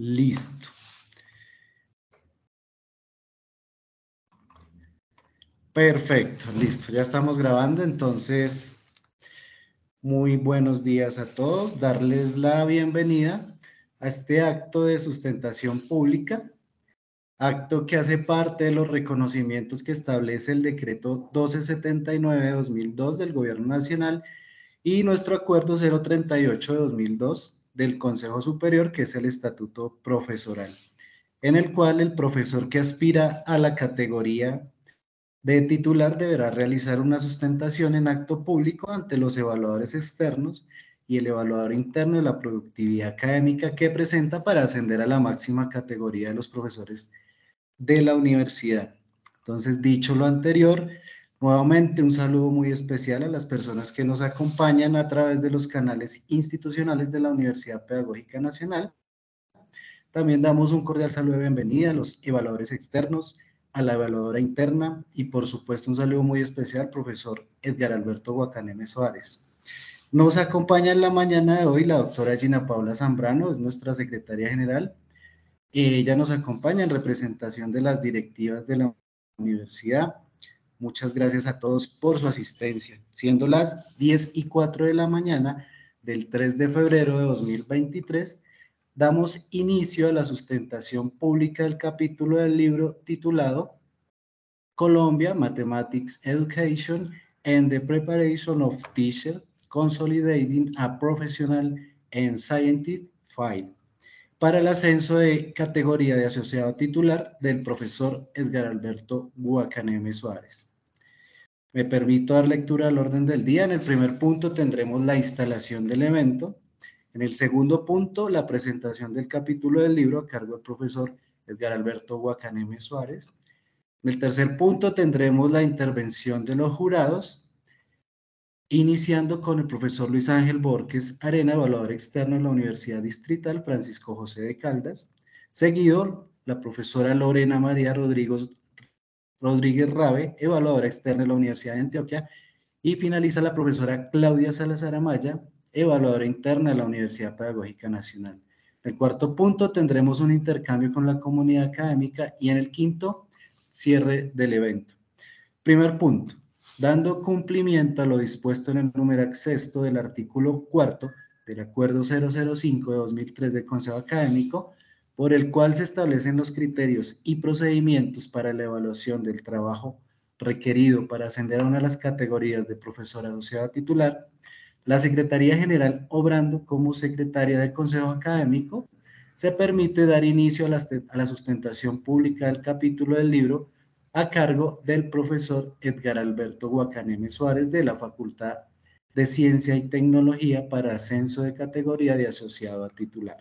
Listo. Perfecto, listo. Ya estamos grabando, entonces, muy buenos días a todos. Darles la bienvenida a este acto de sustentación pública, acto que hace parte de los reconocimientos que establece el decreto 1279-2002 del Gobierno Nacional y nuestro acuerdo 038 de 2002 del Consejo Superior, que es el Estatuto Profesoral, en el cual el profesor que aspira a la categoría de titular deberá realizar una sustentación en acto público ante los evaluadores externos y el evaluador interno de la productividad académica que presenta para ascender a la máxima categoría de los profesores de la universidad. Entonces, dicho lo anterior, Nuevamente un saludo muy especial a las personas que nos acompañan a través de los canales institucionales de la Universidad Pedagógica Nacional. También damos un cordial saludo de bienvenida a los evaluadores externos, a la evaluadora interna y por supuesto un saludo muy especial al profesor Edgar Alberto Guacaneme Suárez. Nos acompaña en la mañana de hoy la doctora Gina Paula Zambrano, es nuestra secretaria general. Ella nos acompaña en representación de las directivas de la universidad Muchas gracias a todos por su asistencia. Siendo las 10 y 4 de la mañana del 3 de febrero de 2023, damos inicio a la sustentación pública del capítulo del libro titulado Colombia Mathematics Education and the Preparation of Teacher Consolidating a Professional and Scientific File para el ascenso de categoría de asociado titular del profesor Edgar Alberto Guacaneme Suárez. Me permito dar lectura al orden del día. En el primer punto tendremos la instalación del evento. En el segundo punto, la presentación del capítulo del libro a cargo del profesor Edgar Alberto Guacaneme Suárez. En el tercer punto tendremos la intervención de los jurados iniciando con el profesor Luis Ángel Borges Arena, evaluador externo de la Universidad Distrital Francisco José de Caldas, seguido la profesora Lorena María Rodríguez, Rodríguez Rabe, evaluadora externa de la Universidad de Antioquia, y finaliza la profesora Claudia Salazar Amaya, evaluadora interna de la Universidad Pedagógica Nacional. En el cuarto punto tendremos un intercambio con la comunidad académica y en el quinto, cierre del evento. Primer punto, dando cumplimiento a lo dispuesto en el número sexto del artículo cuarto del Acuerdo 005 de 2003 del Consejo Académico, por el cual se establecen los criterios y procedimientos para la evaluación del trabajo requerido para ascender a una de las categorías de profesora asociada titular, la Secretaría General, obrando como secretaria del Consejo Académico, se permite dar inicio a la sustentación pública del capítulo del libro a cargo del profesor Edgar Alberto Guacaneme Suárez de la Facultad de Ciencia y Tecnología para ascenso de categoría de asociado a titular.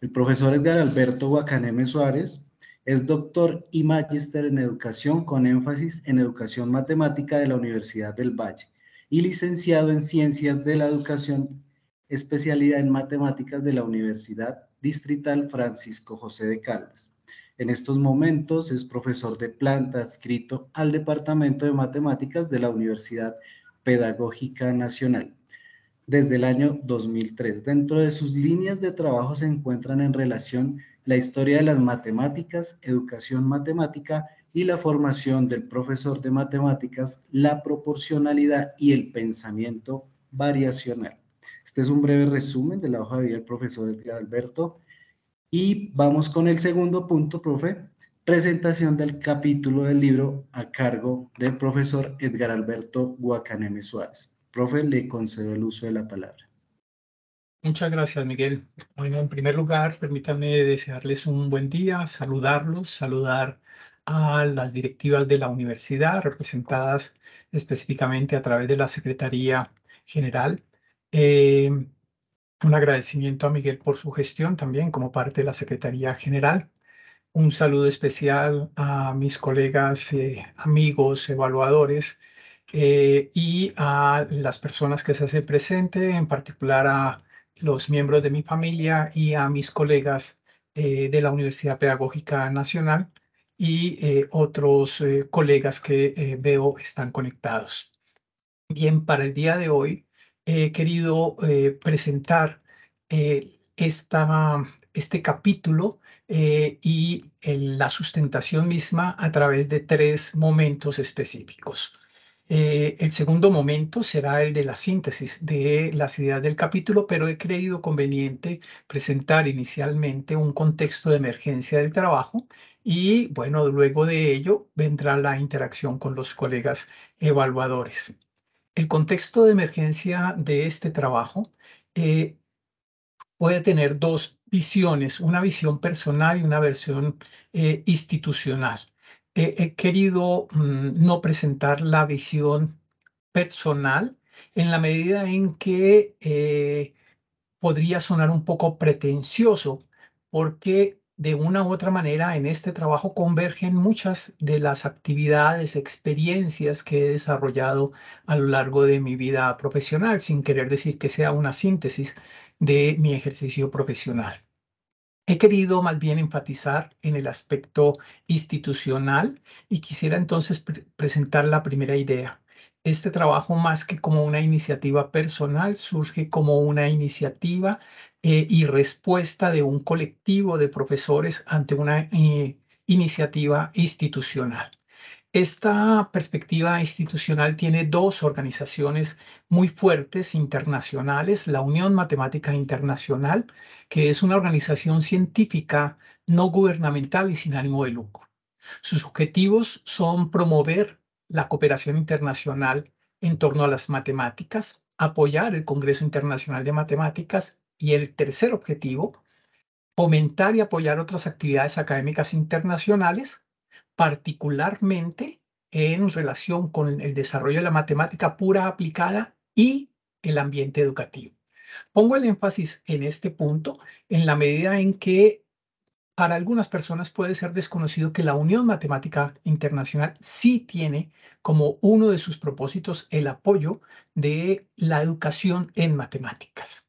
El profesor Edgar Alberto Guacaneme Suárez es doctor y magíster en educación con énfasis en educación matemática de la Universidad del Valle y licenciado en ciencias de la educación, especialidad en matemáticas de la Universidad Distrital Francisco José de Caldas. En estos momentos es profesor de planta adscrito al Departamento de Matemáticas de la Universidad Pedagógica Nacional desde el año 2003. Dentro de sus líneas de trabajo se encuentran en relación la historia de las matemáticas, educación matemática y la formación del profesor de matemáticas, la proporcionalidad y el pensamiento variacional. Este es un breve resumen de la hoja de vida del profesor Edgar Alberto y vamos con el segundo punto, profe, presentación del capítulo del libro a cargo del profesor Edgar Alberto Guacaneme Suárez. Profe, le concedo el uso de la palabra. Muchas gracias, Miguel. Bueno, en primer lugar, permítanme desearles un buen día, saludarlos, saludar a las directivas de la universidad, representadas específicamente a través de la Secretaría General. Eh, un agradecimiento a Miguel por su gestión también como parte de la Secretaría General. Un saludo especial a mis colegas, eh, amigos, evaluadores eh, y a las personas que se hacen presente, en particular a los miembros de mi familia y a mis colegas eh, de la Universidad Pedagógica Nacional y otros colegas que veo están conectados. Bien, para el día de hoy he querido eh, presentar eh, esta, este capítulo eh, y la sustentación misma a través de tres momentos específicos. el segundo momento será el de la síntesis de las ideas del capítulo, pero he creído conveniente presentar inicialmente un contexto de emergencia del trabajo y, bueno, luego de ello vendrá la interacción con los colegas evaluadores. El contexto de emergencia de este trabajo eh, puede tener dos visiones, una visión personal y una versión eh, institucional. Eh, he querido mm, no presentar la visión personal en la medida en que podría sonar un poco pretencioso porque de una u otra manera, en este trabajo convergen muchas de las actividades, experiencias que he desarrollado a lo largo de mi vida profesional, sin querer decir que sea una síntesis de mi ejercicio profesional. He querido más bien enfatizar en el aspecto institucional y quisiera entonces presentar la primera idea. Este trabajo más que como una iniciativa personal surge como una iniciativa eh, y respuesta de un colectivo de profesores ante una eh, iniciativa institucional. Esta perspectiva institucional tiene dos organizaciones muy fuertes internacionales, la Unión Matemática Internacional, que es una organización científica no gubernamental y sin ánimo de lucro. Sus objetivos son promover la cooperación internacional en torno a las matemáticas, apoyar el Congreso Internacional de Matemáticas y el tercer objetivo, fomentar y apoyar otras actividades académicas internacionales, particularmente en relación con el desarrollo de la matemática pura aplicada y el ambiente educativo. Pongo el énfasis en este punto en la medida en que para algunas personas puede ser desconocido que la Unión Matemática Internacional sí tiene como uno de sus propósitos el apoyo de la educación en matemáticas.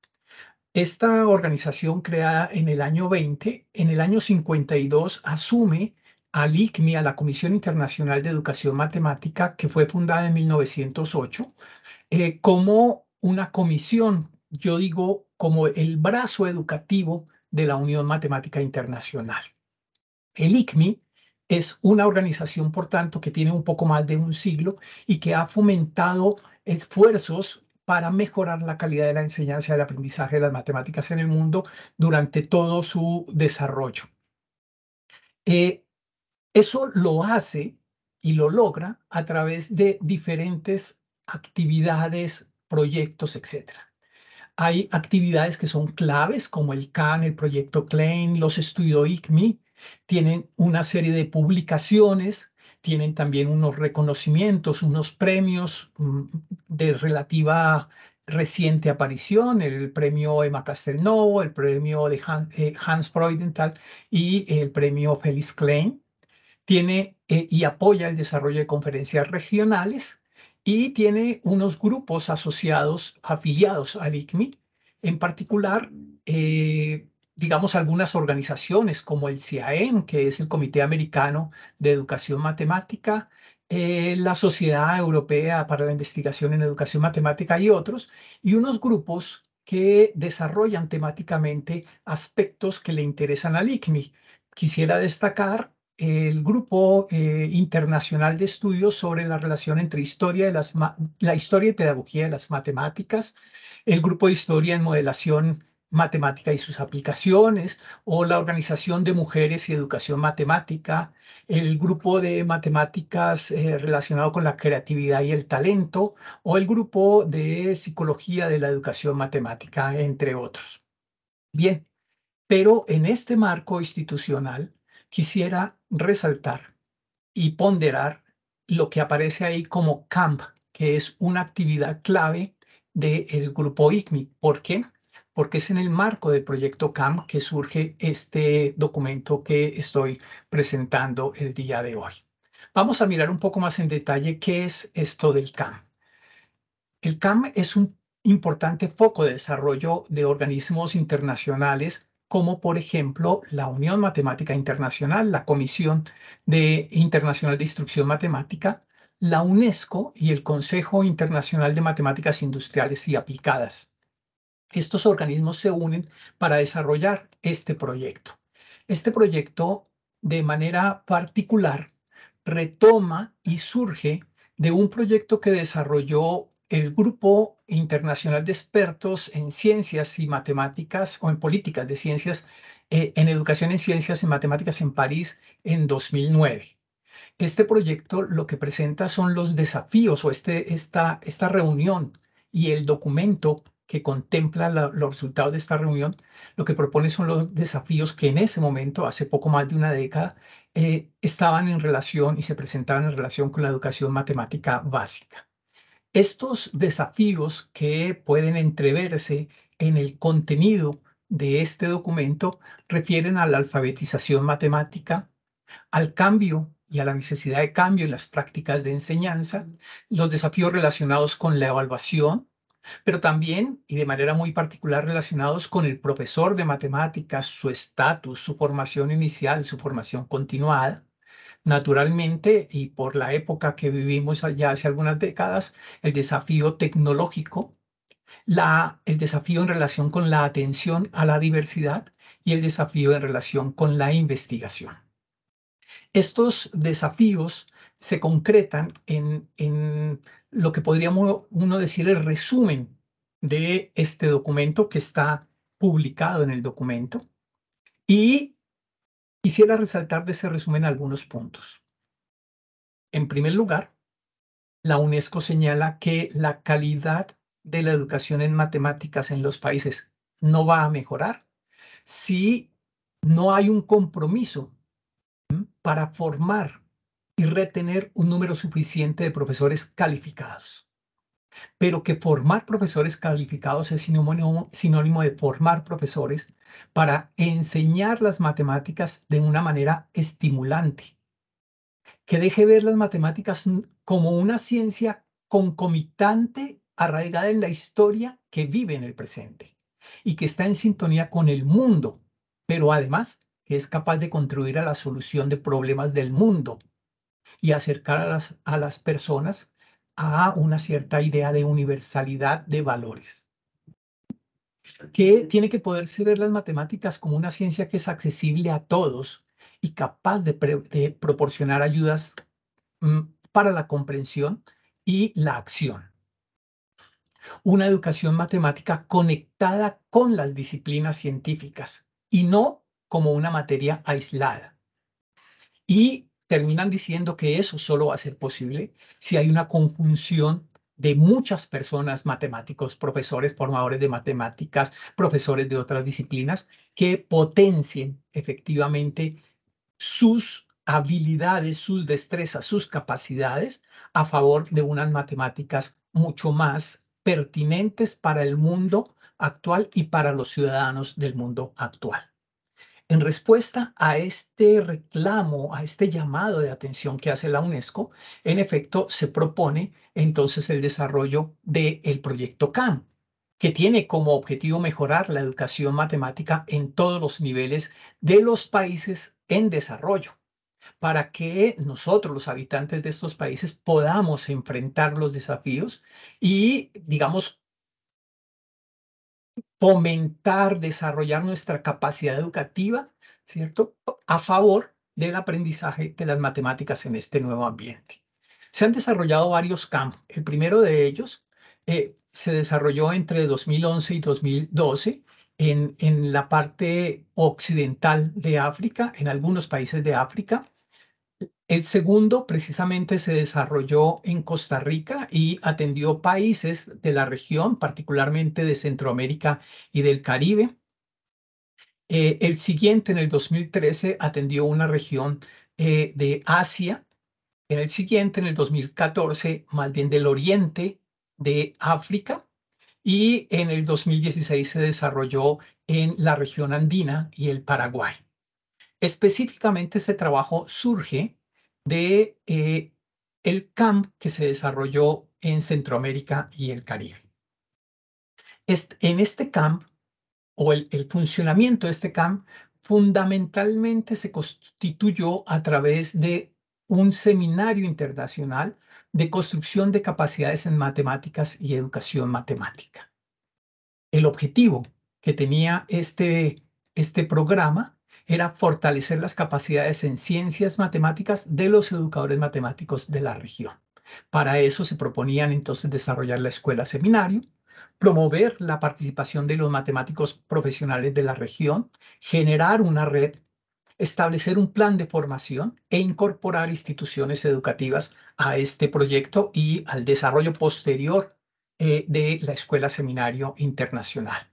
Esta organización creada en el año 20, en el año 52 asume al ICMI, a la Comisión Internacional de Educación Matemática, que fue fundada en 1908, eh, como una comisión, yo digo, como el brazo educativo de la Unión Matemática Internacional. El ICMI es una organización, por tanto, que tiene un poco más de un siglo y que ha fomentado esfuerzos para mejorar la calidad de la enseñanza y el aprendizaje de las matemáticas en el mundo durante todo su desarrollo. Eh, eso lo hace y lo logra a través de diferentes actividades, proyectos, etc. Hay actividades que son claves como el CAN, el proyecto Klein, los estudios ICMI, tienen una serie de publicaciones tienen también unos reconocimientos, unos premios mm, de relativa reciente aparición, el premio Emma Castelnuovo, el premio de eh, Hans, Freudenthal y el premio Felix Klein. Tiene eh, y apoya el desarrollo de conferencias regionales y tiene unos grupos asociados, afiliados al ICMI, en particular eh, digamos, algunas organizaciones como el CIAEM, que es el Comité Americano de Educación Matemática, eh, la Sociedad Europea para la Investigación en Educación Matemática y otros, y unos grupos que desarrollan temáticamente aspectos que le interesan al ICMI. Quisiera destacar el Grupo eh, Internacional de Estudios sobre la relación entre historia de las la historia y pedagogía de las matemáticas, el Grupo de Historia en Modelación matemática y sus aplicaciones, o la Organización de Mujeres y Educación Matemática, el grupo de matemáticas eh, relacionado con la creatividad y el talento, o el grupo de psicología de la educación matemática, entre otros. Bien, pero en este marco institucional quisiera resaltar y ponderar lo que aparece ahí como CAMP, que es una actividad clave del grupo ICMI. ¿Por qué? porque es en el marco del proyecto CAM que surge este documento que estoy presentando el día de hoy. Vamos a mirar un poco más en detalle qué es esto del CAM. El CAM es un importante foco de desarrollo de organismos internacionales como por ejemplo la Unión Matemática Internacional, la Comisión de Internacional de Instrucción Matemática, la UNESCO y el Consejo Internacional de Matemáticas Industriales y Aplicadas. Estos organismos se unen para desarrollar este proyecto. Este proyecto, de manera particular, retoma y surge de un proyecto que desarrolló el Grupo Internacional de Expertos en Ciencias y Matemáticas o en Políticas de Ciencias, eh, en Educación en Ciencias y Matemáticas en París en 2009. Este proyecto lo que presenta son los desafíos o este, esta, esta reunión y el documento que contempla los resultados de esta reunión, lo que propone son los desafíos que en ese momento, hace poco más de una década, eh, estaban en relación y se presentaban en relación con la educación matemática básica. Estos desafíos que pueden entreverse en el contenido de este documento refieren a la alfabetización matemática, al cambio y a la necesidad de cambio en las prácticas de enseñanza, los desafíos relacionados con la evaluación, pero también y de manera muy particular relacionados con el profesor de matemáticas, su estatus, su formación inicial, su formación continuada. Naturalmente, y por la época que vivimos ya hace algunas décadas, el desafío tecnológico, la, el desafío en relación con la atención a la diversidad y el desafío en relación con la investigación. Estos desafíos se concretan en, en lo que podríamos uno decir es resumen de este documento que está publicado en el documento. Y quisiera resaltar de ese resumen algunos puntos. En primer lugar, la UNESCO señala que la calidad de la educación en matemáticas en los países no va a mejorar si no hay un compromiso para formar y retener un número suficiente de profesores calificados. Pero que formar profesores calificados es sinónimo, de formar profesores para enseñar las matemáticas de una manera estimulante. Que deje ver las matemáticas como una ciencia concomitante arraigada en la historia que vive en el presente y que está en sintonía con el mundo, pero además que es capaz de contribuir a la solución de problemas del mundo y acercar a las, a las personas a una cierta idea de universalidad de valores. Que tiene que poderse ver las matemáticas como una ciencia que es accesible a todos y capaz de, proporcionar ayudas mm, para la comprensión y la acción. Una educación matemática conectada con las disciplinas científicas y no como una materia aislada. Y terminan diciendo que eso solo va a ser posible si hay una conjunción de muchas personas, matemáticos, profesores, formadores de matemáticas, profesores de otras disciplinas, que potencien efectivamente sus habilidades, sus destrezas, sus capacidades a favor de unas matemáticas mucho más pertinentes para el mundo actual y para los ciudadanos del mundo actual. En respuesta a este reclamo, a este llamado de atención que hace la UNESCO, en efecto se propone entonces el desarrollo del proyecto CAM, que tiene como objetivo mejorar la educación matemática en todos los niveles de los países en desarrollo para que nosotros, los habitantes de estos países, podamos enfrentar los desafíos y, digamos, fomentar, desarrollar nuestra capacidad educativa, ¿cierto? A favor del aprendizaje de las matemáticas en este nuevo ambiente. Se han desarrollado varios campos. El primero de ellos eh, se desarrolló entre 2011 y 2012 en, en la parte occidental de África, en algunos países de África, el segundo precisamente se desarrolló en Costa Rica y atendió países de la región, particularmente de Centroamérica y del Caribe. Eh, el siguiente, en el 2013, atendió una región eh, de Asia. En el siguiente, en el 2014, más bien del oriente de África. Y en el 2016 se desarrolló en la región andina y el Paraguay. Específicamente este trabajo surge de eh, el camp que se desarrolló en Centroamérica y el Caribe. en este camp, o el, funcionamiento de este camp, fundamentalmente se constituyó a través de un seminario internacional de construcción de capacidades en matemáticas y educación matemática. El objetivo que tenía este, este programa era fortalecer las capacidades en ciencias matemáticas de los educadores matemáticos de la región. Para eso se proponían entonces desarrollar la escuela seminario, promover la participación de los matemáticos profesionales de la región, generar una red, establecer un plan de formación e incorporar instituciones educativas a este proyecto y al desarrollo posterior eh, de la Escuela Seminario Internacional.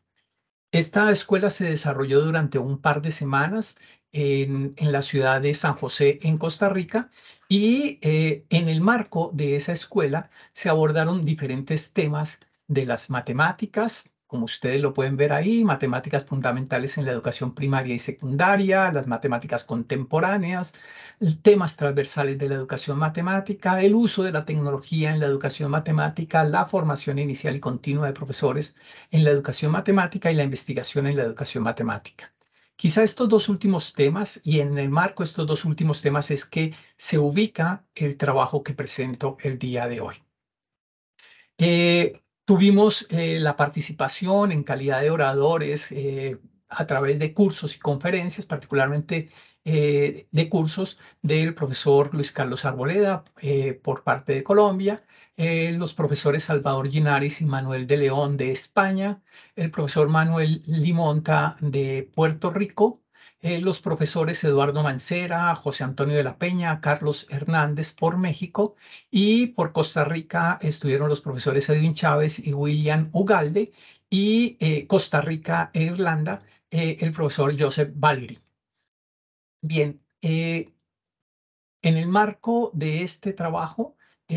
Esta escuela se desarrolló durante un par de semanas en, la ciudad de San José, en Costa Rica, y eh, en el marco de esa escuela se abordaron diferentes temas de las matemáticas, como ustedes lo pueden ver ahí, matemáticas fundamentales en la educación primaria y secundaria, las matemáticas contemporáneas, temas transversales de la educación matemática, el uso de la tecnología en la educación matemática, la formación inicial y continua de profesores en la educación matemática y la investigación en la educación matemática. Quizá estos dos últimos temas, y en el marco de estos dos últimos temas es que se ubica el trabajo que presento el día de hoy. Eh, Tuvimos eh, la participación en calidad de oradores eh, a través de cursos y conferencias, particularmente eh, de cursos del profesor Luis Carlos Arboleda por parte de Colombia, los profesores Salvador Ginaris y Manuel de León de España, el profesor Manuel Limonta de Puerto Rico, eh, los profesores Eduardo Mancera, José Antonio de la Peña, Carlos Hernández por México y por Costa Rica estuvieron los profesores Edwin Chávez y William Ugalde y eh, Costa Rica e Irlanda eh, el profesor Joseph Valery. Bien, en el marco de este trabajo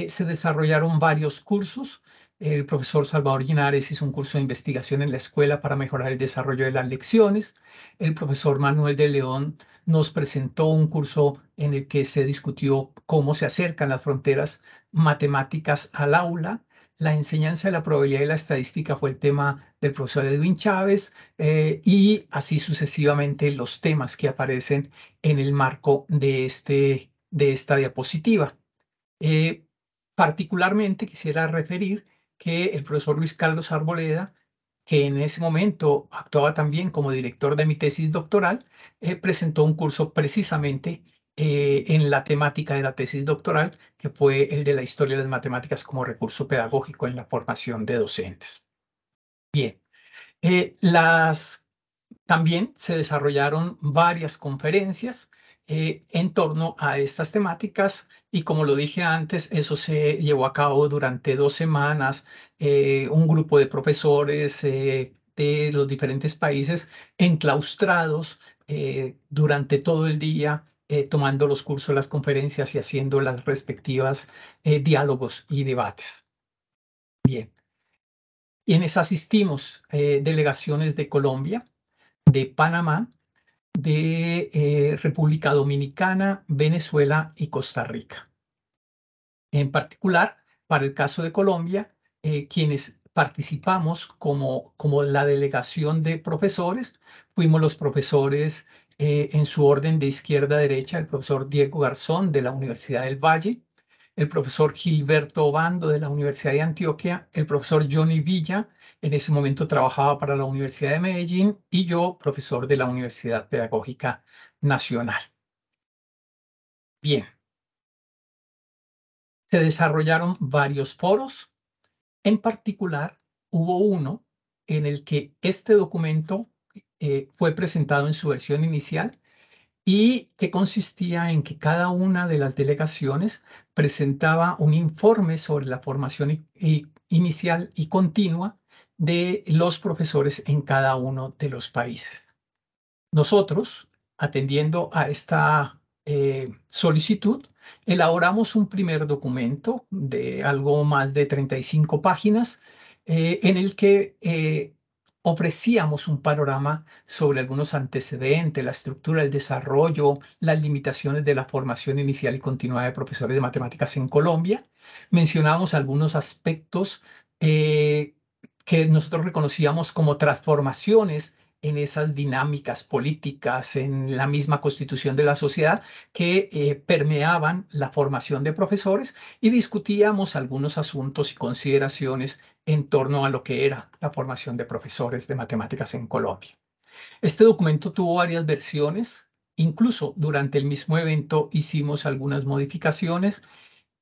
se desarrollaron varios cursos. El profesor Salvador Linares hizo un curso de investigación en la escuela para mejorar el desarrollo de las lecciones. El profesor Manuel de León nos presentó un curso en el que se discutió cómo se acercan las fronteras matemáticas al aula. La enseñanza de la probabilidad y la estadística fue el tema del profesor Edwin Chávez eh, y así sucesivamente los temas que aparecen en el marco de, este, de esta diapositiva. Eh, particularmente quisiera referir que el profesor Luis Carlos Arboleda, que en ese momento actuaba también como director de mi tesis doctoral, eh, presentó un curso precisamente eh, en la temática de la tesis doctoral, que fue el de la historia de las matemáticas como recurso pedagógico en la formación de docentes. Bien, eh, también se desarrollaron varias conferencias eh, en torno a estas temáticas y como lo dije antes, eso se llevó a cabo durante dos semanas, eh, un grupo de profesores eh, de los diferentes países enclaustrados durante todo el día. tomando los cursos, las conferencias y haciendo las respectivas diálogos y debates. Bien. Y en eso asistimos delegaciones de Colombia, de Panamá, de eh, República Dominicana, Venezuela y Costa Rica. En particular, para el caso de Colombia, eh, quienes participamos como, la delegación de profesores, fuimos los profesores eh, en su orden de izquierda a derecha, el profesor Diego Garzón de la Universidad del Valle, el profesor Gilberto Obando de la Universidad de Antioquia, el profesor Johnny Villa en ese momento trabajaba para la Universidad de Medellín y yo profesor de la Universidad Pedagógica Nacional. Bien. Se desarrollaron varios foros. En particular, hubo uno en el que este documento eh, fue presentado en su versión inicial y que consistía en que cada una de las delegaciones presentaba un informe sobre la formación inicial y continua de los profesores en cada uno de los países. Nosotros, atendiendo a esta eh, solicitud, elaboramos un primer documento de algo más de 35 páginas eh, en el que eh, ofrecíamos un panorama sobre algunos antecedentes, la estructura, el desarrollo, las limitaciones de la formación inicial y continua de profesores de matemáticas en Colombia. Mencionamos algunos aspectos que nosotros reconocíamos como transformaciones en esas dinámicas políticas, en la misma constitución de la sociedad que eh, permeaban la formación de profesores y discutíamos algunos asuntos y consideraciones en torno a lo que era la formación de profesores de matemáticas en Colombia. Este documento tuvo varias versiones, incluso durante el mismo evento hicimos algunas modificaciones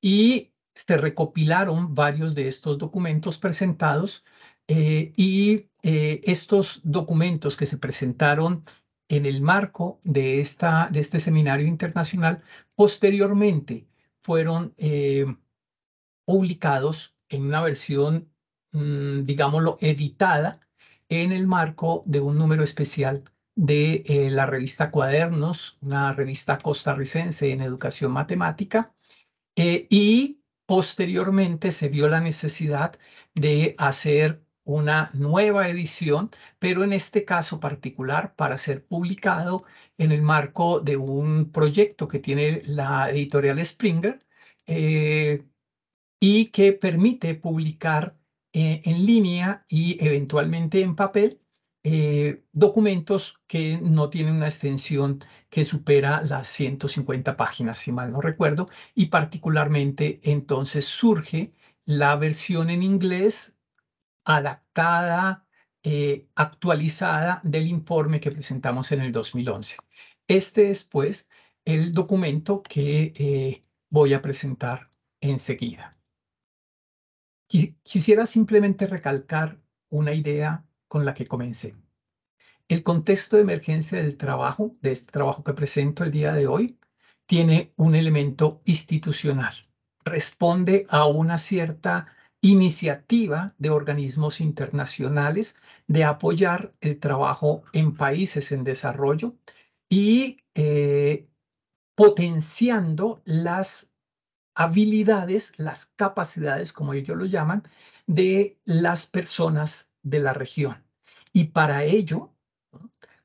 y se recopilaron varios de estos documentos presentados eh, y eh, estos documentos que se presentaron en el marco de, esta, de este seminario internacional, posteriormente fueron eh, publicados en una versión, mm, digámoslo, editada en el marco de un número especial de la revista Cuadernos, una revista costarricense en educación matemática, y posteriormente se vio la necesidad de hacer una nueva edición, pero en este caso particular para ser publicado en el marco de un proyecto que tiene la editorial Springer eh, y que permite publicar eh, en línea y eventualmente en papel eh, documentos que no tienen una extensión que supera las 150 páginas, si mal no recuerdo, y particularmente entonces surge la versión en inglés adaptada, eh, actualizada del informe que presentamos en el 2011. Este es, pues, el documento que eh, voy a presentar enseguida. Quisiera simplemente recalcar una idea con la que comencé. El contexto de emergencia del trabajo, de este trabajo que presento el día de hoy, tiene un elemento institucional, responde a una cierta iniciativa de organismos internacionales de apoyar el trabajo en países en desarrollo y eh, potenciando las habilidades, las capacidades, como ellos lo llaman, de las personas de la región. Y para ello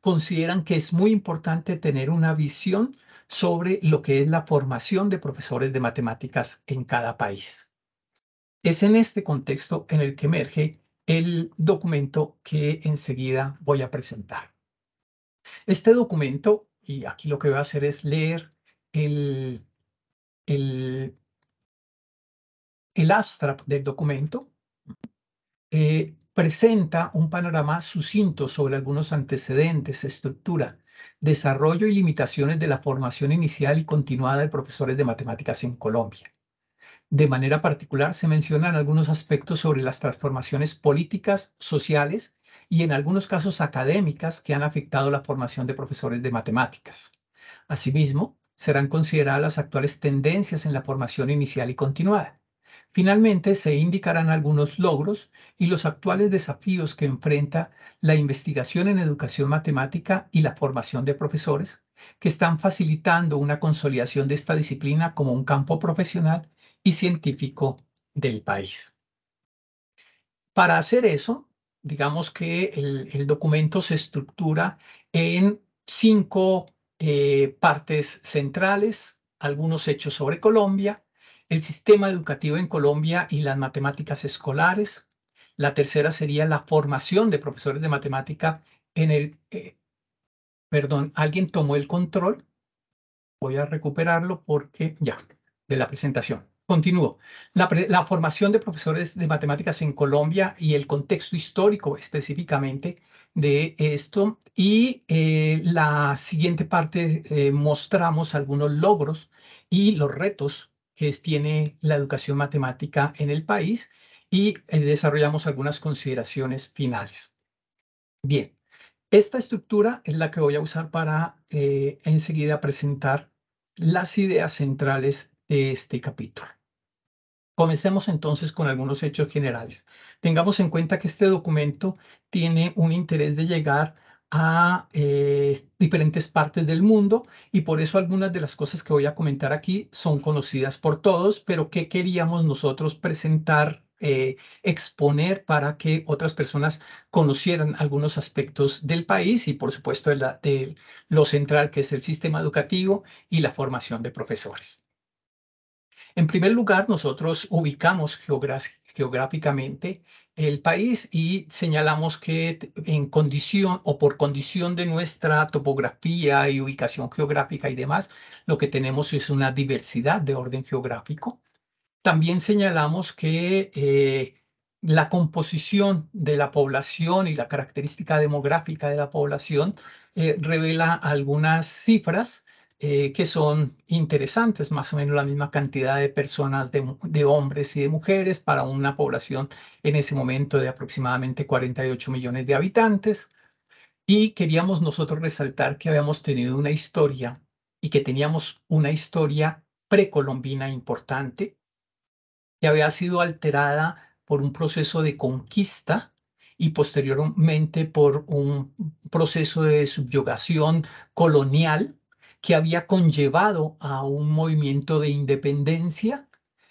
consideran que es muy importante tener una visión sobre lo que es la formación de profesores de matemáticas en cada país. Es en este contexto en el que emerge el documento que enseguida voy a presentar. Este documento, y aquí lo que voy a hacer es leer el, abstract del documento, eh, presenta un panorama sucinto sobre algunos antecedentes, estructura, desarrollo y limitaciones de la formación inicial y continuada de profesores de matemáticas en Colombia. De manera particular, se mencionan algunos aspectos sobre las transformaciones políticas, sociales y en algunos casos académicas que han afectado la formación de profesores de matemáticas. Asimismo, serán consideradas las actuales tendencias en la formación inicial y continuada. Finalmente, se indicarán algunos logros y los actuales desafíos que enfrenta la investigación en educación matemática y la formación de profesores, que están facilitando una consolidación de esta disciplina como un campo profesional y científico del país. Para hacer eso, digamos que el, documento se estructura en cinco eh, partes centrales, algunos hechos sobre Colombia, el sistema educativo en Colombia y las matemáticas escolares. La tercera sería la formación de profesores de matemática en el... Eh, perdón, alguien tomó el control. Voy a recuperarlo porque ya, de la presentación. Continúo. La, formación de profesores de matemáticas en Colombia y el contexto histórico específicamente de esto. Y eh, la siguiente parte eh, mostramos algunos logros y los retos que tiene la educación matemática en el país y eh, desarrollamos algunas consideraciones finales. Bien, esta estructura es la que voy a usar para enseguida presentar las ideas centrales de este capítulo. Comencemos entonces con algunos hechos generales. Tengamos en cuenta que este documento tiene un interés de llegar a eh, diferentes partes del mundo y por eso algunas de las cosas que voy a comentar aquí son conocidas por todos, pero que queríamos nosotros presentar, eh, exponer para que otras personas conocieran algunos aspectos del país y por supuesto de lo central que es el sistema educativo y la formación de profesores. En primer lugar, nosotros ubicamos geográficamente el país y señalamos que en condición o por condición de nuestra topografía y ubicación geográfica y demás, lo que tenemos es una diversidad de orden geográfico. También señalamos que eh, la composición de la población y la característica demográfica de la población eh, revela algunas cifras eh, que son interesantes, más o menos la misma cantidad de personas, de, de, hombres y de mujeres, para una población en ese momento de aproximadamente 48 millones de habitantes. Y queríamos nosotros resaltar que habíamos tenido una historia y que teníamos una historia precolombina importante, que había sido alterada por un proceso de conquista y posteriormente por un proceso de subyugación colonial que había conllevado a un movimiento de independencia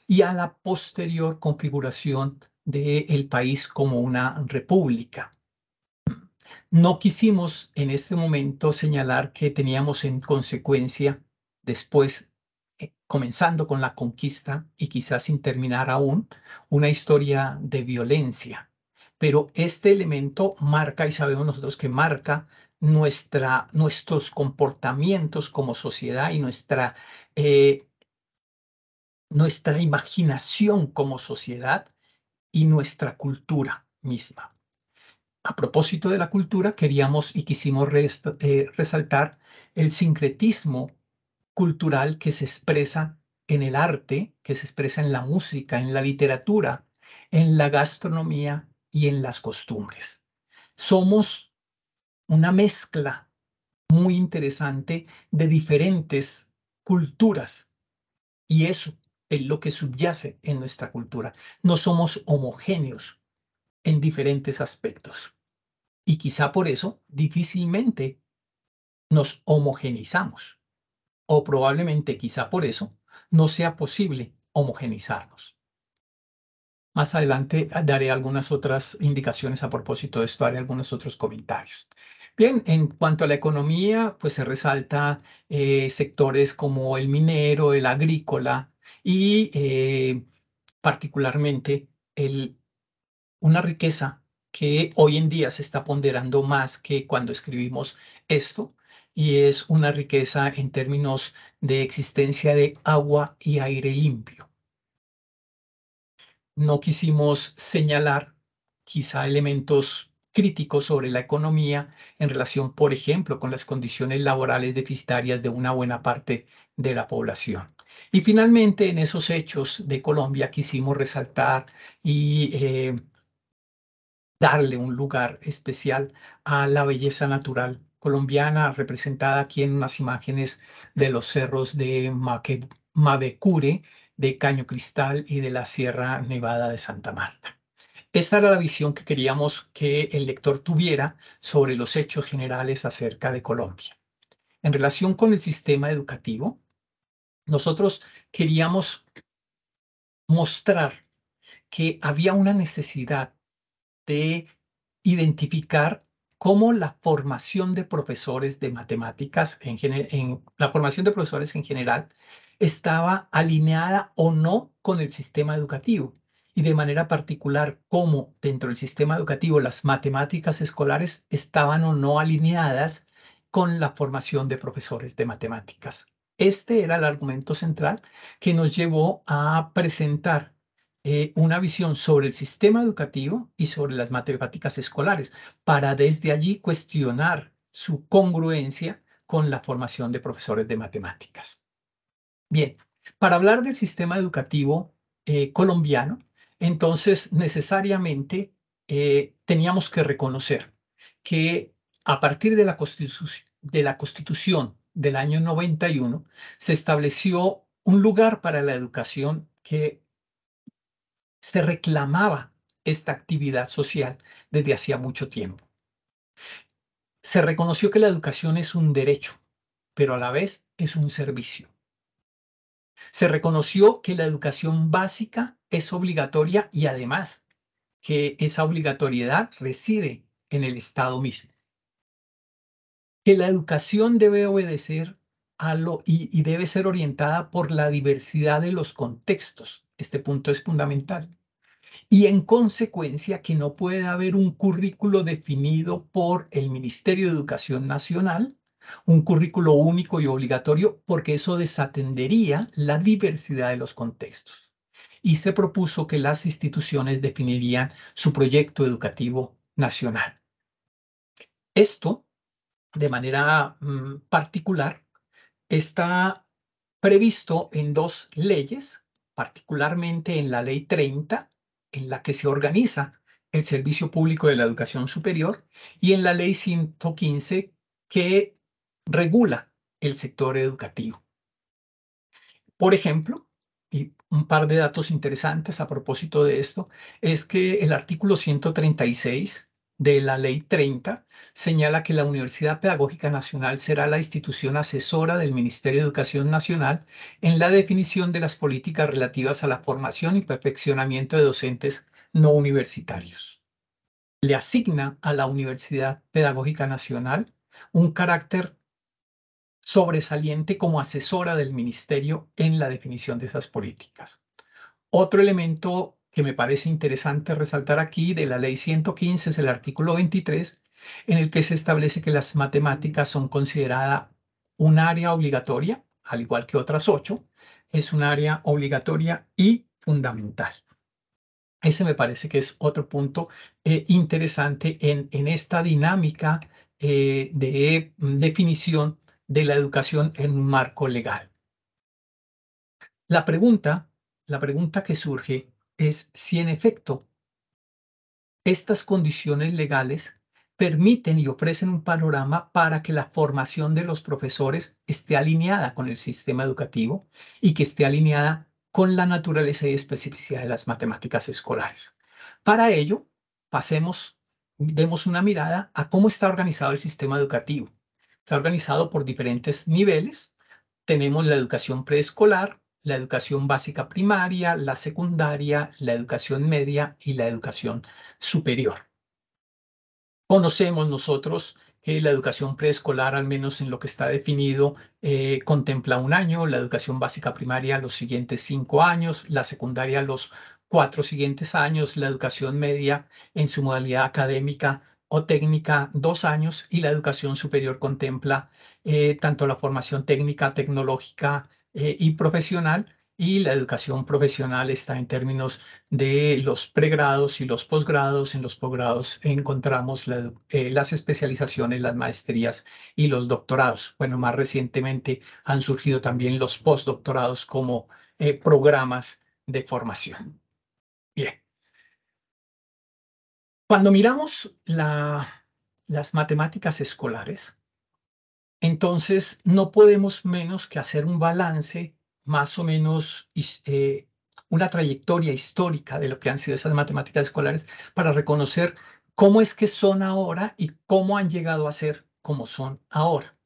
y a la posterior configuración del país como una república. No quisimos en este momento señalar que teníamos en consecuencia, después, eh, comenzando con la conquista y quizás sin terminar aún, una historia de violencia. Pero este elemento marca, y sabemos nosotros que marca nuestra, nuestros comportamientos como sociedad y nuestra, eh, nuestra imaginación como sociedad y nuestra cultura misma. A propósito de la cultura, queríamos y quisimos eh, resaltar el sincretismo cultural que se expresa en el arte, que se expresa en la música, en la literatura, en la gastronomía y en las costumbres. Somos una mezcla muy interesante de diferentes culturas. Y eso es lo que subyace en nuestra cultura. No somos homogéneos en diferentes aspectos. Y quizá por eso difícilmente nos homogenizamos. O probablemente quizá por eso no sea posible homogenizarnos. Más adelante daré algunas otras indicaciones a propósito de esto, haré algunos otros comentarios. Bien, en cuanto a la economía, pues se resalta eh, sectores como el minero, el agrícola y eh, particularmente el, una riqueza que hoy en día se está ponderando más que cuando escribimos esto, y es una riqueza en términos de existencia de agua y aire limpio. No quisimos señalar quizá elementos crítico sobre la economía en relación, por ejemplo, con las condiciones laborales deficitarias de una buena parte de la población. Y finalmente, en esos hechos de Colombia quisimos resaltar y eh, darle un lugar especial a la belleza natural colombiana, representada aquí en unas imágenes de los cerros de mabecure de Caño Cristal y de la Sierra Nevada de Santa Marta. Esta era la visión que queríamos que el lector tuviera sobre los hechos generales acerca de Colombia. En relación con el sistema educativo, nosotros queríamos mostrar que había una necesidad de identificar cómo la formación de profesores de matemáticas, en, en, la formación de profesores en general, estaba alineada o no con el sistema educativo y de manera particular cómo dentro del sistema educativo las matemáticas escolares estaban o no alineadas con la formación de profesores de matemáticas. Este era el argumento central que nos llevó a presentar eh, una visión sobre el sistema educativo y sobre las matemáticas escolares, para desde allí cuestionar su congruencia con la formación de profesores de matemáticas. Bien, para hablar del sistema educativo eh, colombiano, entonces, necesariamente eh, teníamos que reconocer que a partir de la, de la Constitución del año 91 se estableció un lugar para la educación que se reclamaba esta actividad social desde hacía mucho tiempo. Se reconoció que la educación es un derecho, pero a la vez es un servicio. Se reconoció que la educación básica es obligatoria y además que esa obligatoriedad reside en el Estado mismo. Que la educación debe obedecer a lo y, y debe ser orientada por la diversidad de los contextos. Este punto es fundamental. Y en consecuencia que no puede haber un currículo definido por el Ministerio de Educación Nacional un currículo único y obligatorio porque eso desatendería la diversidad de los contextos. Y se propuso que las instituciones definirían su proyecto educativo nacional. Esto, de manera mm, particular, está previsto en dos leyes, particularmente en la Ley 30, en la que se organiza el Servicio Público de la Educación Superior, y en la Ley 115, que regula el sector educativo. Por ejemplo, y un par de datos interesantes a propósito de esto, es que el artículo 136 de la Ley 30 señala que la Universidad Pedagógica Nacional será la institución asesora del Ministerio de Educación Nacional en la definición de las políticas relativas a la formación y perfeccionamiento de docentes no universitarios. Le asigna a la Universidad Pedagógica Nacional un carácter sobresaliente como asesora del ministerio en la definición de esas políticas. Otro elemento que me parece interesante resaltar aquí de la ley 115 es el artículo 23, en el que se establece que las matemáticas son consideradas un área obligatoria, al igual que otras ocho, es un área obligatoria y fundamental. Ese me parece que es otro punto eh, interesante en, en, esta dinámica eh, de mm, definición de la educación en un marco legal. La pregunta, la pregunta que surge es si en efecto estas condiciones legales permiten y ofrecen un panorama para que la formación de los profesores esté alineada con el sistema educativo y que esté alineada con la naturaleza y especificidad de las matemáticas escolares. Para ello, pasemos, demos una mirada a cómo está organizado el sistema educativo Está organizado por diferentes niveles. Tenemos la educación preescolar, la educación básica primaria, la secundaria, la educación media y la educación superior. Conocemos nosotros que la educación preescolar, al menos en lo que está definido, eh, contempla un año, la educación básica primaria los siguientes cinco años, la secundaria los cuatro siguientes años, la educación media en su modalidad académica o técnica dos años y la educación superior contempla eh, tanto la formación técnica, tecnológica eh, y profesional y la educación profesional está en términos de los pregrados y los posgrados. En los posgrados encontramos eh, las especializaciones, las maestrías y los doctorados. Bueno, más recientemente han surgido también los postdoctorados como programas de formación. Bien. Cuando miramos las matemáticas escolares, entonces no podemos menos que hacer un balance más o menos eh, una trayectoria histórica de lo que han sido esas matemáticas escolares para reconocer cómo es que son ahora y cómo han llegado a ser como son ahora.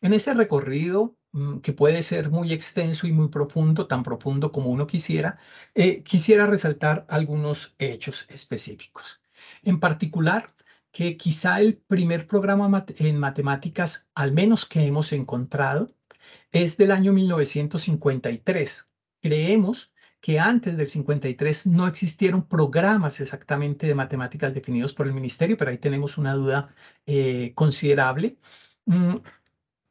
En ese recorrido, mm, que puede ser muy extenso y muy profundo, tan profundo como uno quisiera, eh, quisiera resaltar algunos hechos específicos. En particular, que quizá el primer programa en matemáticas, al menos que hemos encontrado, es del año 1953. Creemos que antes del 53 no existieron programas exactamente de matemáticas definidos por el ministerio, pero ahí tenemos una duda eh, considerable, mm,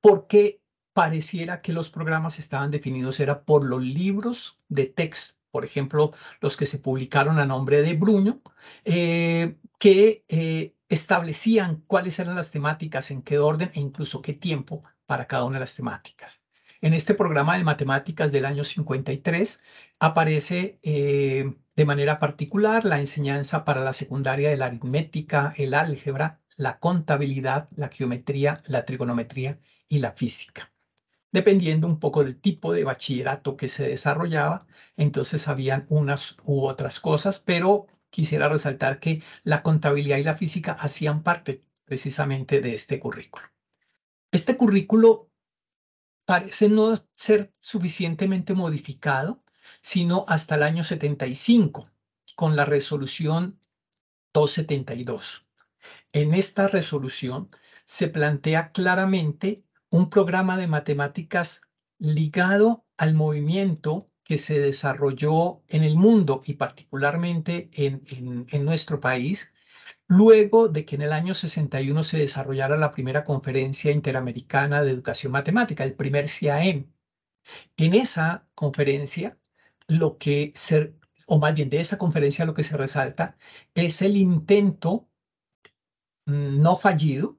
porque pareciera que los programas estaban definidos era por los libros de texto por ejemplo, los que se publicaron a nombre de Bruño, eh, que eh, establecían cuáles eran las temáticas, en qué orden e incluso qué tiempo para cada una de las temáticas. En este programa de matemáticas del año 53 aparece eh, de manera particular la enseñanza para la secundaria de la aritmética, el álgebra, la contabilidad, la geometría, la trigonometría y la física dependiendo un poco del tipo de bachillerato que se desarrollaba. Entonces habían unas u otras cosas, pero quisiera resaltar que la contabilidad y la física hacían parte precisamente de este currículo. Este currículo parece no ser suficientemente modificado, sino hasta el año 75, con la resolución 272. En esta resolución se plantea claramente un programa de matemáticas ligado al movimiento que se desarrolló en el mundo y particularmente en, en, nuestro país, luego de que en el año 61 se desarrollara la primera conferencia interamericana de educación matemática, el primer CIAM. En esa conferencia, lo que o más bien de esa conferencia lo que se resalta es el intento mm, no fallido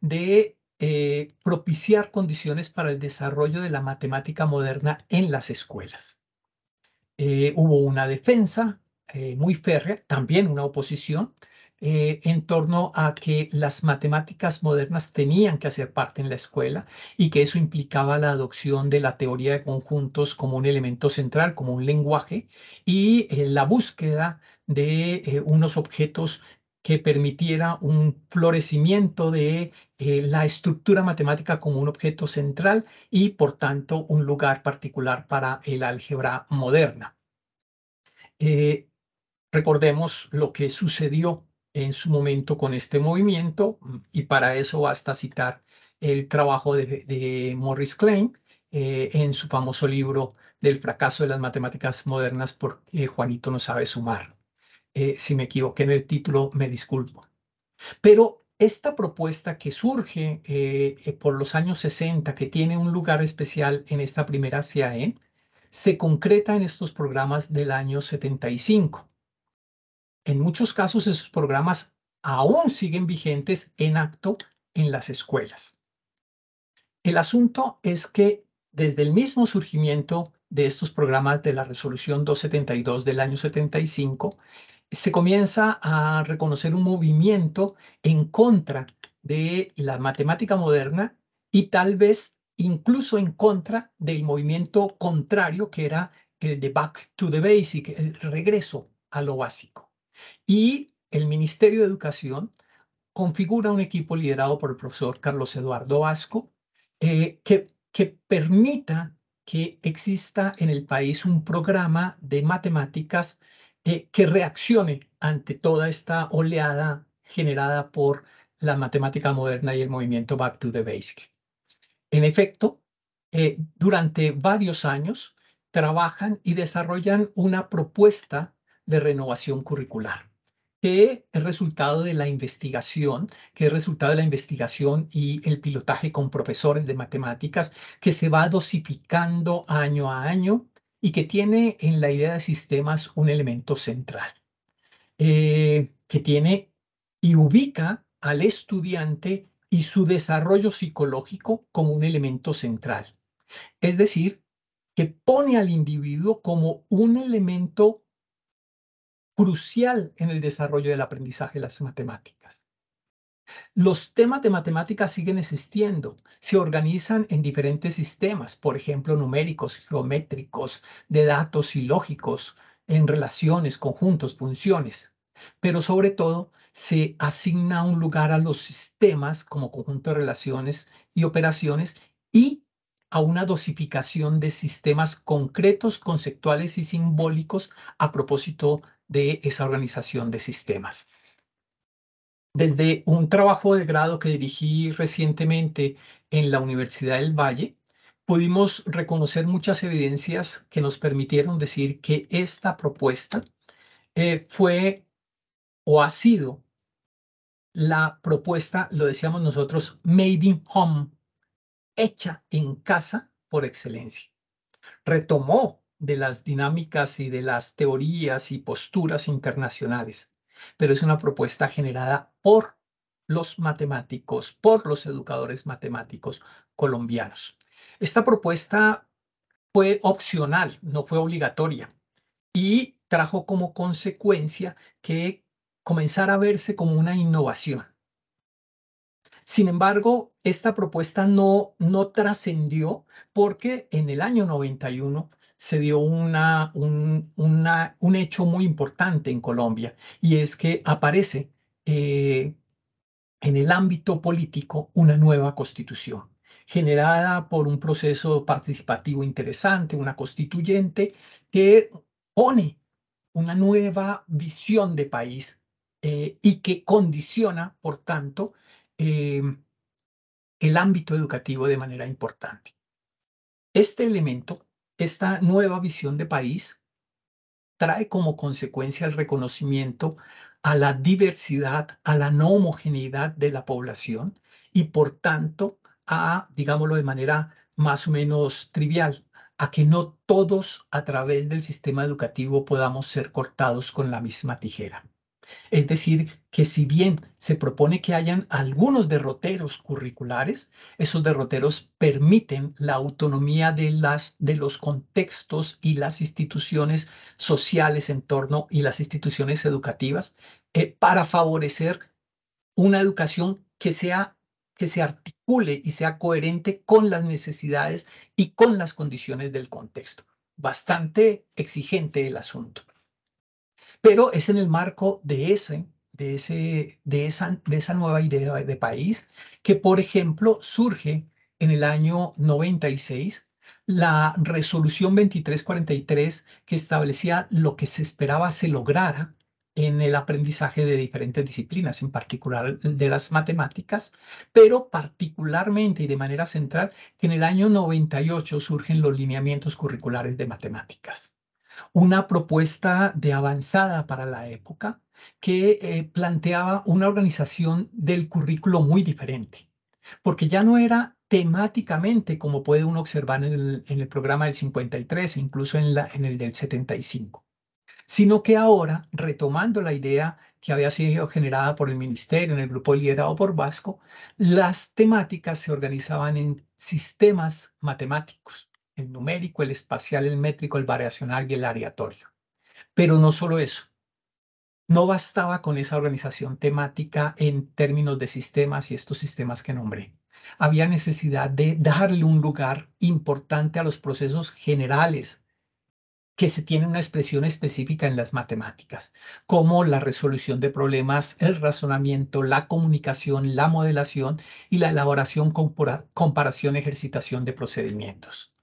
de eh, propiciar condiciones para el desarrollo de la matemática moderna en las escuelas. Eh, hubo una defensa eh, muy férrea, también una oposición, en torno a que las matemáticas modernas tenían que hacer parte en la escuela y que eso implicaba la adopción de la teoría de conjuntos como un elemento central, como un lenguaje, y la búsqueda de unos objetos que permitiera un florecimiento de eh, la estructura matemática como un objeto central y, por tanto, un lugar particular para el álgebra moderna. Eh, recordemos lo que sucedió en su momento con este movimiento y para eso basta citar el trabajo de, Morris Klein eh, en su famoso libro del fracaso de las matemáticas modernas porque Juanito no sabe sumar. Eh, si me equivoqué en el título, me disculpo. Pero esta propuesta que surge eh, eh, por los años 60, que tiene un lugar especial en esta primera CAE, se concreta en estos programas del año 75. En muchos casos esos programas aún siguen vigentes en acto en las escuelas. El asunto es que desde el mismo surgimiento de estos programas de la resolución 272 del año 75, se comienza a reconocer un movimiento en contra de la matemática moderna y tal vez incluso en contra del movimiento contrario que era el de Back to the Basic, el regreso a lo básico. Y el Ministerio de Educación configura un equipo liderado por el profesor Carlos Eduardo Vasco eh, que, que permita que exista en el país un programa de matemáticas que reaccione ante toda esta oleada generada por la matemática moderna y el movimiento Back to the Basic. En efecto, eh, durante varios años trabajan y desarrollan una propuesta de renovación curricular que es resultado de la investigación, que es resultado de la investigación y el pilotaje con profesores de matemáticas, que se va dosificando año a año y que tiene en la idea de sistemas un elemento central, eh, que tiene y ubica al estudiante y su desarrollo psicológico como un elemento central. Es decir, que pone al individuo como un elemento crucial en el desarrollo del aprendizaje de las matemáticas. Los temas de matemáticas siguen existiendo. Se organizan en diferentes sistemas, por ejemplo, numéricos, geométricos, de datos y lógicos, en relaciones, conjuntos, funciones. Pero sobre todo, se asigna un lugar a los sistemas como conjunto de relaciones y operaciones y a una dosificación de sistemas concretos, conceptuales y simbólicos a propósito de esa organización de sistemas. Desde un trabajo de grado que dirigí recientemente en la Universidad del Valle, pudimos reconocer muchas evidencias que nos permitieron decir que esta propuesta eh, fue o ha sido la propuesta, lo decíamos nosotros, made in home, hecha en casa por excelencia. Retomó de las dinámicas y de las teorías y posturas internacionales pero es una propuesta generada por los matemáticos, por los educadores matemáticos colombianos. Esta propuesta fue opcional, no fue obligatoria, y trajo como consecuencia que comenzara a verse como una innovación. Sin embargo, esta propuesta no, no trascendió porque en el año 91 se dio un, hecho muy importante en Colombia y es que aparece eh, en el ámbito político una nueva constitución generada por un proceso participativo interesante, una constituyente que pone una nueva visión de país eh, y que condiciona, por tanto, eh, el ámbito educativo de manera importante. Este elemento esta nueva visión de país trae como consecuencia el reconocimiento a la diversidad, a la no homogeneidad de la población y por tanto a, digámoslo de manera más o menos trivial, a que no todos a través del sistema educativo podamos ser cortados con la misma tijera. Es decir, que si bien se propone que hayan algunos derroteros curriculares, esos derroteros permiten la autonomía de, los contextos y las instituciones sociales en torno y las instituciones educativas eh, para favorecer una educación que que se articule y sea coherente con las necesidades y con las condiciones del contexto. Bastante exigente el asunto. Pero es en el marco de ese de, ese, de, esa, de esa nueva idea de país, que por ejemplo surge en el año 96 la resolución 2343 que establecía lo que se esperaba se lograra en el aprendizaje de diferentes disciplinas, en particular de las matemáticas, pero particularmente y de manera central que en el año 98 surgen los lineamientos curriculares de matemáticas una propuesta de avanzada para la época que eh, planteaba una organización del currículo muy diferente, porque ya no era temáticamente como puede uno observar en el, programa del 53 e incluso en, en el del 75, sino que ahora, retomando la idea que había sido generada por el ministerio en el grupo liderado por Vasco, las temáticas se organizaban en sistemas matemáticos el numérico, el espacial, el métrico, el variacional y el aleatorio. Pero no solo eso. No bastaba con esa organización temática en términos de sistemas y estos sistemas que nombré. Había necesidad de darle un lugar importante a los procesos generales que se tienen una expresión específica en las matemáticas, como la resolución de problemas, el razonamiento, la comunicación, la modelación y la elaboración, comparación, ejercitación de procedimientos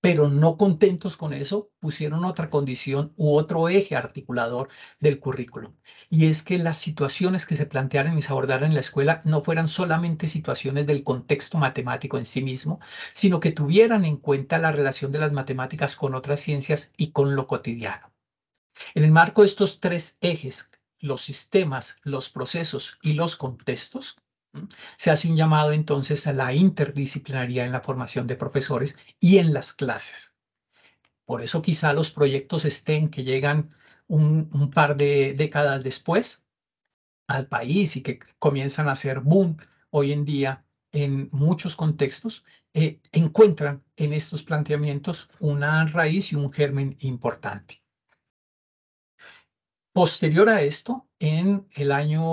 pero no contentos con eso, pusieron otra condición u otro eje articulador del currículum. Y es que las situaciones que se plantearan y se abordaran en la escuela no fueran solamente situaciones del contexto matemático en sí mismo, sino que tuvieran en cuenta la relación de las matemáticas con otras ciencias y con lo cotidiano. En el marco de estos tres ejes, los sistemas, los procesos y los contextos, se hace un llamado entonces a la interdisciplinaridad en la formación de profesores y en las clases. Por eso quizá los proyectos STEM que llegan un, par de décadas después al país y que comienzan a ser boom hoy en día en muchos contextos, eh, encuentran en estos planteamientos una raíz y un germen importante. Posterior a esto, en el año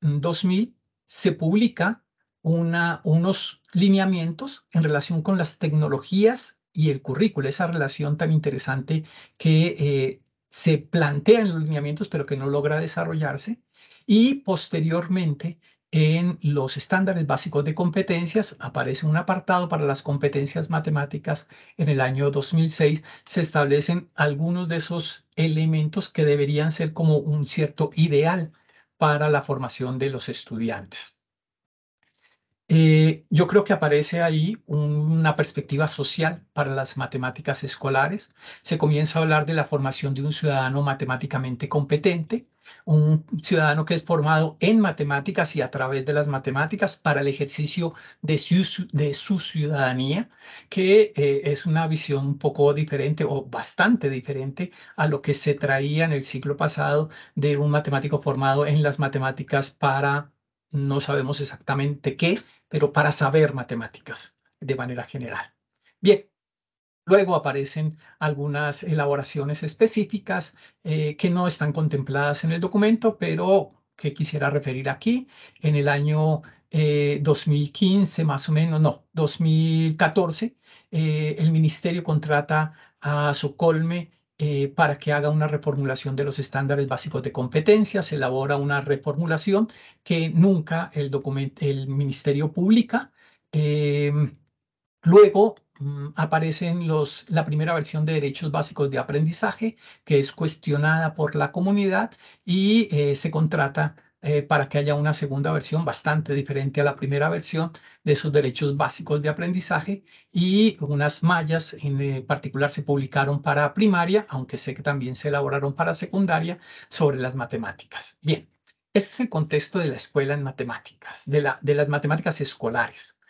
2000, se publica unos lineamientos en relación con las tecnologías y el currículo, esa relación tan interesante que eh, se plantea en los lineamientos pero que no logra desarrollarse. Y posteriormente, en los estándares básicos de competencias, aparece un apartado para las competencias matemáticas. En el año 2006 se establecen algunos de esos elementos que deberían ser como un cierto ideal para la formación de los estudiantes. Eh, yo creo que aparece ahí una perspectiva social para las matemáticas escolares. Se comienza a hablar de la formación de un ciudadano matemáticamente competente, un ciudadano que es formado en matemáticas y a través de las matemáticas para el ejercicio de su, ciudadanía, que eh, es una visión un poco diferente o bastante diferente a lo que se traía en el siglo pasado de un matemático formado en las matemáticas para no sabemos exactamente qué, pero para saber matemáticas de manera general. Bien, Luego aparecen algunas elaboraciones específicas eh, que no están contempladas en el documento, pero que quisiera referir aquí. En el año 2015, eh, más o menos, no, 2014, eh, el ministerio contrata a Socolme eh, para que haga una reformulación de los estándares básicos de competencia, se elabora una reformulación que nunca el, el ministerio publica. Em, luego mm, aparecen los, la primera versión de derechos básicos de aprendizaje, que es cuestionada por la comunidad y eh, se contrata eh, para que haya una segunda versión bastante diferente a la primera versión de sus derechos básicos de aprendizaje y unas mallas en eh, particular se publicaron para primaria, aunque sé que también se elaboraron para secundaria sobre las matemáticas. Bien, este es el contexto de la escuela en matemáticas, de, la, de las matemáticas escolares.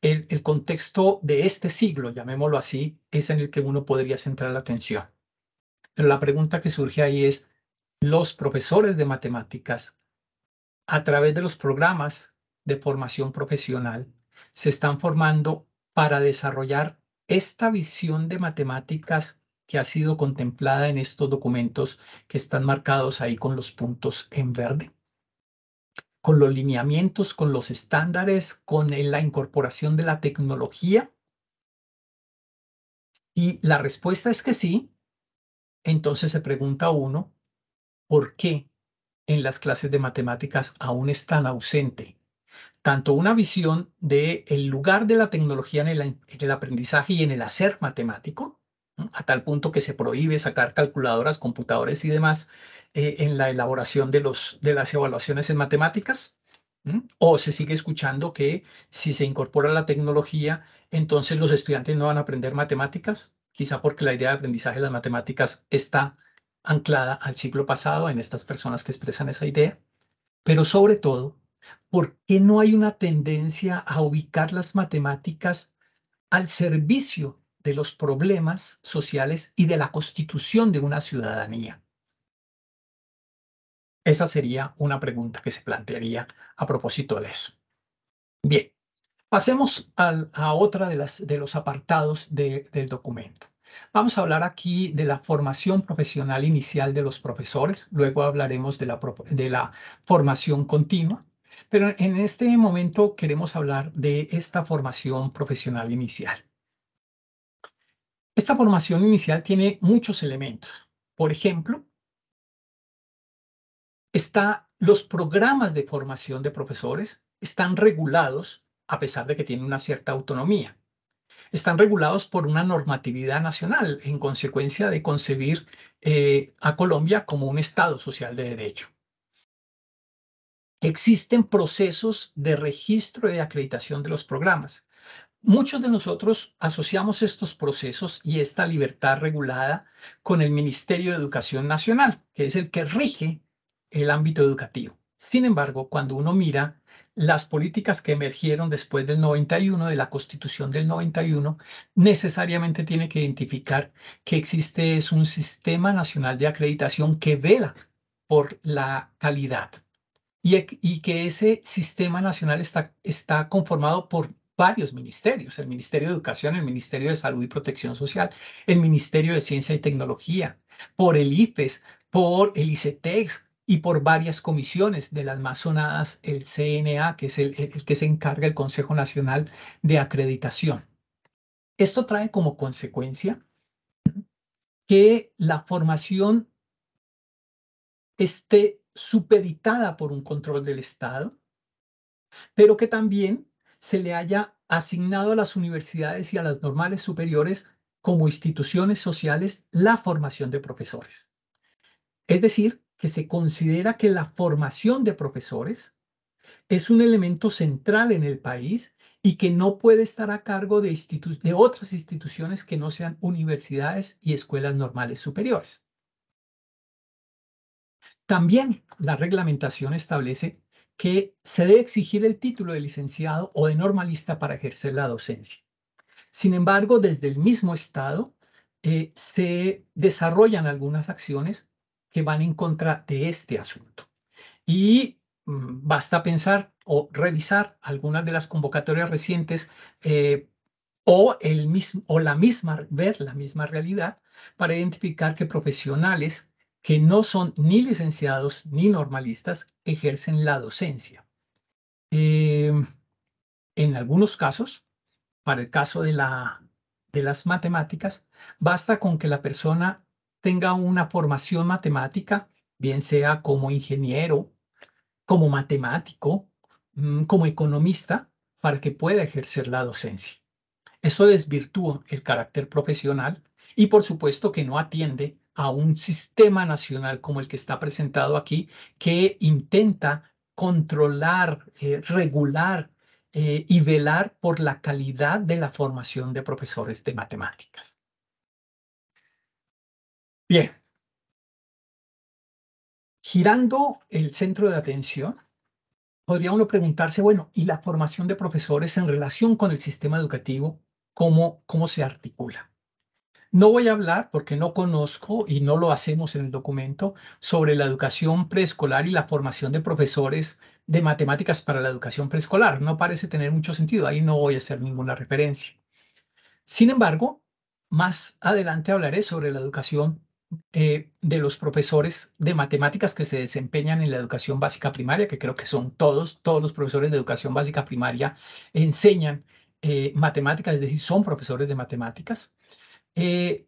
El, el contexto de este siglo, llamémoslo así, es en el que uno podría centrar la atención. Pero la pregunta que surge ahí es, ¿los profesores de matemáticas a través de los programas de formación profesional, se están formando para desarrollar esta visión de matemáticas que ha sido contemplada en estos documentos que están marcados ahí con los puntos en verde, con los lineamientos, con los estándares, con la incorporación de la tecnología. Y la respuesta es que sí. Entonces se pregunta uno, ¿por qué en las clases de matemáticas aún es tan ausente. Tanto una visión del el lugar de la tecnología en el, aprendizaje y en el hacer matemático, a tal punto que se prohíbe sacar calculadoras, computadores y demás eh, en la elaboración de, los, de las evaluaciones en matemáticas. O se sigue escuchando que si se incorpora la tecnología, entonces los estudiantes no van a aprender matemáticas, quizá porque la idea de aprendizaje de las matemáticas está anclada al siglo pasado, en estas personas que expresan esa idea, pero sobre todo, ¿por qué no hay una tendencia a ubicar las matemáticas al servicio de los problemas sociales y de la constitución de una ciudadanía? Esa sería una pregunta que se plantearía a propósito de eso. Bien, pasemos a otra de, los apartados del documento. Vamos a hablar aquí de la formación profesional inicial de los profesores, luego hablaremos de la, formación continua, pero en este momento queremos hablar de esta formación profesional inicial. Esta formación inicial tiene muchos elementos. Por ejemplo, los programas de formación de profesores están regulados a pesar de que tienen una cierta autonomía están regulados por una normatividad nacional en consecuencia de concebir eh, a Colombia como un Estado social de derecho. Existen procesos de registro y acreditación de los programas. Muchos de nosotros asociamos estos procesos y esta libertad regulada con el Ministerio de Educación Nacional, que es el que rige el ámbito educativo. Sin embargo, cuando uno mira las políticas que emergieron después del 91, de la constitución del 91, necesariamente tiene que identificar que existe un sistema nacional de acreditación que vela por la calidad y, e, que ese sistema nacional está, conformado por varios ministerios, el Ministerio de Educación, el Ministerio de Salud y Protección Social, el Ministerio de Ciencia y Tecnología, por el IFES, por el ICETEX, y por varias comisiones de las más sonadas, el CNA, que es el, el, que se encarga el Consejo Nacional de Acreditación. Esto trae como consecuencia que la formación esté supeditada por un control del Estado, pero que también se le haya asignado a las universidades y a las normales superiores como instituciones sociales la formación de profesores. Es decir, que se considera que la formación de profesores es un elemento central en el país y que no puede estar a cargo de, de otras instituciones que no sean universidades y escuelas normales superiores. También la reglamentación establece que se debe exigir el título de licenciado o de normalista para ejercer la docencia. Sin embargo, desde el mismo Estado eh, se desarrollan algunas acciones que van en contra de este asunto. Y mm, basta pensar o revisar algunas de las convocatorias recientes eh, o, el mismo, o la misma, ver la misma realidad para identificar que profesionales que no son ni licenciados ni normalistas ejercen la docencia. Em, en algunos casos, para el caso de, la, de las matemáticas, basta con que la persona tenga una formación matemática, bien sea como ingeniero, como matemático, mm, como economista, para que pueda ejercer la docencia. Eso desvirtúa el carácter profesional y por supuesto que no atiende a un sistema nacional como el que está presentado aquí, que intenta controlar, eh, regular eh, y velar por la calidad de la formación de profesores de matemáticas. Bien. Girando el centro de atención, podría uno preguntarse, bueno, ¿y la formación de profesores en relación con el sistema educativo, cómo, cómo se articula? No voy a hablar, porque no conozco y no lo hacemos en el documento, sobre la educación preescolar y la formación de profesores de matemáticas para la educación preescolar. No parece tener mucho sentido, ahí no voy a hacer ninguna referencia. Sin embargo, más adelante hablaré sobre la educación eh, de los profesores de matemáticas que se desempeñan en la educación básica primaria, que creo que son todos, todos los profesores de educación básica primaria enseñan eh, matemáticas, es decir, son profesores de matemáticas. Eh,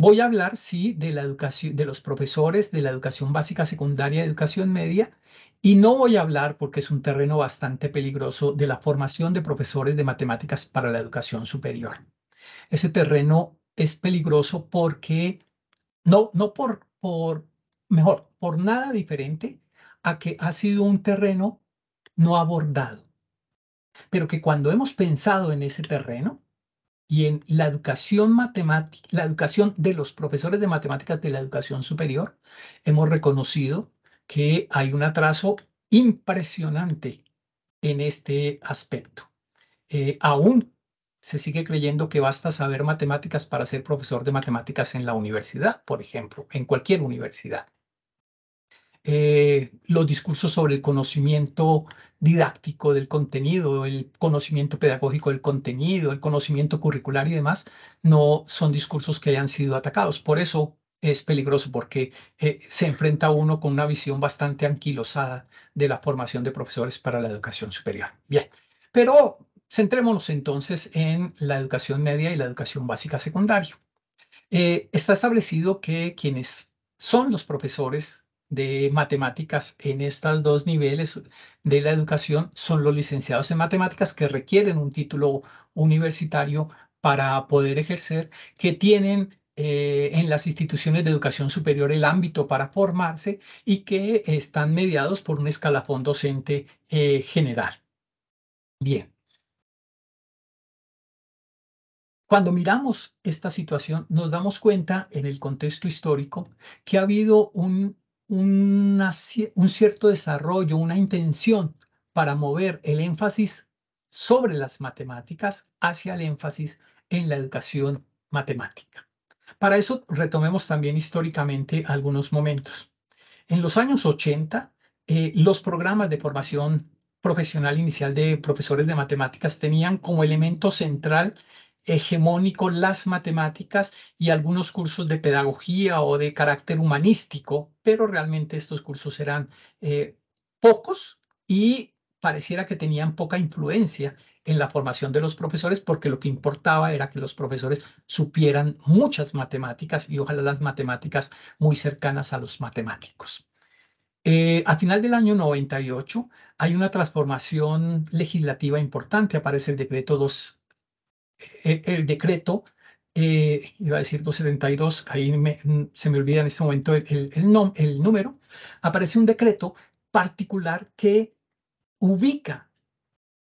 voy a hablar, sí, de, la educación, de los profesores de la educación básica secundaria, y educación media, y no voy a hablar, porque es un terreno bastante peligroso, de la formación de profesores de matemáticas para la educación superior. Ese terreno es peligroso porque no, no por, por, mejor, por nada diferente a que ha sido un terreno no abordado, pero que cuando hemos pensado en ese terreno y en la educación matemática, la educación de los profesores de matemáticas de la educación superior, hemos reconocido que hay un atraso impresionante en este aspecto. Eh, aún se sigue creyendo que basta saber matemáticas para ser profesor de matemáticas en la universidad, por ejemplo, en cualquier universidad. Eh, los discursos sobre el conocimiento didáctico del contenido, el conocimiento pedagógico del contenido, el conocimiento curricular y demás, no son discursos que hayan sido atacados. Por eso es peligroso, porque eh, se enfrenta uno con una visión bastante anquilosada de la formación de profesores para la educación superior. Bien, pero Centrémonos entonces en la educación media y la educación básica secundaria. Eh, está establecido que quienes son los profesores de matemáticas en estos dos niveles de la educación son los licenciados en matemáticas que requieren un título universitario para poder ejercer, que tienen eh, en las instituciones de educación superior el ámbito para formarse y que están mediados por un escalafón docente eh, general. Bien, Cuando miramos esta situación, nos damos cuenta en el contexto histórico que ha habido un, un cierto desarrollo, una intención para mover el énfasis sobre las matemáticas hacia el énfasis en la educación matemática. Para eso retomemos también históricamente algunos momentos. En los años 80, eh, los programas de formación profesional inicial de profesores de matemáticas tenían como elemento central hegemónico las matemáticas y algunos cursos de pedagogía o de carácter humanístico, pero realmente estos cursos eran eh, pocos y pareciera que tenían poca influencia en la formación de los profesores porque lo que importaba era que los profesores supieran muchas matemáticas y ojalá las matemáticas muy cercanas a los matemáticos. Eh, a final del año 98 hay una transformación legislativa importante, aparece el decreto 2 e, el decreto, eh, iba a decir 272, ahí mm, se me olvida en este momento el, número, aparece un decreto particular que ubica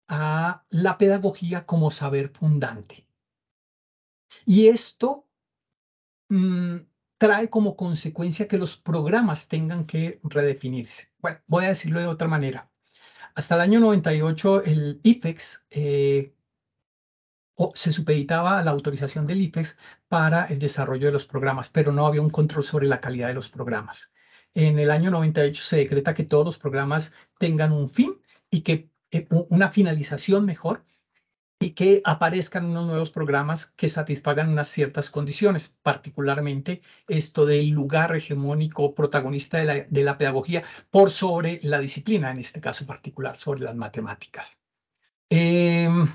a la pedagogía como saber fundante. Y esto mm, trae como consecuencia que los programas tengan que redefinirse. Bueno, voy a decirlo de otra manera. Hasta el año 98, el IPEX eh, o se supeditaba a la autorización del IPEX para el desarrollo de los programas, pero no había un control sobre la calidad de los programas. En el año 98 se decreta que todos los programas tengan un fin y que eh, una finalización mejor y que aparezcan unos nuevos programas que satisfagan unas ciertas condiciones, particularmente esto del lugar hegemónico protagonista de la, pedagogía por sobre la disciplina, en este caso particular, sobre las matemáticas. Em,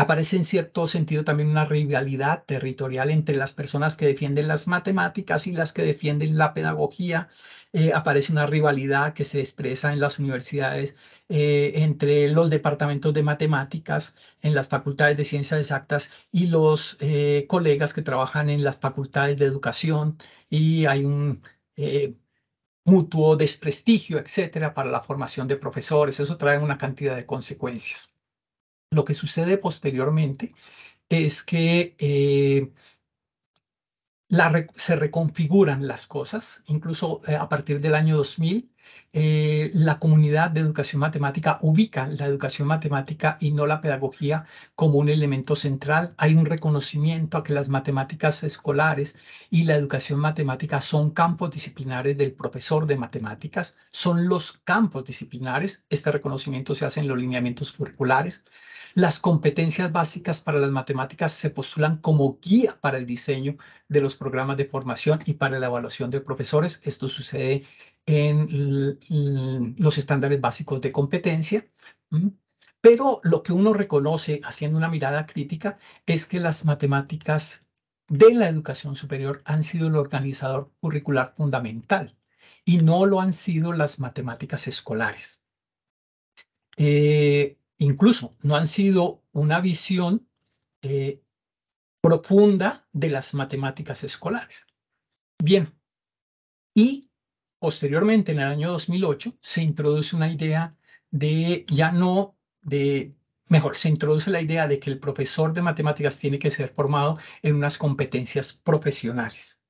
Aparece en cierto sentido también una rivalidad territorial entre las personas que defienden las matemáticas y las que defienden la pedagogía. Eh, aparece una rivalidad que se expresa en las universidades eh, entre los departamentos de matemáticas, en las facultades de ciencias exactas y los eh, colegas que trabajan en las facultades de educación. Y hay un mutuo desprestigio, etcétera, para la formación de profesores. Eso trae una cantidad de consecuencias. Lo que sucede posteriormente es que eh, se reconfiguran las cosas, incluso eh, a partir del año 2000 eh, la comunidad de educación matemática ubica la educación matemática y no la pedagogía como un elemento central. Hay un reconocimiento a que las matemáticas escolares y la educación matemática son campos disciplinares del profesor de matemáticas, son los campos disciplinares. Este reconocimiento se hace en los lineamientos curriculares. Las competencias básicas para las matemáticas se postulan como guía para el diseño de los programas de formación y para la evaluación de profesores. Esto sucede en los estándares básicos de competencia, pero lo que uno reconoce haciendo una mirada crítica es que las matemáticas de la educación superior han sido el organizador curricular fundamental y no lo han sido las matemáticas escolares. Eh, incluso no han sido una visión eh, profunda de las matemáticas escolares. Bien, y Posteriormente, en el año 2008, se introduce una idea de ya no de, mejor, se introduce la idea de que el profesor de matemáticas tiene que ser formado en unas competencias profesionales,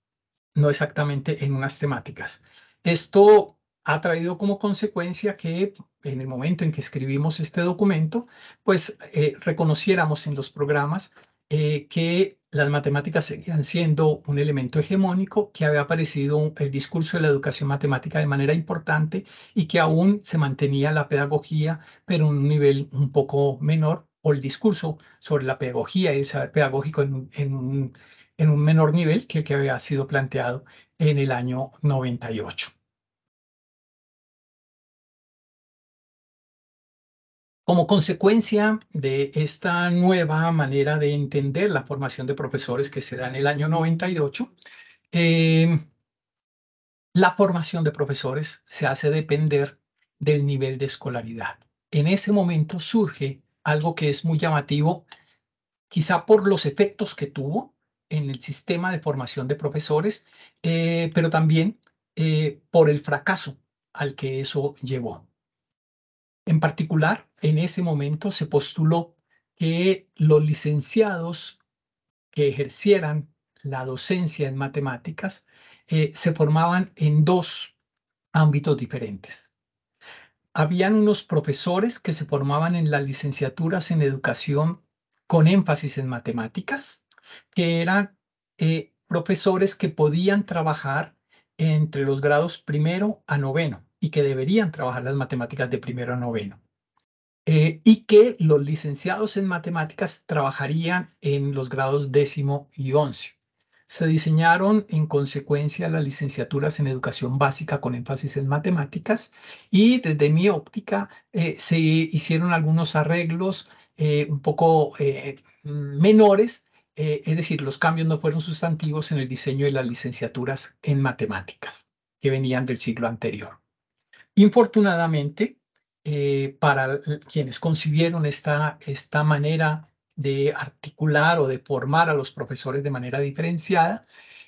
no exactamente en unas temáticas. Esto ha traído como consecuencia que en el momento en que escribimos este documento, pues eh, reconociéramos en los programas eh, que las matemáticas seguían siendo un elemento hegemónico, que había aparecido el discurso de la educación matemática de manera importante y que aún se mantenía la pedagogía, pero en un nivel un poco menor, o el discurso sobre la pedagogía y el saber pedagógico en, un, en un menor nivel que el que había sido planteado en el año 98. Como consecuencia de esta nueva manera de entender la formación de profesores que se da en el año 98, em, la formación de profesores se hace depender del nivel de escolaridad. En ese momento surge algo que es muy llamativo, quizá por los efectos que tuvo en el sistema de formación de profesores, eh, pero también eh, por el fracaso al que eso llevó. En particular, en ese momento se postuló que los licenciados que ejercieran la docencia en matemáticas eh, se formaban en dos ámbitos diferentes. Habían unos profesores que se formaban en las licenciaturas en educación con énfasis en matemáticas, que eran eh, profesores que podían trabajar entre los grados primero a noveno y que deberían trabajar las matemáticas de primero a noveno. Eh, y que los licenciados en matemáticas trabajarían en los grados décimo y once. Se diseñaron en consecuencia las licenciaturas en educación básica con énfasis en matemáticas y desde mi óptica eh, se hicieron algunos arreglos eh, un poco menores, es decir, los cambios no fueron sustantivos en el diseño de las licenciaturas en matemáticas que venían del siglo anterior. Infortunadamente, eh, para quienes concibieron esta, esta manera de articular o de formar a los profesores de manera diferenciada,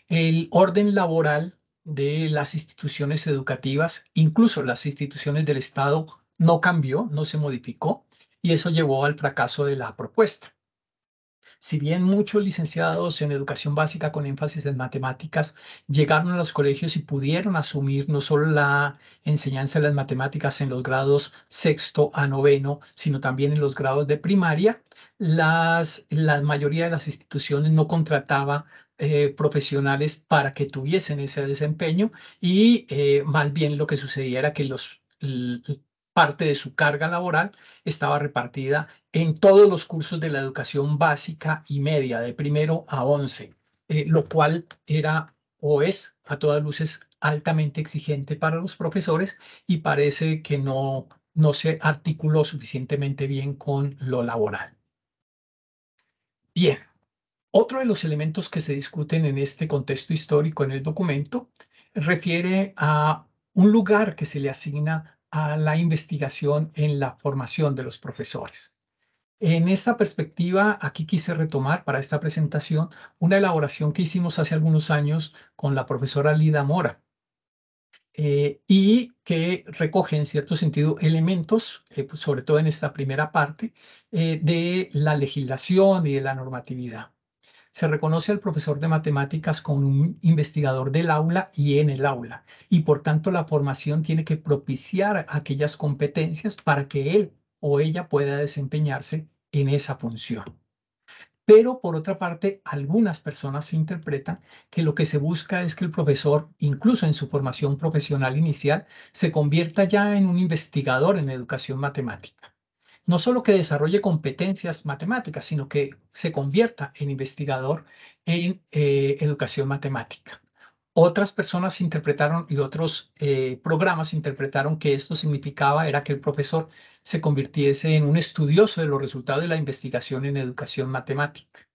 el orden laboral de las instituciones educativas, incluso las instituciones del Estado, no cambió, no se modificó, y eso llevó al fracaso de la propuesta. Si bien muchos licenciados en educación básica con énfasis en matemáticas llegaron a los colegios y pudieron asumir no solo la enseñanza de las matemáticas en los grados sexto a noveno, sino también en los grados de primaria, las, la mayoría de las instituciones no contrataba eh, profesionales para que tuviesen ese desempeño y eh, más bien lo que sucedía era que los parte de su carga laboral estaba repartida en todos los cursos de la educación básica y media, de primero a once, eh, lo cual era o es a todas luces altamente exigente para los profesores y parece que no, no se articuló suficientemente bien con lo laboral. Bien, otro de los elementos que se discuten en este contexto histórico en el documento refiere a un lugar que se le asigna a la investigación en la formación de los profesores. En esta perspectiva, aquí quise retomar para esta presentación una elaboración que hicimos hace algunos años con la profesora Lida Mora eh, y que recoge en cierto sentido elementos, eh, pues sobre todo en esta primera parte, eh, de la legislación y de la normatividad. Se reconoce al profesor de matemáticas como un investigador del aula y en el aula, y por tanto la formación tiene que propiciar aquellas competencias para que él o ella pueda desempeñarse en esa función. Pero por otra parte, algunas personas interpretan que lo que se busca es que el profesor, incluso en su formación profesional inicial, se convierta ya en un investigador en educación matemática no solo que desarrolle competencias matemáticas, sino que se convierta en investigador en eh, educación matemática. Otras personas interpretaron y otros eh, programas interpretaron que esto significaba era que el profesor se convirtiese en un estudioso de los resultados de la investigación en educación matemática.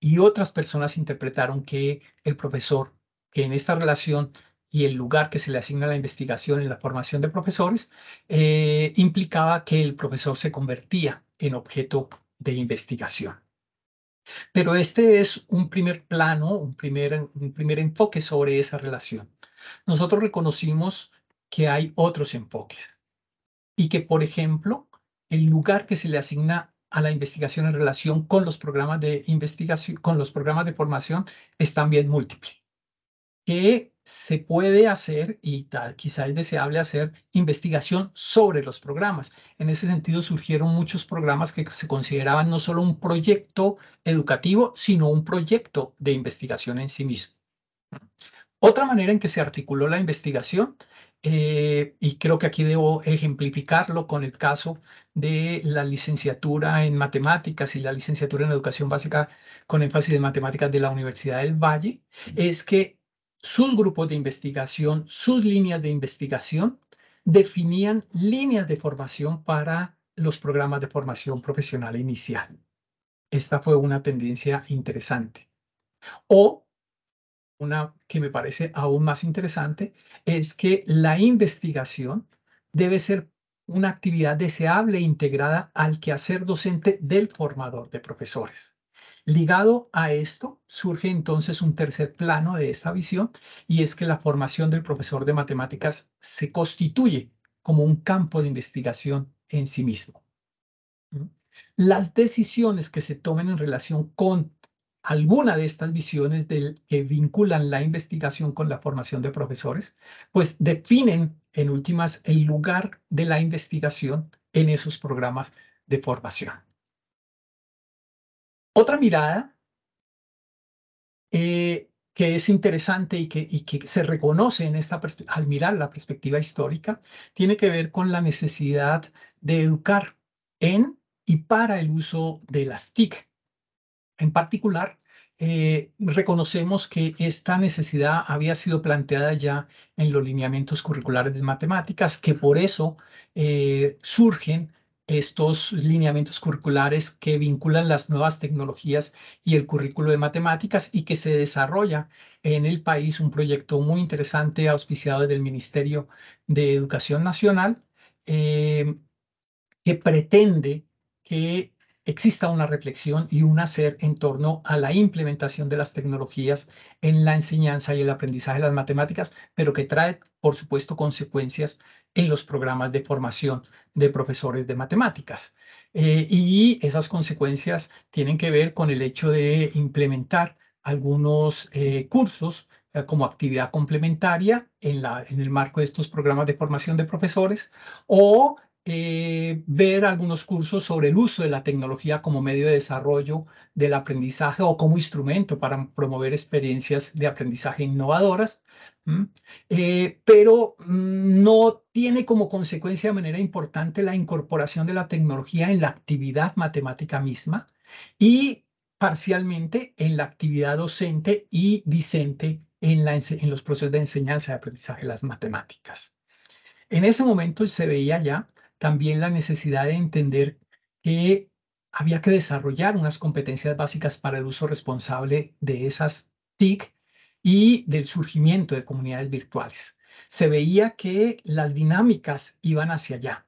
Y otras personas interpretaron que el profesor, que en esta relación y el lugar que se le asigna a la investigación en la formación de profesores eh, implicaba que el profesor se convertía en objeto de investigación. Pero este es un primer plano, un primer, un primer enfoque sobre esa relación. Nosotros reconocimos que hay otros enfoques y que, por ejemplo, el lugar que se le asigna a la investigación en relación con los programas de investigación, con los programas de formación es también múltiple. Que se puede hacer y quizá es deseable hacer investigación sobre los programas. En ese sentido surgieron muchos programas que se consideraban no solo un proyecto educativo, sino un proyecto de investigación en sí mismo. Otra manera en que se articuló la investigación, eh, y creo que aquí debo ejemplificarlo con el caso de la licenciatura en matemáticas y la licenciatura en educación básica con énfasis en matemáticas de la Universidad del Valle, es que sus grupos de investigación, sus líneas de investigación, definían líneas de formación para los programas de formación profesional inicial. Esta fue una tendencia interesante. O una que me parece aún más interesante es que la investigación debe ser una actividad deseable e integrada al quehacer docente del formador de profesores. Ligado a esto, surge entonces un tercer plano de esta visión y es que la formación del profesor de matemáticas se constituye como un campo de investigación en sí mismo. ¿Mm? Las decisiones que se tomen en relación con alguna de estas visiones del, que vinculan la investigación con la formación de profesores, pues definen en últimas el lugar de la investigación en esos programas de formación. Otra mirada eh, que es interesante y que, se reconoce en esta al mirar la perspectiva histórica tiene que ver con la necesidad de educar en y para el uso de las TIC. En particular, eh, reconocemos que esta necesidad había sido planteada ya en los lineamientos curriculares de matemáticas, que por eso eh, surgen estos lineamientos curriculares que vinculan las nuevas tecnologías y el currículo de matemáticas y que se desarrolla en el país un proyecto muy interesante auspiciado del Ministerio de Educación Nacional eh, que pretende que exista una reflexión y un hacer en torno a la implementación de las tecnologías en la enseñanza y el aprendizaje de las matemáticas, pero que trae, por supuesto, consecuencias en los programas de formación de profesores de matemáticas. Eh, y esas consecuencias tienen que ver con el hecho de implementar algunos eh, cursos eh, como actividad complementaria en, la, en el marco de estos programas de formación de profesores o eh, ver algunos cursos sobre el uso de la tecnología como medio de desarrollo del aprendizaje o como instrumento para promover experiencias de aprendizaje innovadoras, eh, pero mm, no tiene como consecuencia de manera importante la incorporación de la tecnología en la actividad matemática misma y parcialmente en la actividad docente y discente en, en los procesos de enseñanza y aprendizaje de las matemáticas. En ese momento se veía ya también la necesidad de entender que había que desarrollar unas competencias básicas para el uso responsable de esas TIC y del surgimiento de comunidades virtuales. Se veía que las dinámicas iban hacia allá.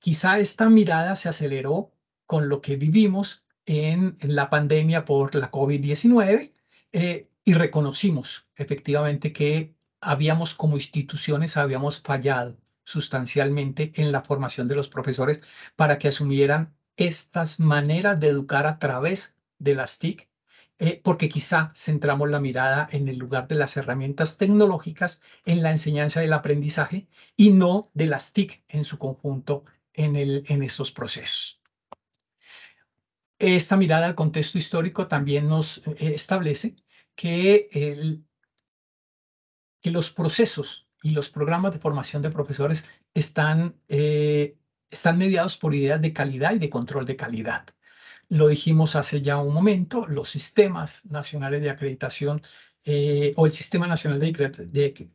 Quizá esta mirada se aceleró con lo que vivimos en la pandemia por la COVID-19 eh, y reconocimos efectivamente que habíamos como instituciones, habíamos fallado sustancialmente en la formación de los profesores para que asumieran estas maneras de educar a través de las TIC, eh, porque quizá centramos la mirada en el lugar de las herramientas tecnológicas en la enseñanza del aprendizaje y no de las TIC en su conjunto en, el, en estos procesos. Esta mirada al contexto histórico también nos eh, establece que, el, que los procesos y los programas de formación de profesores están, eh, están mediados por ideas de calidad y de control de calidad. Lo dijimos hace ya un momento, los sistemas nacionales de acreditación eh, o el Sistema Nacional de,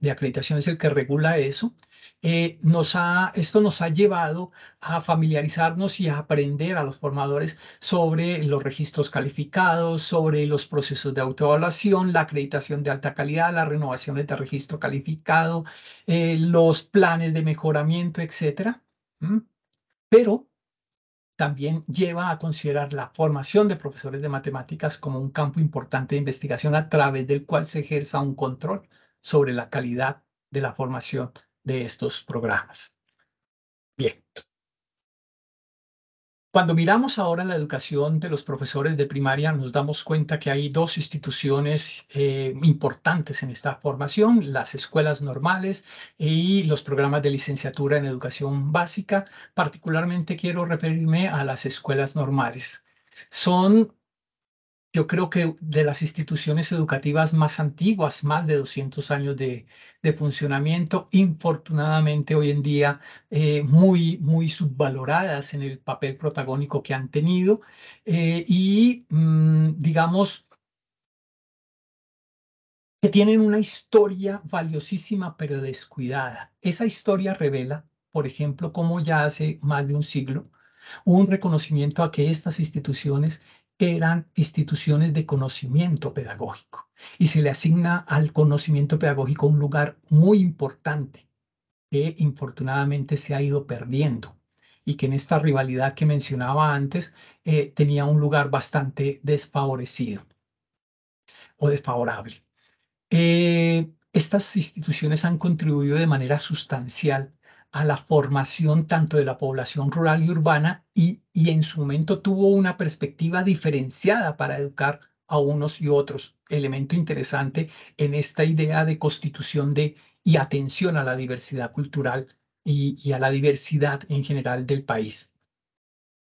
Acreditación es el que regula eso, eh, nos ha, esto nos ha llevado a familiarizarnos y a aprender a los formadores sobre los registros calificados, sobre los procesos de autoevaluación, la acreditación de alta calidad, la renovación de registro calificado, eh, los planes de mejoramiento, etc. Pero también lleva a considerar la formación de profesores de matemáticas como un campo importante de investigación a través del cual se ejerza un control sobre la calidad de la formación de estos programas. Bien, cuando miramos ahora la educación de los profesores de primaria, nos damos cuenta que hay dos instituciones eh, importantes en esta formación, las escuelas normales y los programas de licenciatura en educación básica. Particularmente quiero referirme a las escuelas normales. Son yo creo que de las instituciones educativas más antiguas, más de 200 años de, funcionamiento, infortunadamente hoy en día eh, muy, muy subvaloradas en el papel protagónico que han tenido eh, y, mm, digamos, que tienen una historia valiosísima pero descuidada. Esa historia revela, por ejemplo, cómo ya hace más de un siglo, un reconocimiento a que estas instituciones eran instituciones de conocimiento pedagógico y se le asigna al conocimiento pedagógico un lugar muy importante que infortunadamente se ha ido perdiendo y que en esta rivalidad que mencionaba antes eh, tenía un lugar bastante desfavorecido o desfavorable. Eh, estas instituciones han contribuido de manera sustancial a la formación tanto de la población rural y urbana y, en su momento tuvo una perspectiva diferenciada para educar a unos y otros. Elemento interesante en esta idea de constitución de y atención a la diversidad cultural y, y a la diversidad en general del país.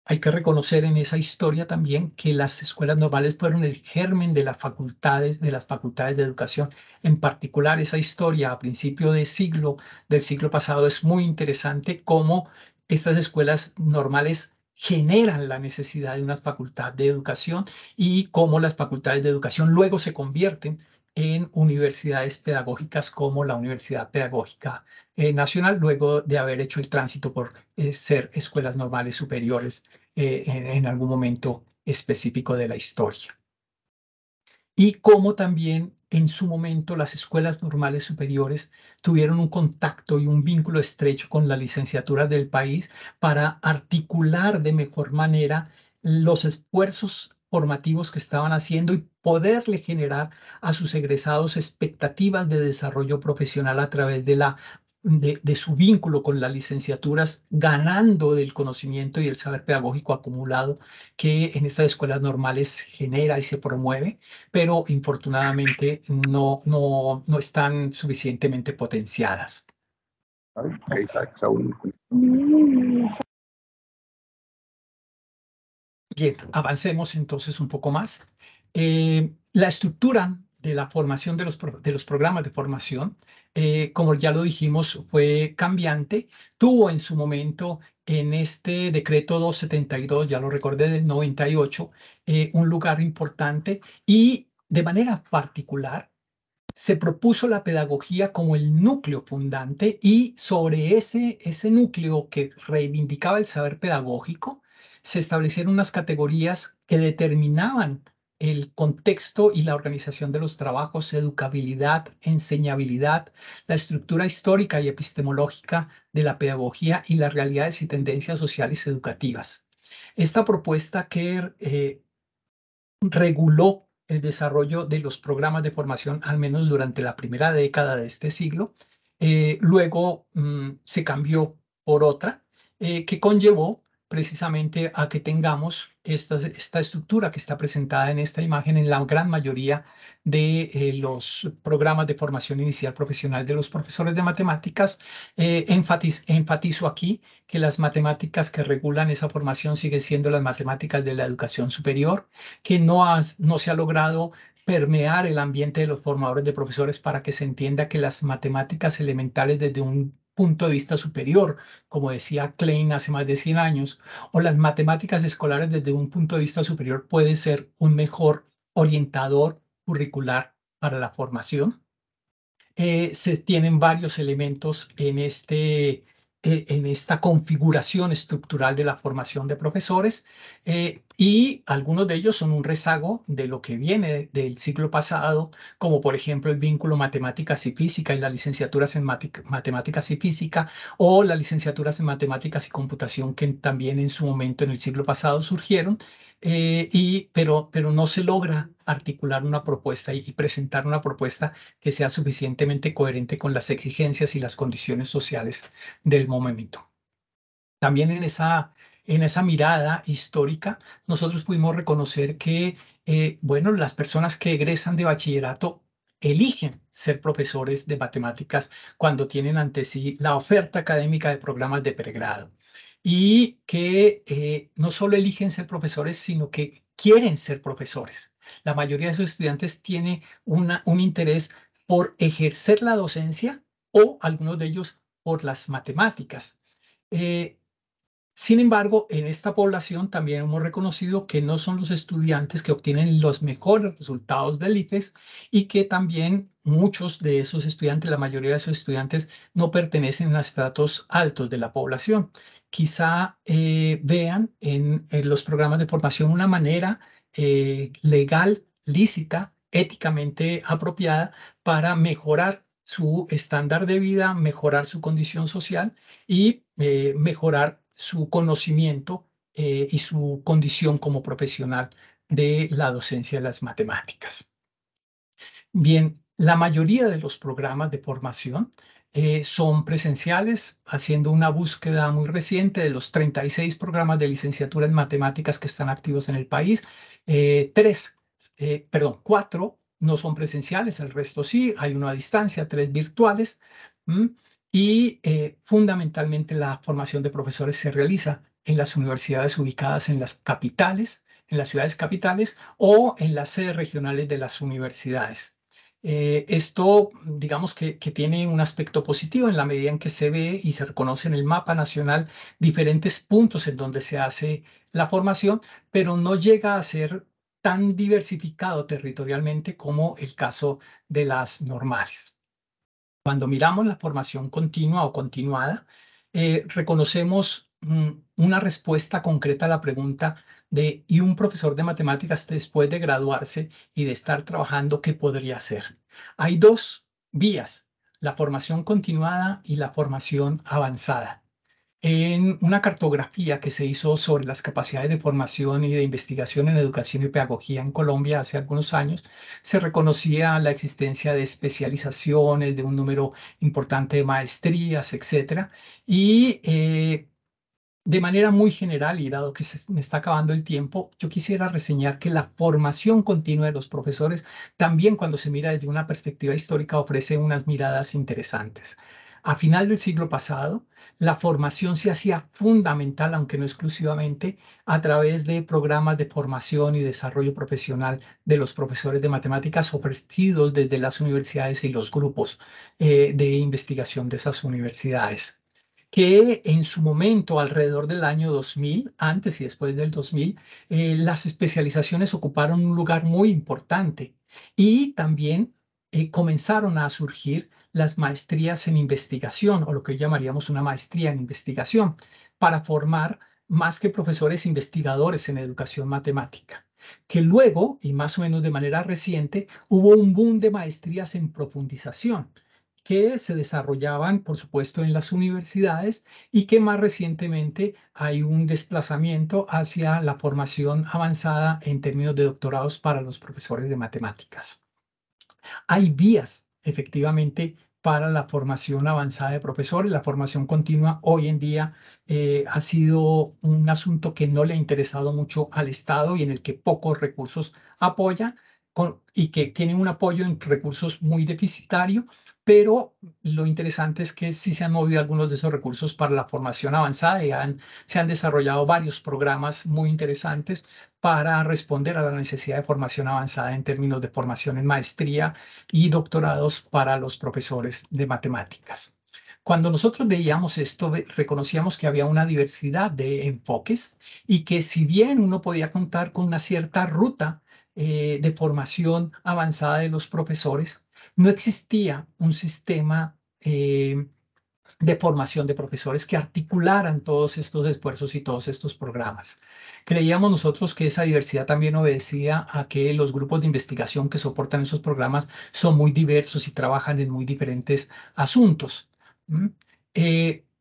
Hay que reconocer en esa historia también que las escuelas normales fueron el germen de las facultades, de las facultades de educación. En particular, esa historia a principio de siglo, del siglo pasado, es muy interesante cómo estas escuelas normales generan la necesidad de una facultad de educación y cómo las facultades de educación luego se convierten en universidades pedagógicas como la Universidad Pedagógica eh, nacional luego de haber hecho el tránsito por eh, ser escuelas normales superiores eh, en, en, algún momento específico de la historia. Y cómo también en su momento las escuelas normales superiores tuvieron un contacto y un vínculo estrecho con la licenciatura del país para articular de mejor manera los esfuerzos formativos que estaban haciendo y poderle generar a sus egresados expectativas de desarrollo profesional a través de la de, su vínculo con las licenciaturas, ganando del conocimiento y el saber pedagógico acumulado que en estas escuelas normales genera y se promueve, pero infortunadamente no, no, no están suficientemente potenciadas. Bien, avancemos entonces un poco más. Eh, la estructura de la formación de los, de los programas de formación, eh, como ya lo dijimos, fue cambiante. Tuvo en su momento en este decreto 272, ya lo recordé, del 98, eh, un lugar importante y de manera particular se propuso la pedagogía como el núcleo fundante y sobre ese, ese núcleo que reivindicaba el saber pedagógico, se establecieron unas categorías que determinaban el contexto y la organización de los trabajos, educabilidad, enseñabilidad, la estructura histórica y epistemológica de la pedagogía y las realidades y tendencias sociales educativas. Esta propuesta que eh, reguló el desarrollo de los programas de formación, al menos durante la primera década de este siglo, eh, luego mm, se cambió por otra, eh, que conllevó precisamente a que tengamos esta, esta estructura que está presentada en esta imagen en la gran mayoría de eh, los programas de formación inicial profesional de los profesores de matemáticas. Eh, enfatizo aquí que las matemáticas que regulan esa formación siguen siendo las matemáticas de la educación superior, que no, no se ha logrado permear el ambiente de los formadores de profesores para que se entienda que las matemáticas elementales desde un punto de vista superior, como decía Klein hace más de 100 años, o las matemáticas escolares desde un punto de vista superior puede ser un mejor orientador curricular para la formación. Eh, se tienen varios elementos en, este, eh, en esta configuración estructural de la formación de profesores. Eh, y algunos de ellos son un rezago de lo que viene del siglo pasado, como por ejemplo el vínculo matemáticas y física y las licenciaturas en matemáticas y física o las licenciaturas en matemáticas y computación que también en su momento en el siglo pasado surgieron, eh, y, pero, pero no se logra articular una propuesta y presentar una propuesta que sea suficientemente coherente con las exigencias y las condiciones sociales del momento. También en esa en esa mirada histórica, nosotros pudimos reconocer que, eh, bueno, las personas que egresan de bachillerato eligen ser profesores de matemáticas cuando tienen ante sí la oferta académica de programas de pregrado y que eh, no solo eligen ser profesores, sino que quieren ser profesores. La mayoría de sus estudiantes tiene un interés por ejercer la docencia o algunos de ellos por las matemáticas. Eh, sin embargo, en esta población también hemos reconocido que no son los estudiantes que obtienen los mejores resultados del élites y que también muchos de esos estudiantes, la mayoría de esos estudiantes, no pertenecen a estratos altos de la población. Quizá eh, vean en, los programas de formación una manera eh, legal, lícita, éticamente apropiada para mejorar su estándar de vida, mejorar su condición social y eh, mejorar su conocimiento eh, y su condición como profesional de la docencia de las matemáticas. Bien, la mayoría de los programas de formación eh, son presenciales, haciendo una búsqueda muy reciente de los 36 programas de licenciatura en matemáticas que están activos en el país. Eh, tres, perdón, cuatro no son presenciales, el resto sí, hay uno a distancia, tres virtuales y eh, fundamentalmente la formación de profesores se realiza en las universidades ubicadas en las capitales, en las ciudades capitales o en las sedes regionales de las universidades. Eh, esto, digamos que, que, tiene un aspecto positivo en la medida en que se ve y se reconoce en el mapa nacional diferentes puntos en donde se hace la formación, pero no llega a ser tan diversificado territorialmente como el caso de las normales. Cuando miramos la formación continua o continuada, eh, reconocemos mm, una respuesta concreta a la pregunta de ¿y un profesor de matemáticas después de graduarse y de estar trabajando qué podría hacer? Hay dos vías, la formación continuada y la formación avanzada en una cartografía que se hizo sobre las capacidades de formación y de investigación en educación y pedagogía en Colombia hace algunos años, se reconocía la existencia de especializaciones, de un número importante de maestrías, etc. Y eh, de manera muy general, y dado que se me está acabando el tiempo, yo quisiera reseñar que la formación continua de los profesores, también cuando se mira desde una perspectiva histórica, ofrece unas miradas interesantes. A final del siglo pasado, la formación se hacía fundamental, aunque no exclusivamente, a través de programas de formación y desarrollo profesional de los profesores de matemáticas ofrecidos desde las universidades y los grupos eh, de investigación de esas universidades que en su momento, alrededor del año 2000, antes y después del 2000, eh, las especializaciones ocuparon un lugar muy importante y también eh, comenzaron a surgir las maestrías en investigación o lo que llamaríamos una maestría en investigación para formar más que profesores investigadores en educación matemática que luego, y más o menos de manera reciente, hubo un boom de maestrías en profundización que se desarrollaban, por supuesto, en las universidades y que más recientemente hay un desplazamiento hacia la formación avanzada en términos de doctorados para los profesores de matemáticas. Hay vías, efectivamente, para la formación avanzada de profesores. La formación continua hoy en día eh, ha sido un asunto que no le ha interesado mucho al Estado y en el que pocos recursos apoya y que tienen un apoyo en recursos muy deficitario, pero lo interesante es que sí se han movido algunos de esos recursos para la formación avanzada y se han desarrollado varios programas muy interesantes para responder a la necesidad de formación avanzada en términos de formación en maestría y doctorados para los profesores de matemáticas. Cuando nosotros veíamos esto, reconocíamos que había una diversidad de enfoques y que si bien uno podía contar con una cierta ruta eh, de formación avanzada de los profesores, no existía un sistema eh, de formación de profesores que articularan todos estos esfuerzos y todos estos programas. Creíamos nosotros que esa diversidad también obedecía a que los grupos de investigación que soportan esos programas son muy diversos y trabajan en muy diferentes asuntos.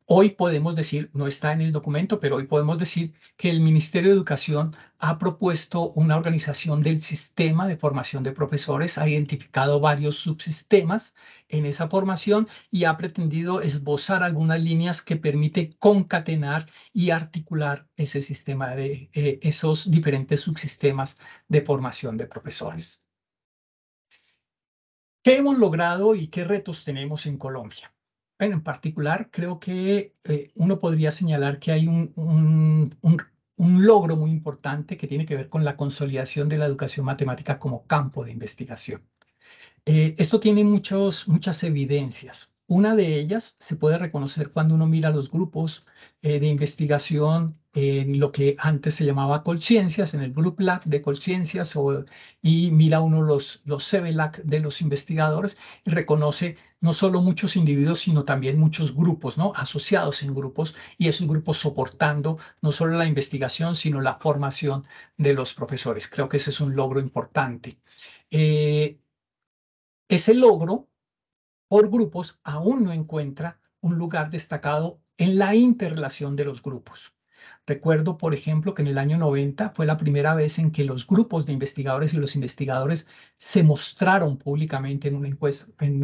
Hoy podemos decir, no está en el documento, pero hoy podemos decir que el Ministerio de Educación ha propuesto una organización del sistema de formación de profesores, ha identificado varios subsistemas en esa formación y ha pretendido esbozar algunas líneas que permiten concatenar y articular ese sistema de eh, esos diferentes subsistemas de formación de profesores. ¿Qué hemos logrado y qué retos tenemos en Colombia? en particular creo que eh, uno podría señalar que hay un, un, logro muy importante que tiene que ver con la consolidación de la educación matemática como campo de investigación. Eh, esto tiene muchos, muchas evidencias. Una de ellas se puede reconocer cuando uno mira los grupos eh, de investigación en lo que antes se llamaba Colciencias, en el Group Lab de Colciencias, y mira uno los, los CBLAC de los investigadores y reconoce no solo muchos individuos, sino también muchos grupos, ¿no? Asociados en grupos y esos grupos soportando no solo la investigación, sino la formación de los profesores. Creo que ese es un logro importante. Eh, ese logro por grupos aún no encuentra un lugar destacado en la interrelación de los grupos. Recuerdo, por ejemplo, que en el año 90 fue la primera vez en que los grupos de investigadores y los investigadores se mostraron públicamente en un,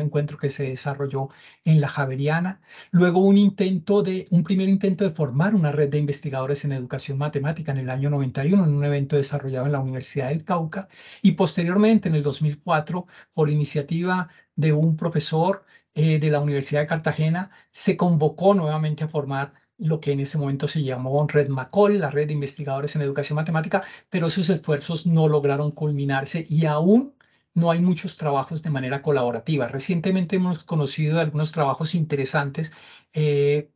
encuentro que se desarrolló en la Javeriana. Luego un intento de, un primer intento de formar una red de investigadores en educación matemática en el año 91 en un evento desarrollado en la Universidad del Cauca y posteriormente en el 2004 por iniciativa de un profesor eh, de la Universidad de Cartagena se convocó nuevamente a formar lo que en ese momento se llamó Red Macol, la red de investigadores en educación matemática, pero sus esfuerzos no lograron culminarse y aún no hay muchos trabajos de manera colaborativa. Recientemente hemos conocido algunos trabajos interesantes eh,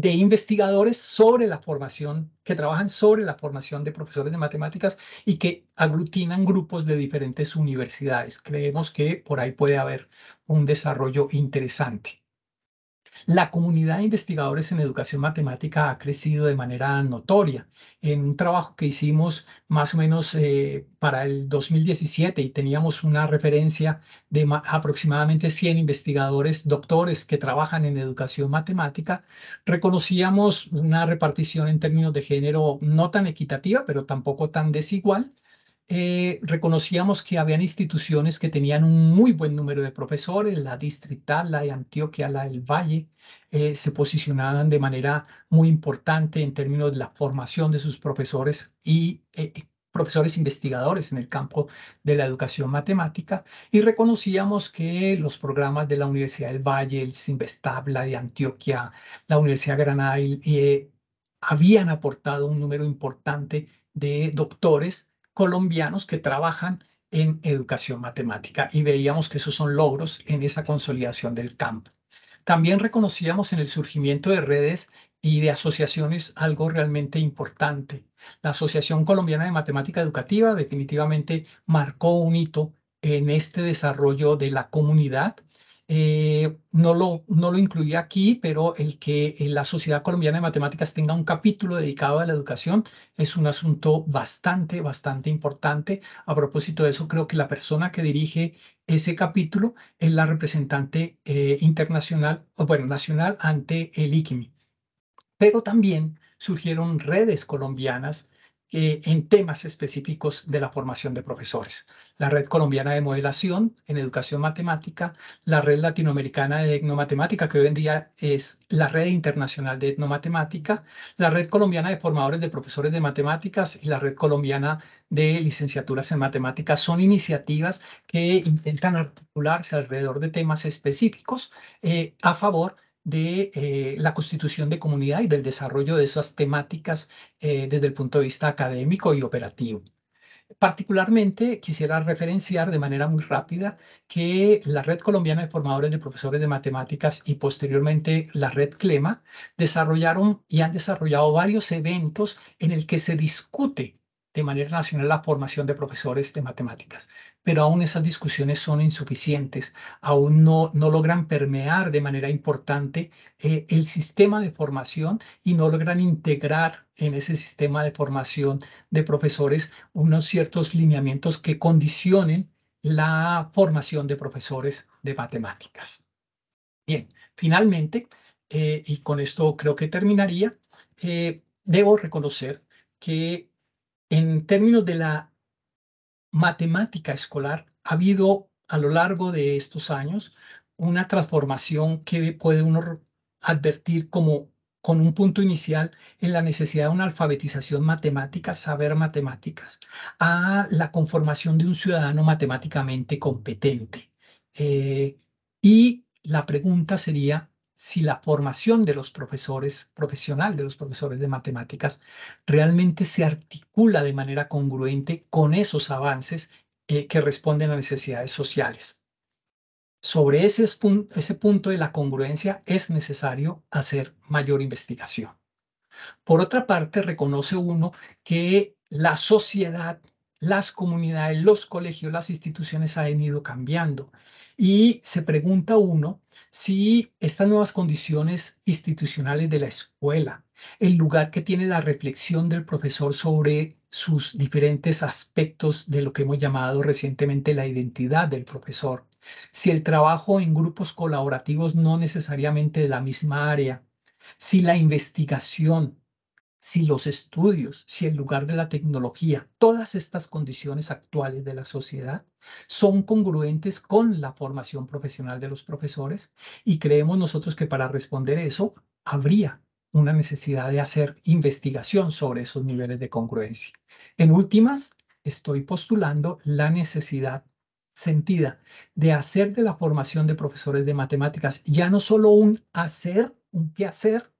de investigadores sobre la formación, que trabajan sobre la formación de profesores de matemáticas y que aglutinan grupos de diferentes universidades. Creemos que por ahí puede haber un desarrollo interesante. La comunidad de investigadores en educación matemática ha crecido de manera notoria. En un trabajo que hicimos más o menos eh, para el 2017 y teníamos una referencia de aproximadamente 100 investigadores doctores que trabajan en educación matemática, reconocíamos una repartición en términos de género no tan equitativa, pero tampoco tan desigual eh, reconocíamos que habían instituciones que tenían un muy buen número de profesores, la distrital, la de Antioquia, la del Valle, eh, se posicionaban de manera muy importante en términos de la formación de sus profesores y eh, profesores investigadores en el campo de la educación matemática y reconocíamos que los programas de la Universidad del Valle, el Simvestab, la de Antioquia, la Universidad de Granada, habían aportado un número importante de doctores colombianos que trabajan en educación matemática y veíamos que esos son logros en esa consolidación del campo. También reconocíamos en el surgimiento de redes y de asociaciones algo realmente importante. La Asociación Colombiana de Matemática Educativa definitivamente marcó un hito en este desarrollo de la comunidad eh, no, lo, no lo incluí aquí, pero el que eh, la Sociedad Colombiana de Matemáticas tenga un capítulo dedicado a la educación es un asunto bastante, bastante importante. A propósito de eso, creo que la persona que dirige ese capítulo es la representante eh, internacional, o bueno, nacional ante el ICMI. Pero también surgieron redes colombianas eh, en temas específicos de la formación de profesores. La Red Colombiana de Modelación en Educación Matemática, la Red Latinoamericana de Etnomatemática, que hoy en día es la Red Internacional de Etnomatemática, la Red Colombiana de Formadores de Profesores de Matemáticas y la Red Colombiana de Licenciaturas en Matemáticas son iniciativas que intentan articularse alrededor de temas específicos eh, a favor de de eh, la constitución de comunidad y del desarrollo de esas temáticas eh, desde el punto de vista académico y operativo. Particularmente quisiera referenciar de manera muy rápida que la Red Colombiana de Formadores de Profesores de Matemáticas y posteriormente la Red CLEMA desarrollaron y han desarrollado varios eventos en el que se discute de manera nacional la formación de profesores de matemáticas pero aún esas discusiones son insuficientes, aún no, no logran permear de manera importante eh, el sistema de formación y no logran integrar en ese sistema de formación de profesores unos ciertos lineamientos que condicionen la formación de profesores de matemáticas. Bien, finalmente, eh, y con esto creo que terminaría, eh, debo reconocer que en términos de la matemática escolar ha habido a lo largo de estos años una transformación que puede uno advertir como con un punto inicial en la necesidad de una alfabetización matemática, saber matemáticas, a la conformación de un ciudadano matemáticamente competente. Eh, y la pregunta sería, si la formación de los profesores, profesional de los profesores de matemáticas, realmente se articula de manera congruente con esos avances eh, que responden a necesidades sociales. Sobre ese, ese punto de la congruencia es necesario hacer mayor investigación. Por otra parte, reconoce uno que la sociedad las comunidades, los colegios, las instituciones han ido cambiando. Y se pregunta uno si estas nuevas condiciones institucionales de la escuela, el lugar que tiene la reflexión del profesor sobre sus diferentes aspectos de lo que hemos llamado recientemente la identidad del profesor, si el trabajo en grupos colaborativos no necesariamente de la misma área, si la investigación si los estudios, si el lugar de la tecnología, todas estas condiciones actuales de la sociedad son congruentes con la formación profesional de los profesores y creemos nosotros que para responder eso habría una necesidad de hacer investigación sobre esos niveles de congruencia. En últimas, estoy postulando la necesidad sentida de hacer de la formación de profesores de matemáticas ya no solo un hacer, un qué hacer,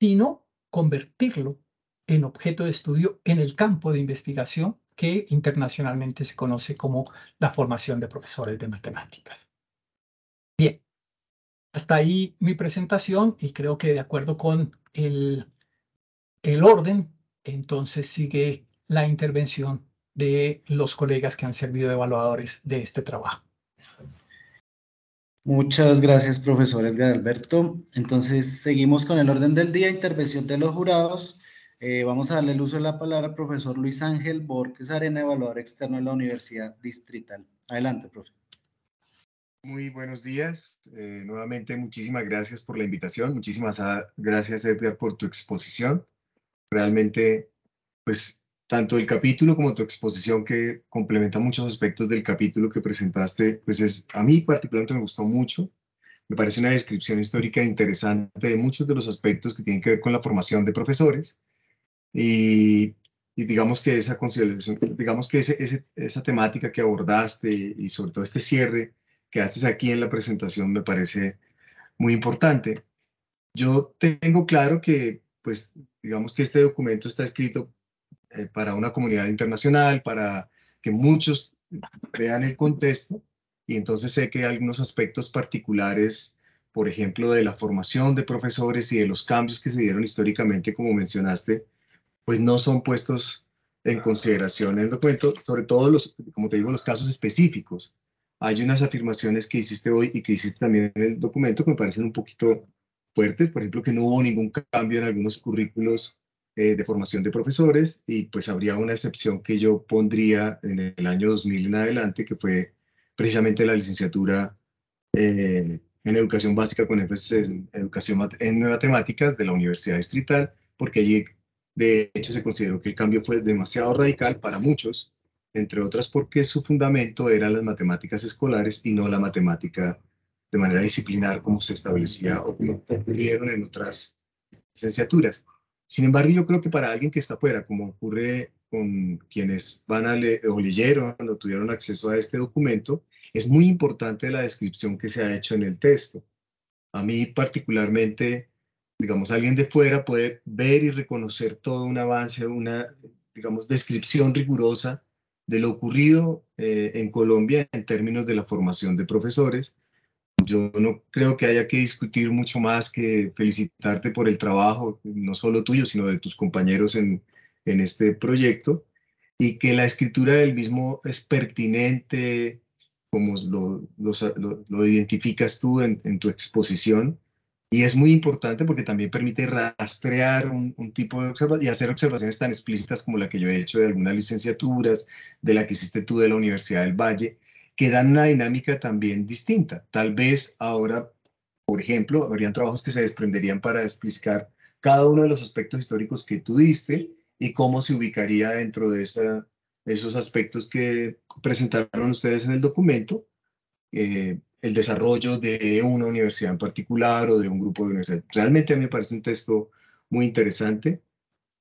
sino convertirlo en objeto de estudio en el campo de investigación que internacionalmente se conoce como la formación de profesores de matemáticas. Bien, hasta ahí mi presentación y creo que de acuerdo con el, el orden, entonces sigue la intervención de los colegas que han servido de evaluadores de este trabajo. Muchas gracias, profesor Edgar Alberto. Entonces, seguimos con el orden del día, intervención de los jurados. Eh, vamos a darle el uso de la palabra al profesor Luis Ángel Borges Arena, evaluador externo de la Universidad Distrital. Adelante, profesor. Muy buenos días. Eh, nuevamente, muchísimas gracias por la invitación. Muchísimas ah, gracias, Edgar, por tu exposición. Realmente, pues, tanto el capítulo como tu exposición que complementa muchos aspectos del capítulo que presentaste, pues es, a mí particularmente me gustó mucho. Me parece una descripción histórica interesante de muchos de los aspectos que tienen que ver con la formación de profesores. Y, digamos que esa consideración, digamos que ese, esa temática que abordaste y sobre todo este cierre que haces aquí en la presentación me parece muy importante. Yo tengo claro que, pues, digamos que este documento está escrito eh, para una comunidad internacional, para que muchos vean el contexto. Y entonces sé que algunos aspectos particulares, por ejemplo, de la formación de profesores y de los cambios que se dieron históricamente, como mencionaste, pues no son puestos en consideración en el documento, sobre todo los, como te digo, los casos específicos. Hay unas afirmaciones que hiciste hoy y que hiciste también en el documento que me parecen un poquito fuertes, por ejemplo, que no hubo ningún cambio en algunos currículos eh, de formación de profesores y pues habría una excepción que yo pondría en el año 2000 en adelante, que fue precisamente la licenciatura eh, en educación básica con énfasis en educación en matemáticas de la Universidad Distrital, porque allí de hecho se consideró que el cambio fue demasiado radical para muchos, entre otras porque su fundamento eran las matemáticas escolares y no la matemática de manera disciplinar como se establecía o como ocurrieron en otras licenciaturas. Sin embargo, yo creo que para alguien que está fuera, como ocurre con quienes van a leer eh, o leyeron o tuvieron acceso a este documento, es muy importante la descripción que se ha hecho en el texto. A mí particularmente, digamos, alguien de fuera puede ver y reconocer todo un avance, una, digamos, descripción rigurosa de lo ocurrido eh, en Colombia en términos de la formación de profesores, yo no creo que haya que discutir mucho más que felicitarte por el trabajo, no solo tuyo, sino de tus compañeros en, este proyecto, y que la escritura del mismo es pertinente, como lo, identificas tú en, tu exposición, y es muy importante porque también permite rastrear un, un tipo de observación y hacer observaciones tan explícitas como la que yo he hecho de algunas licenciaturas, de la que hiciste tú de la Universidad del Valle, que dan una dinámica también distinta. Tal vez ahora, por ejemplo, habrían trabajos que se desprenderían para explicar cada uno de los aspectos históricos que tú diste y cómo se ubicaría dentro de esos aspectos que presentaron ustedes en el documento, eh, el desarrollo de una universidad en particular o de un grupo de universidades. Realmente a mí me parece un texto muy interesante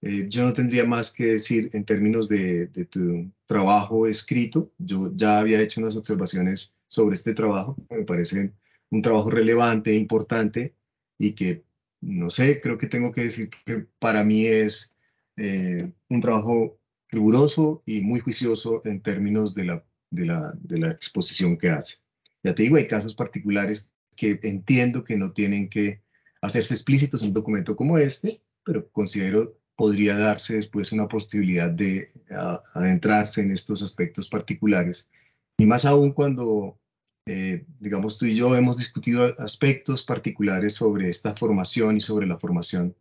eh, yo no tendría más que decir en términos de, tu trabajo escrito. Yo ya había hecho unas observaciones sobre este trabajo. Me parece un trabajo relevante, e importante y que, no sé, creo que tengo que decir que para mí es eh, un trabajo riguroso y muy juicioso en términos de la, de la, de la exposición que hace. Ya te digo, hay casos particulares que entiendo que no tienen que hacerse explícitos en un documento como este, pero considero podría darse después una posibilidad de adentrarse en estos aspectos particulares. Y más aún cuando, eh, digamos, tú y yo hemos discutido aspectos particulares sobre esta formación y sobre la formación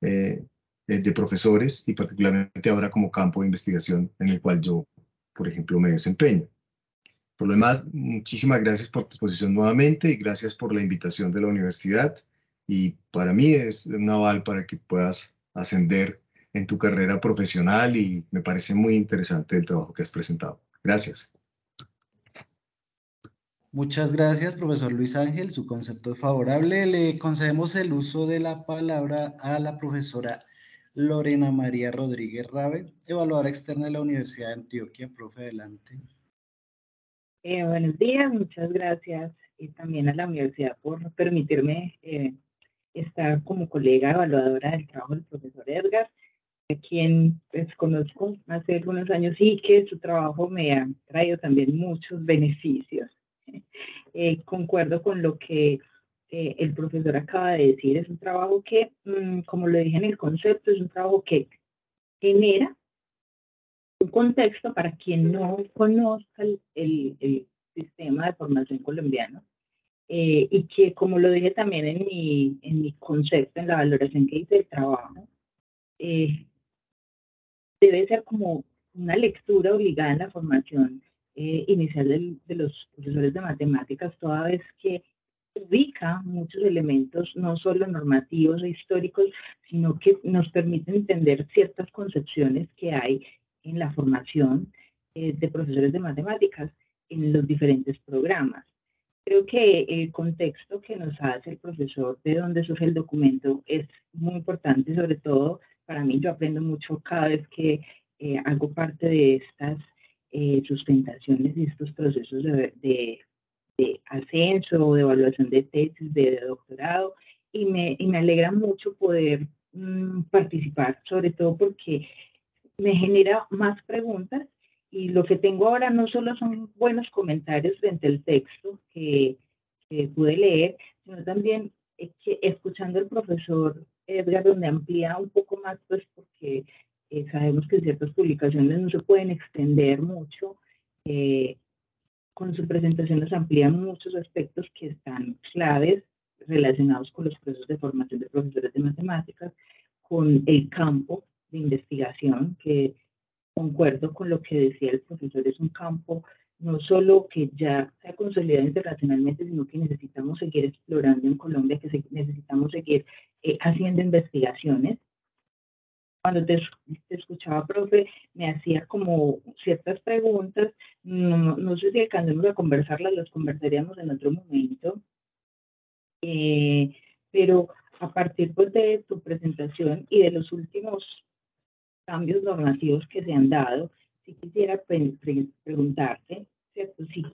eh, eh, de profesores y particularmente ahora como campo de investigación en el cual yo, por ejemplo, me desempeño. Por lo demás, muchísimas gracias por tu exposición nuevamente y gracias por la invitación de la universidad. Y para mí es un aval para que puedas ascender en tu carrera profesional y me parece muy interesante el trabajo que has presentado. Gracias. Muchas gracias, profesor Luis Ángel. Su concepto es favorable. Le concedemos el uso de la palabra a la profesora Lorena María Rodríguez Rabe, evaluadora externa de la Universidad de Antioquia. Profe, adelante. Eh, buenos días, muchas gracias Y también a la universidad por permitirme eh, estar como colega evaluadora del trabajo del profesor Edgar quien pues, conozco hace algunos años y que su trabajo me ha traído también muchos beneficios. Eh, concuerdo con lo que eh, el profesor acaba de decir, es un trabajo que, mm, como lo dije en el concepto, es un trabajo que genera un contexto para quien no conozca el, el, sistema de formación colombiano eh, y que, como lo dije también en mi, en mi concepto, en la valoración que hice del trabajo, eh, debe ser como una lectura obligada en la formación eh, inicial de los profesores de matemáticas, toda vez que ubica muchos elementos, no solo normativos e históricos, sino que nos permite entender ciertas concepciones que hay en la formación eh, de profesores de matemáticas en los diferentes programas. Creo que el contexto que nos hace el profesor de donde surge el documento es muy importante, sobre todo para mí yo aprendo mucho cada vez que eh, hago parte de estas eh, sustentaciones y estos procesos de, ascenso de evaluación de tesis, de, doctorado, y me, alegra mucho poder mm, participar, sobre todo porque me genera más preguntas y lo que tengo ahora no solo son buenos comentarios frente al texto que, pude leer, sino también eh, que escuchando al profesor Edgar, eh, donde amplía un poco más, pues porque eh, sabemos que ciertas publicaciones no se pueden extender mucho. Eh, con su presentación nos amplían muchos aspectos que están claves relacionados con los procesos de formación de profesores de matemáticas, con el campo de investigación, que concuerdo con lo que decía el profesor, es un campo no solo que ya se ha consolidado internacionalmente, sino que necesitamos seguir explorando en Colombia, que necesitamos seguir eh, haciendo investigaciones. Cuando te, escuchaba, profe, me hacía como ciertas preguntas, no, sé si alcanzamos a conversarlas, las conversaríamos en otro momento, eh, pero a partir pues, de tu presentación y de los últimos cambios normativos que se han dado, sí quisiera preguntarte, ¿cierto? Si sí,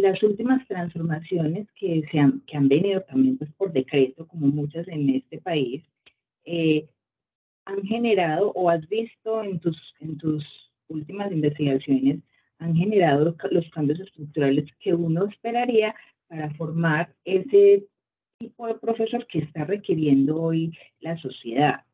las últimas transformaciones que, se han, que han venido también pues, por decreto, como muchas en este país, eh, han generado o has visto en tus, en tus últimas investigaciones, han generado los cambios estructurales que uno esperaría para formar ese tipo de profesor que está requiriendo hoy la sociedad.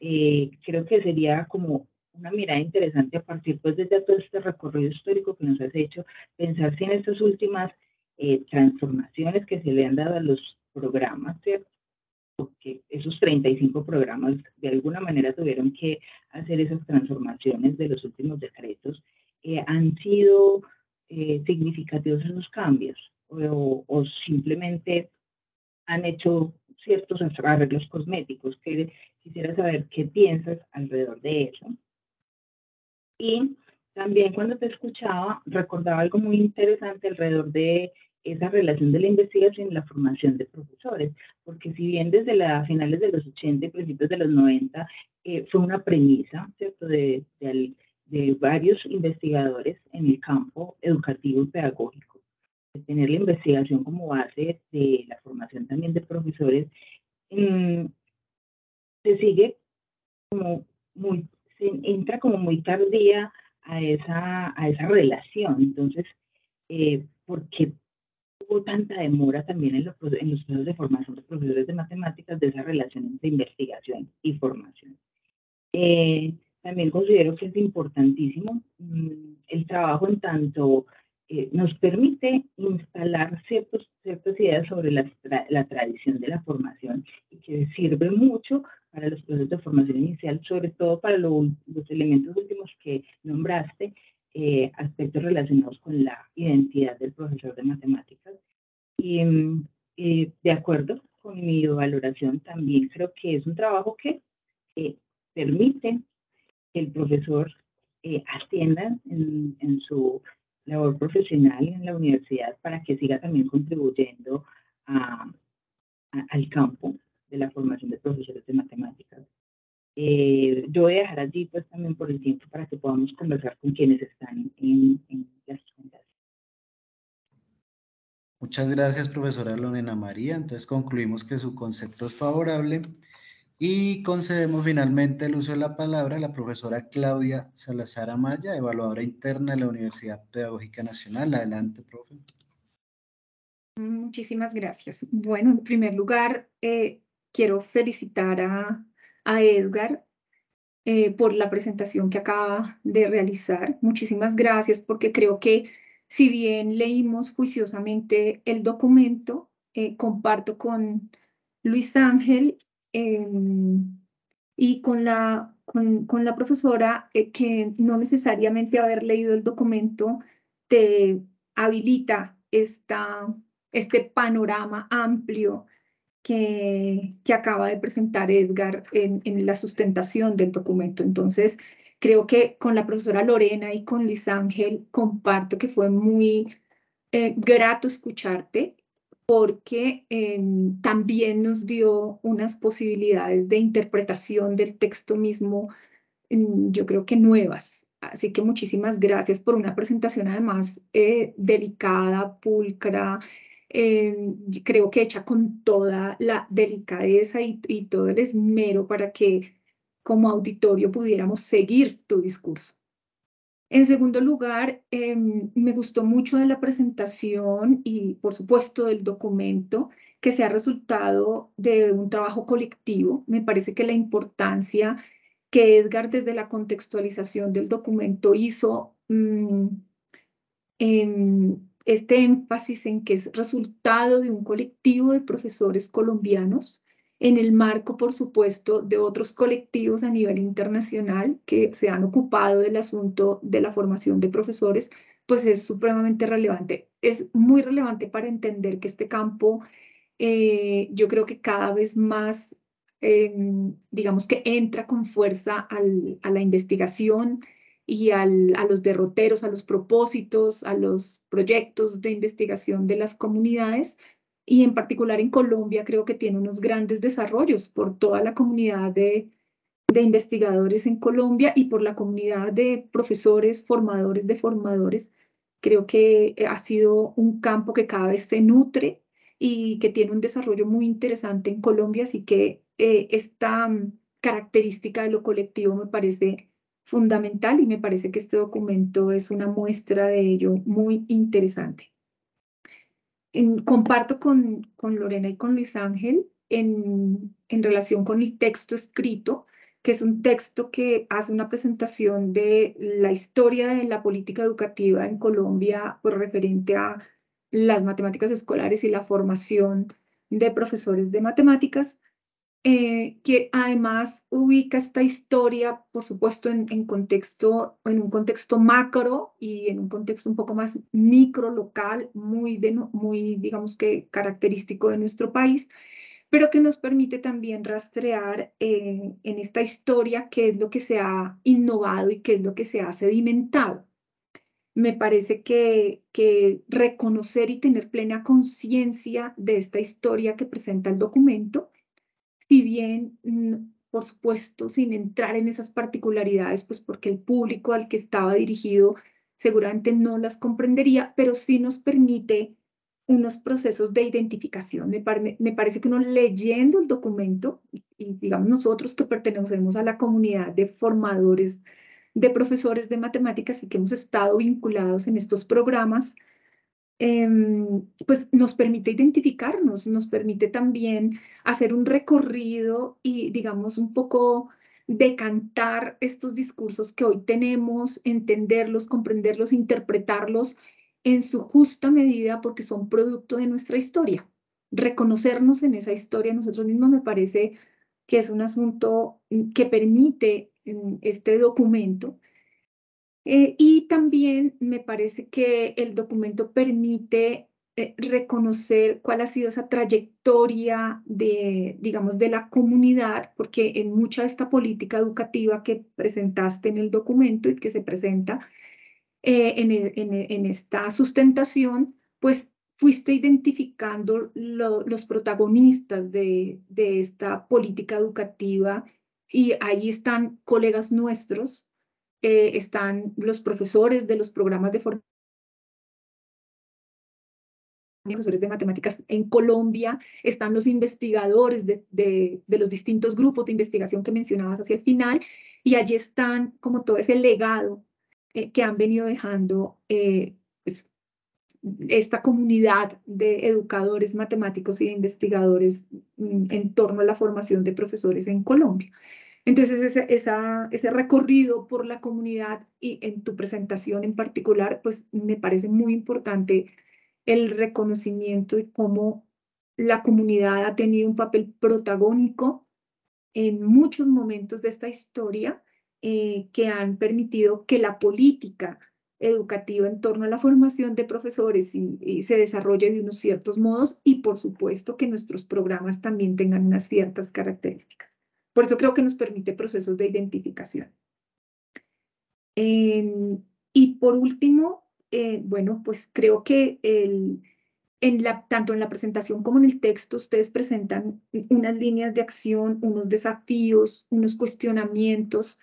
Eh, creo que sería como una mirada interesante a partir pues desde todo este recorrido histórico que nos has hecho, pensar si en estas últimas eh, transformaciones que se le han dado a los programas, ¿cierto? Porque esos 35 programas de alguna manera tuvieron que hacer esas transformaciones de los últimos decretos, eh, han sido eh, significativos esos cambios o, simplemente han hecho ciertos arreglos cosméticos. quisiera saber qué piensas alrededor de eso. Y también cuando te escuchaba, recordaba algo muy interesante alrededor de esa relación de la investigación y la formación de profesores, porque si bien desde las finales de los 80 y principios de los 90 eh, fue una premisa ¿cierto? De, de, varios investigadores en el campo educativo y pedagógico, tener la investigación como base de la formación también de profesores, mm, se sigue como muy se entra como muy tardía a esa, a esa relación. Entonces, eh, ¿por qué hubo tanta demora también en los, en los procesos de formación de profesores de matemáticas de esa relación entre investigación y formación? Eh, también considero que es importantísimo mm, el trabajo en tanto eh, nos permite instalar ciertos, ciertas ideas sobre la, tradición de la formación y que sirve mucho para los procesos de formación inicial, sobre todo para los elementos últimos que nombraste, eh, aspectos relacionados con la identidad del profesor de matemáticas. Mm, y de acuerdo con mi valoración, también creo que es un trabajo que permite que el profesor eh, atienda en, en su labor profesional en la universidad para que siga también contribuyendo al campo de la formación de profesores de matemáticas. Eh, yo voy a dejar allí pues también por el tiempo para que podamos conversar con quienes están en, las juntas. Muchas gracias, profesora Lorena María. Entonces concluimos que su concepto es favorable y concedemos finalmente el uso de la palabra a la profesora Claudia Salazar Amaya, evaluadora interna de la Universidad Pedagógica Nacional. Adelante, profe. Muchísimas gracias. Bueno, en primer lugar, eh, quiero felicitar a, Edgar eh, por la presentación que acaba de realizar. Muchísimas gracias porque creo que si bien leímos juiciosamente el documento, eh, comparto con Luis Ángel Em, y con la, con, la profesora eh, que no necesariamente haber leído el documento te habilita esta, este panorama amplio que, que, acaba de presentar Edgar en, la sustentación del documento. Entonces, creo que con la profesora Lorena y con Liz Ángel comparto que fue muy eh, grato escucharte porque em, también nos dio unas posibilidades de interpretación del texto mismo, em, yo creo que nuevas. Así que muchísimas gracias por una presentación además eh, delicada, pulcra, em, creo que hecha con toda la delicadeza y todo el esmero para que como auditorio pudiéramos seguir tu discurso. En segundo lugar, em, me gustó mucho de la presentación y, por supuesto, del documento que sea resultado de un trabajo colectivo. Me parece que la importancia que Edgar desde la contextualización del documento hizo mm, en este énfasis en que es resultado de un colectivo de profesores colombianos en el marco, por supuesto, de otros colectivos a nivel internacional que se han ocupado del asunto de la formación de profesores, pues es supremamente relevante. Es muy relevante para entender que este campo, eh, yo creo que cada vez más, em, digamos que entra con fuerza a la investigación y a los derroteros, a los propósitos, a los proyectos de investigación de las comunidades, y en particular en Colombia creo que tiene unos grandes desarrollos por toda la comunidad de, investigadores en Colombia y por la comunidad de profesores, formadores de formadores. Creo que eh, ha sido un campo que cada vez se nutre y que tiene un desarrollo muy interesante en Colombia, así que eh, esta mm, característica de lo colectivo me parece fundamental y me parece que este documento es una muestra de ello muy interesante comparto con, Lorena y con Luis Ángel en, en relación con el texto escrito, que es un texto que hace una presentación de la historia de la política educativa en Colombia por referente a las matemáticas escolares y la formación de profesores de matemáticas. Eh, que además ubica esta historia, por supuesto, en, contexto, en un contexto macro y en un contexto un poco más micro, local, muy, muy digamos que característico de nuestro país, pero que nos permite también rastrear eh, en esta historia qué es lo que se ha innovado y qué es lo que se ha sedimentado. Me parece que reconocer y tener plena conciencia de esta historia que presenta el documento si bien, mm, por supuesto, sin entrar en esas particularidades, pues porque el público al que estaba dirigido seguramente no las comprendería, pero sí nos permite unos procesos de identificación. Me, parece que uno leyendo el documento, y digamos nosotros que pertenecemos a la comunidad de formadores, de profesores de matemáticas y que hemos estado vinculados en estos programas, Em, pues nos permite identificarnos, nos permite también hacer un recorrido y, digamos, un poco decantar estos discursos que hoy tenemos, entenderlos, comprenderlos, interpretarlos en su justa medida porque son producto de nuestra historia. Reconocernos en esa historia nosotros mismos me parece que es un asunto mm, que permite mm, este documento eh, y también me parece que el documento permite eh, reconocer cuál ha sido esa trayectoria de, digamos, de la comunidad, porque en mucha de esta política educativa que presentaste en el documento y que se presenta eh, e, e, en, esta sustentación, pues fuiste identificando los protagonistas de, de esta política educativa y ahí están colegas nuestros eh, están los profesores de los programas de formación profesores de matemáticas en Colombia, están los investigadores de, los distintos grupos de investigación que mencionabas hacia el final, y allí están como todo ese legado eh, que han venido dejando eh, pues, esta comunidad de educadores matemáticos y investigadores mm, en torno a la formación de profesores en Colombia. Entonces, ese, recorrido por la comunidad y en tu presentación en particular, pues me parece muy importante el reconocimiento de cómo la comunidad ha tenido un papel protagónico en muchos momentos de esta historia eh, que han permitido que la política educativa en torno a la formación de profesores se desarrolle de unos ciertos modos y por supuesto que nuestros programas también tengan unas ciertas características. Por eso creo que nos permite procesos de identificación. y por último, eh, bueno, pues creo que en la, tanto en la presentación como en el texto ustedes presentan unas líneas de acción, unos desafíos, unos cuestionamientos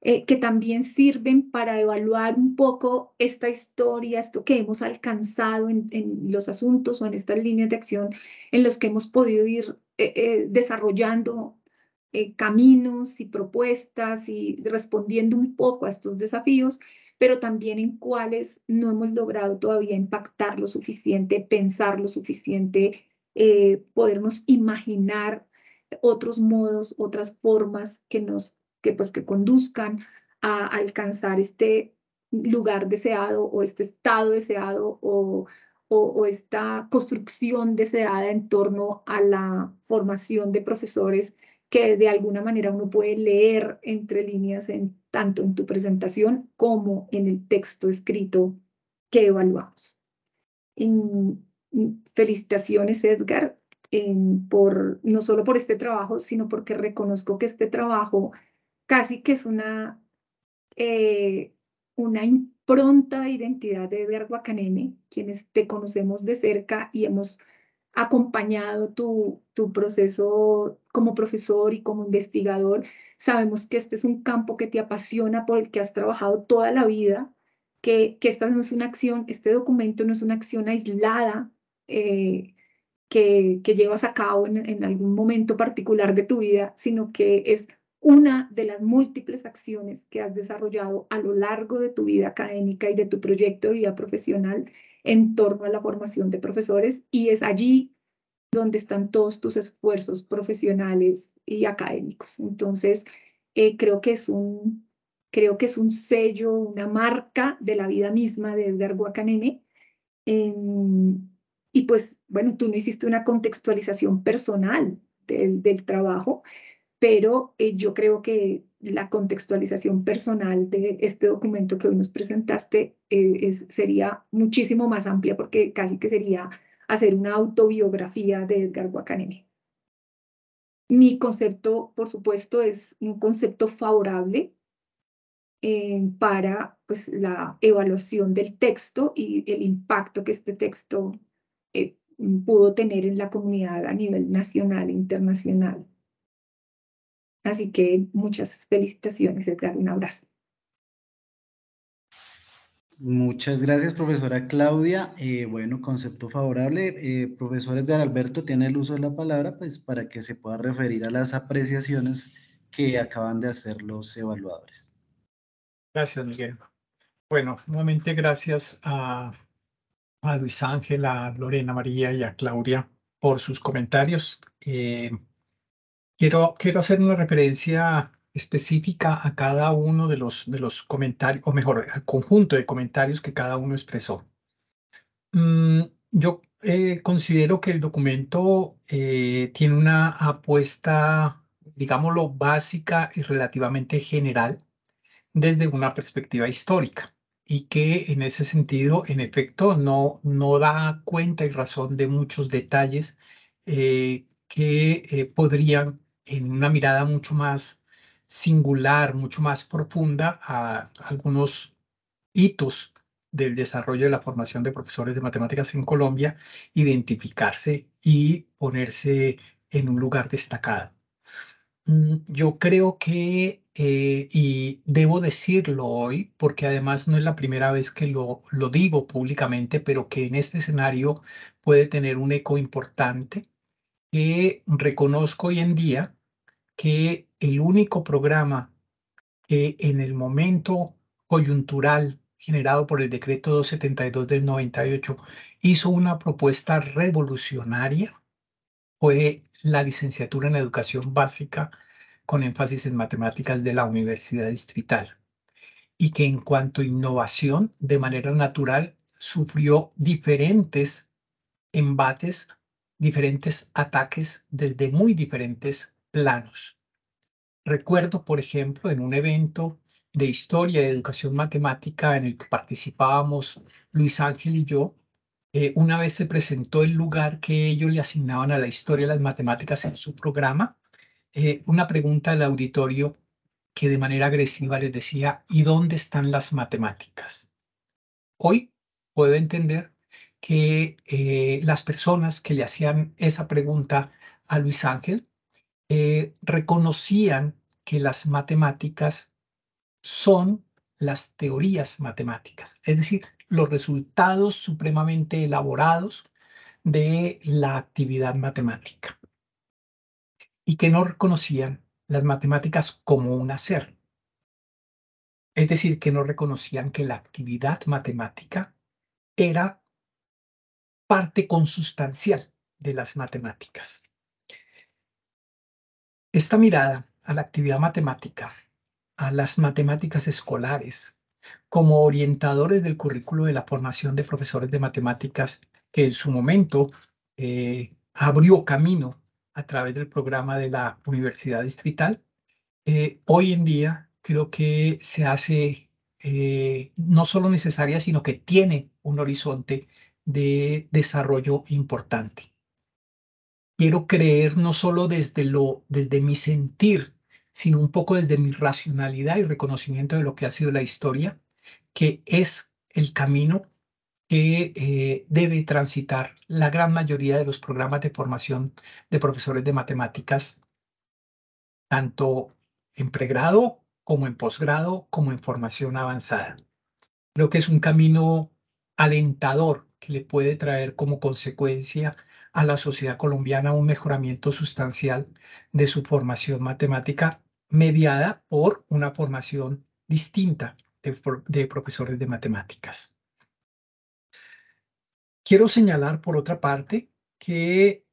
eh, que también sirven para evaluar un poco esta historia, esto que hemos alcanzado en, en los asuntos o en estas líneas de acción en los que hemos podido ir eh, desarrollando eh, caminos y propuestas y respondiendo un poco a estos desafíos, pero también en cuáles no hemos logrado todavía impactar lo suficiente, pensar lo suficiente, eh, podernos imaginar otros modos, otras formas que nos, que pues que conduzcan a alcanzar este lugar deseado o este estado deseado o, esta construcción deseada en torno a la formación de profesores que de alguna manera uno puede leer entre líneas tanto en tu presentación como en el texto escrito que evaluamos. Mm, felicitaciones, Edgar, por, no solo por este trabajo, sino porque reconozco que este trabajo casi que es una, eh, una impronta de identidad de Edgar Guacaneme, quienes te conocemos de cerca y hemos acompañado tu, tu proceso como profesor y como investigador, sabemos que este es un campo que te apasiona, por el que has trabajado toda la vida, que, que esta no es una acción, este documento no es una acción aislada eh, que, llevas a cabo en, en algún momento particular de tu vida, sino que es una de las múltiples acciones que has desarrollado a lo largo de tu vida académica y de tu proyecto de vida profesional en torno a la formación de profesores y es allí donde están todos tus esfuerzos profesionales y académicos. Entonces, eh, creo, que es un, creo que es un sello, una marca de la vida misma de Edgar Guacanene. y pues, bueno, tú no hiciste una contextualización personal del, del trabajo, pero eh, yo creo que la contextualización personal de este documento que hoy nos presentaste eh, sería muchísimo más amplia porque casi que sería hacer una autobiografía de Edgar Guacaneme. Mi concepto, por supuesto, es un concepto favorable eh, para pues, la evaluación del texto y el impacto que este texto eh, pudo tener en la comunidad a nivel nacional e internacional. Así que muchas felicitaciones, Edgar, un abrazo. Muchas gracias, profesora Claudia. Eh, bueno, concepto favorable. Eh, profesores profesor Alberto tiene el uso de la palabra pues, para que se pueda referir a las apreciaciones que acaban de hacer los evaluadores. Gracias, Miguel. Bueno, nuevamente gracias a, Luis Ángel, a Lorena María y a Claudia por sus comentarios. Eh, quiero, quiero hacer una referencia específica a cada uno de los, de los comentarios, o mejor, al conjunto de comentarios que cada uno expresó. Mm, yo eh, considero que el documento eh, tiene una apuesta, digámoslo, básica y relativamente general desde una perspectiva histórica y que en ese sentido, en efecto, no, no da cuenta y razón de muchos detalles eh, que podrían, en una mirada mucho más singular, mucho más profunda a algunos hitos del desarrollo de la formación de profesores de matemáticas en Colombia, identificarse y ponerse en un lugar destacado. Mm, yo creo que, eh, y debo decirlo hoy, porque además no es la primera vez que lo, lo digo públicamente, pero que en este escenario puede tener un eco importante, que reconozco hoy en día que el único programa que en el momento coyuntural generado por el decreto 272 del 98 hizo una propuesta revolucionaria fue la licenciatura en educación básica con énfasis en matemáticas de la Universidad Distrital y que en cuanto a innovación de manera natural sufrió diferentes embates, diferentes ataques desde muy diferentes planos. Recuerdo, por ejemplo, en un evento de historia y educación matemática en el que participábamos Luis Ángel y yo, eh, una vez se presentó el lugar que ellos le asignaban a la historia de las matemáticas en su programa, eh, una pregunta al auditorio que de manera agresiva les decía, ¿y dónde están las matemáticas? Hoy puedo entender que eh, las personas que le hacían esa pregunta a Luis Ángel reconocían que las matemáticas son las teorías matemáticas, es decir, los resultados supremamente elaborados de la actividad matemática y que no reconocían las matemáticas como un hacer. Es decir, que no reconocían que la actividad matemática era parte consustancial de las matemáticas. Esta mirada a la actividad matemática, a las matemáticas escolares, como orientadores del currículo de la formación de profesores de matemáticas que en su momento eh, abrió camino a través del programa de la Universidad Distrital. Eh, hoy en día creo que se hace eh, no solo necesaria, sino que tiene un horizonte de desarrollo importante. Quiero creer no solo desde, lo, desde mi sentir sino un poco desde mi racionalidad y reconocimiento de lo que ha sido la historia, que es el camino que eh, debe transitar la gran mayoría de los programas de formación de profesores de matemáticas, tanto en pregrado como en posgrado, como en formación avanzada. Creo que es un camino alentador que le puede traer como consecuencia a la sociedad colombiana un mejoramiento sustancial de su formación matemática mediada por una formación distinta de, profesores de matemáticas. Quiero señalar, por otra parte, que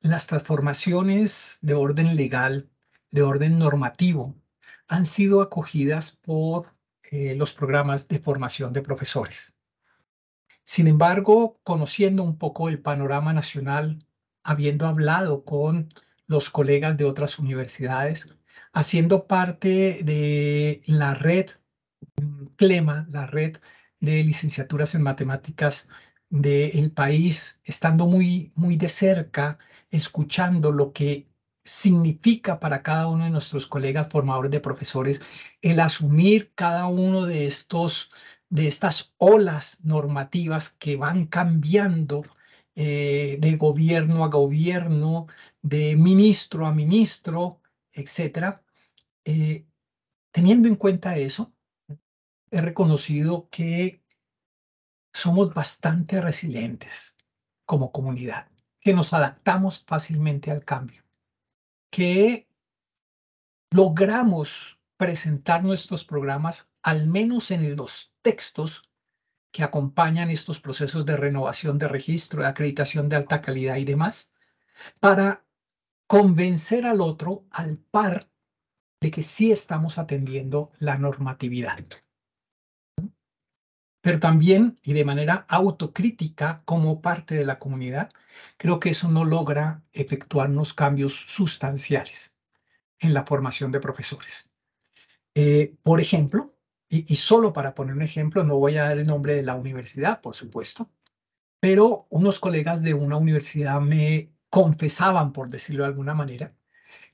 las transformaciones de orden legal, de orden normativo, han sido acogidas por eh, los programas de formación de profesores. Sin embargo, conociendo un poco el panorama nacional, habiendo hablado con los colegas de otras universidades, haciendo parte de la red CLEMA, la red de licenciaturas en matemáticas del país, estando muy, muy de cerca, escuchando lo que significa para cada uno de nuestros colegas formadores de profesores el asumir cada uno de estos de estas olas normativas que van cambiando eh, de gobierno a gobierno, de ministro a ministro, etcétera. Eh, teniendo en cuenta eso, he reconocido que somos bastante resilientes como comunidad, que nos adaptamos fácilmente al cambio, que logramos presentar nuestros programas al menos en los textos que acompañan estos procesos de renovación de registro, de acreditación de alta calidad y demás, para convencer al otro al par de que sí estamos atendiendo la normatividad. Pero también, y de manera autocrítica como parte de la comunidad, creo que eso no logra efectuarnos cambios sustanciales en la formación de profesores. Eh, por ejemplo, y, y, solo para poner un ejemplo, no voy a dar el nombre de la universidad, por supuesto, pero unos colegas de una universidad me confesaban, por decirlo de alguna manera,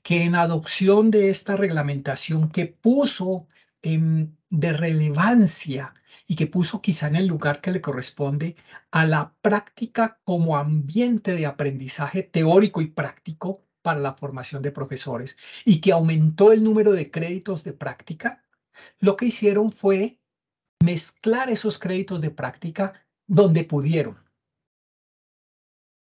que en adopción de esta reglamentación que puso de relevancia y que puso quizá en el lugar que le corresponde a la práctica como ambiente de aprendizaje teórico y práctico para la formación de profesores y que aumentó el número de créditos de práctica, lo que hicieron fue mezclar esos créditos de práctica donde pudieron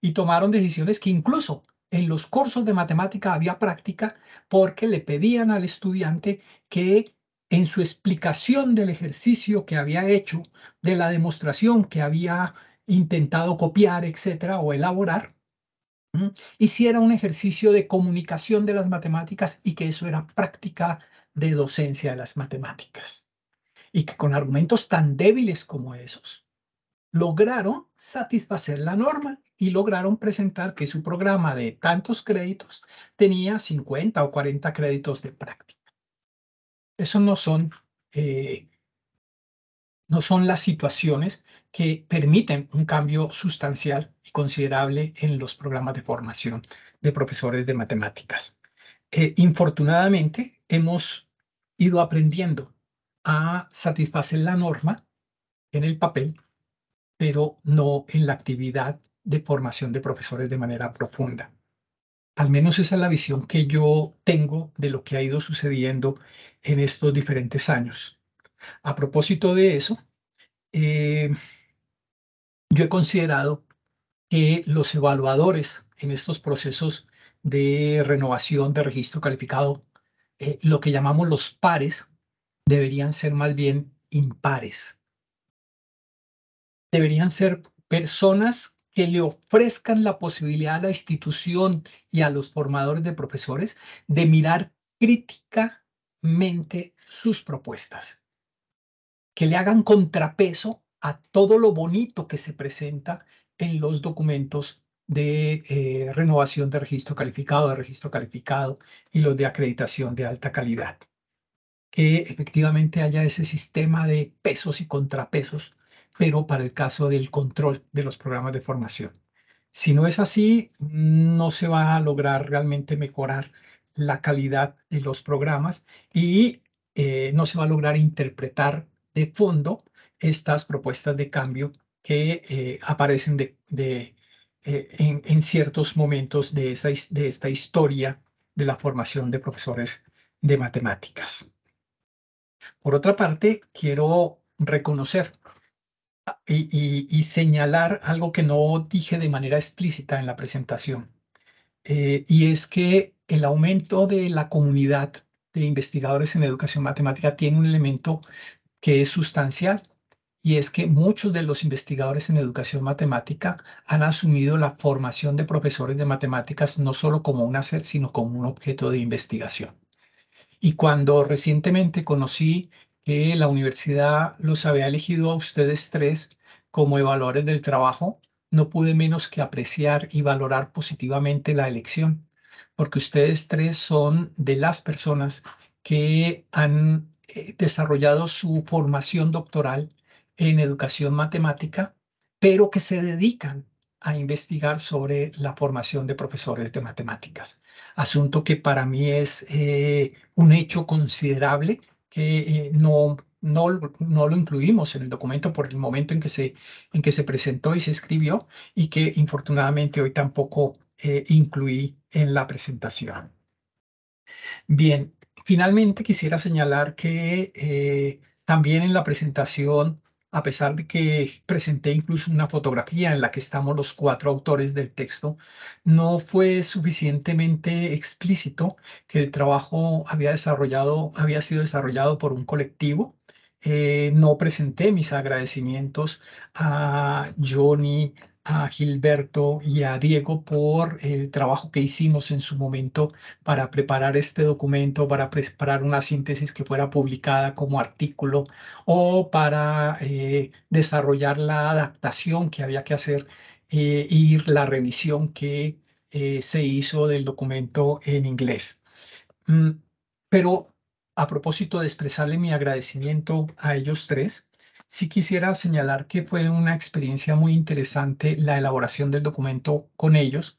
y tomaron decisiones que incluso en los cursos de matemática había práctica porque le pedían al estudiante que en su explicación del ejercicio que había hecho, de la demostración que había intentado copiar, etcétera, o elaborar, hiciera un ejercicio de comunicación de las matemáticas y que eso era práctica de docencia de las matemáticas. Y que con argumentos tan débiles como esos, lograron satisfacer la norma y lograron presentar que su programa de tantos créditos tenía 50 o 40 créditos de práctica. Eso no son, eh, no son las situaciones que permiten un cambio sustancial y considerable en los programas de formación de profesores de matemáticas. Eh, infortunadamente, hemos ido aprendiendo a satisfacer la norma en el papel pero no en la actividad de formación de profesores de manera profunda. Al menos esa es la visión que yo tengo de lo que ha ido sucediendo en estos diferentes años. A propósito de eso, eh, yo he considerado que los evaluadores en estos procesos de renovación de registro calificado, eh, lo que llamamos los pares, deberían ser más bien impares deberían ser personas que le ofrezcan la posibilidad a la institución y a los formadores de profesores de mirar críticamente sus propuestas, que le hagan contrapeso a todo lo bonito que se presenta en los documentos de eh, renovación de registro calificado, de registro calificado y los de acreditación de alta calidad. Que efectivamente haya ese sistema de pesos y contrapesos pero para el caso del control de los programas de formación. Si no es así, no se va a lograr realmente mejorar la calidad de los programas y eh, no se va a lograr interpretar de fondo estas propuestas de cambio que eh, aparecen de, eh, en, ciertos momentos de, esa, de esta historia de la formación de profesores de matemáticas. Por otra parte, quiero reconocer Ah, y, señalar algo que no dije de manera explícita en la presentación. Eh, y es que el aumento de la comunidad de investigadores en educación matemática tiene un elemento que es sustancial y es que muchos de los investigadores en educación matemática han asumido la formación de profesores de matemáticas no solo como un hacer, sino como un objeto de investigación. Y cuando recientemente conocí que la universidad los había elegido a ustedes tres como evaluadores del trabajo, no pude menos que apreciar y valorar positivamente la elección, porque ustedes tres son de las personas que han eh, desarrollado su formación doctoral en educación matemática, pero que se dedican a investigar sobre la formación de profesores de matemáticas. Asunto que para mí es eh, un hecho considerable que eh, no, lo incluimos en el documento por el momento en que, se, en que se presentó y se escribió y que infortunadamente hoy tampoco eh, incluí en la presentación. Bien, finalmente quisiera señalar que eh, también en la presentación a pesar de que presenté incluso una fotografía en la que estamos los cuatro autores del texto, no fue suficientemente explícito que el trabajo había, desarrollado, había sido desarrollado por un colectivo. Eh, no presenté mis agradecimientos a Johnny, a Gilberto y a Diego por el trabajo que hicimos en su momento para preparar este documento, para preparar una síntesis que fuera publicada como artículo o para eh, desarrollar la adaptación que había que hacer eh, y la revisión que eh, se hizo del documento en inglés. Mm, pero a propósito de expresarle mi agradecimiento a ellos tres, Sí quisiera señalar que fue una experiencia muy interesante la elaboración del documento con ellos,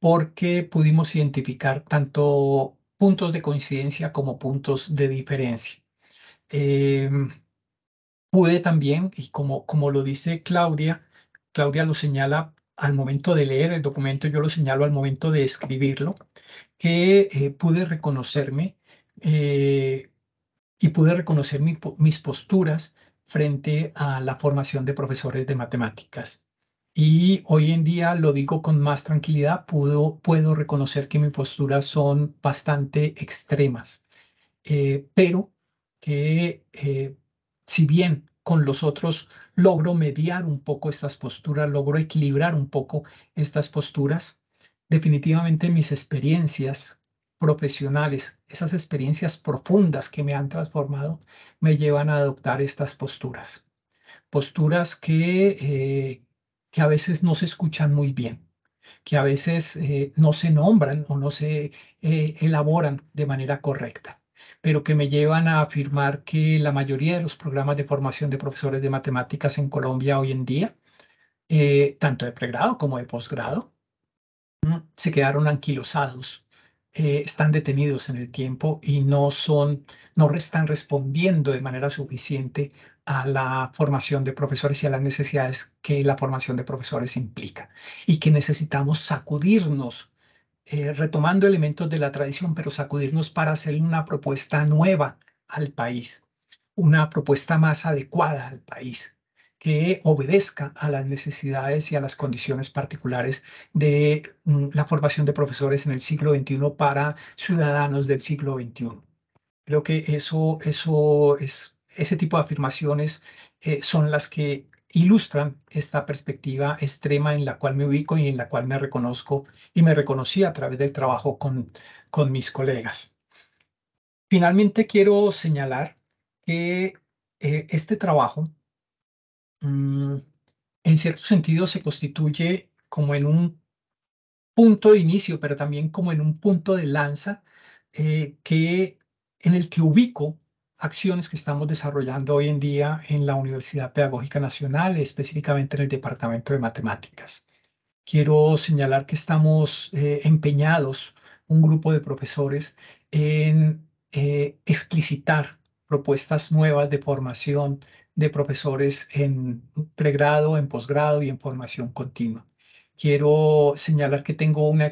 porque pudimos identificar tanto puntos de coincidencia como puntos de diferencia. Em, pude también, y como, como lo dice Claudia, Claudia lo señala al momento de leer el documento, yo lo señalo al momento de escribirlo, que eh, pude reconocerme eh, y pude reconocer mis posturas frente a la formación de profesores de matemáticas. Y hoy en día, lo digo con más tranquilidad, puedo, puedo reconocer que mis posturas son bastante extremas, eh, pero que eh, si bien con los otros logro mediar un poco estas posturas, logro equilibrar un poco estas posturas, definitivamente mis experiencias profesionales, esas experiencias profundas que me han transformado, me llevan a adoptar estas posturas. Posturas que, eh, que a veces no se escuchan muy bien, que a veces eh, no se nombran o no se eh, elaboran de manera correcta pero que me llevan a afirmar que la mayoría de los programas de formación de profesores de matemáticas en Colombia hoy en día, tanto de pregrado como de posgrado, mm, se quedaron anquilosados eh, están detenidos en el tiempo y no son, no están respondiendo de manera suficiente a la formación de profesores y a las necesidades que la formación de profesores implica y que necesitamos sacudirnos, eh, retomando elementos de la tradición, pero sacudirnos para hacer una propuesta nueva al país, una propuesta más adecuada al país que obedezca a las necesidades y a las condiciones particulares de mm, la formación de profesores en el siglo XXI para ciudadanos del siglo XXI. Creo que eso, eso es, ese tipo de afirmaciones eh, son las que ilustran esta perspectiva extrema en la cual me ubico y en la cual me reconozco y me reconocí a través del trabajo con, con mis colegas. Finalmente, quiero señalar que eh, este trabajo Mm, en cierto sentido se constituye como en un punto de inicio, pero también como en un punto de lanza eh, que, en el que ubico acciones que estamos desarrollando hoy en día en la Universidad Pedagógica Nacional, específicamente en el Departamento de Matemáticas. Quiero señalar que estamos eh, empeñados, un grupo de profesores, en eh, explicitar propuestas nuevas de formación de profesores en pregrado, en posgrado y en formación continua. Quiero señalar que tengo, una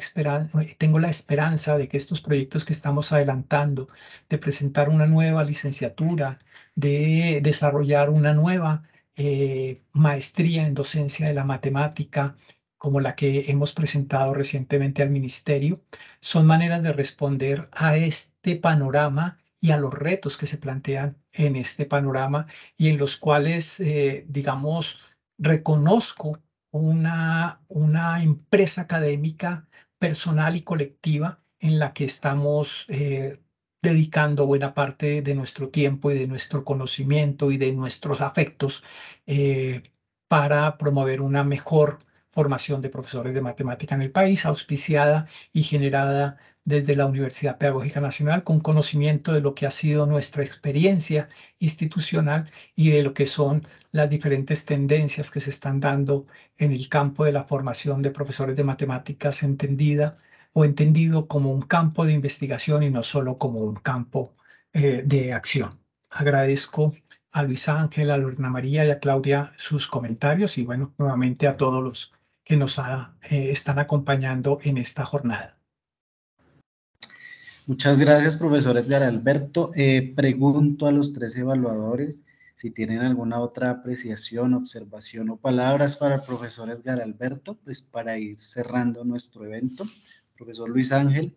tengo la esperanza de que estos proyectos que estamos adelantando, de presentar una nueva licenciatura, de desarrollar una nueva eh, maestría en docencia de la matemática, como la que hemos presentado recientemente al Ministerio, son maneras de responder a este panorama y a los retos que se plantean en este panorama y en los cuales, eh, digamos, reconozco una, una empresa académica personal y colectiva en la que estamos eh, dedicando buena parte de nuestro tiempo y de nuestro conocimiento y de nuestros afectos eh, para promover una mejor formación de profesores de matemática en el país, auspiciada y generada desde la Universidad Pedagógica Nacional con conocimiento de lo que ha sido nuestra experiencia institucional y de lo que son las diferentes tendencias que se están dando en el campo de la formación de profesores de matemáticas entendida o entendido como un campo de investigación y no solo como un campo eh, de acción. Agradezco a Luis Ángel, a Lorna María y a Claudia sus comentarios y bueno, nuevamente a todos los que nos eh, están acompañando en esta jornada. Muchas gracias, profesor Edgar Alberto. Eh, pregunto a los tres evaluadores si tienen alguna otra apreciación, observación o palabras para el profesor Edgar Alberto, pues para ir cerrando nuestro evento. Profesor Luis Ángel.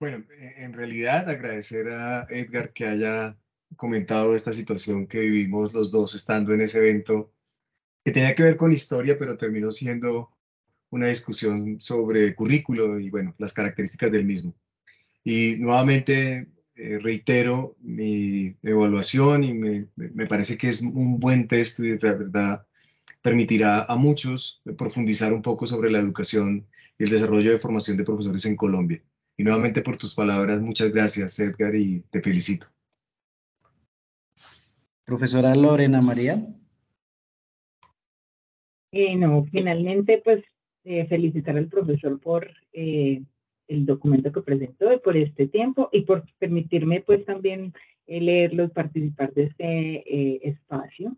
Bueno, eh, en realidad agradecer a Edgar que haya comentado esta situación que vivimos los dos estando en ese evento, que tenía que ver con historia, pero terminó siendo una discusión sobre currículo y bueno, las características del mismo. Y nuevamente eh, reitero mi evaluación y me, me, parece que es un buen texto y de verdad permitirá a muchos profundizar un poco sobre la educación y el desarrollo de formación de profesores en Colombia. Y nuevamente por tus palabras, muchas gracias Edgar y te felicito. Profesora Lorena María. Eh, no, finalmente, pues eh, felicitar al profesor por eh, el documento que presentó y por este tiempo y por permitirme pues también eh, leerlos, participar de este espacio.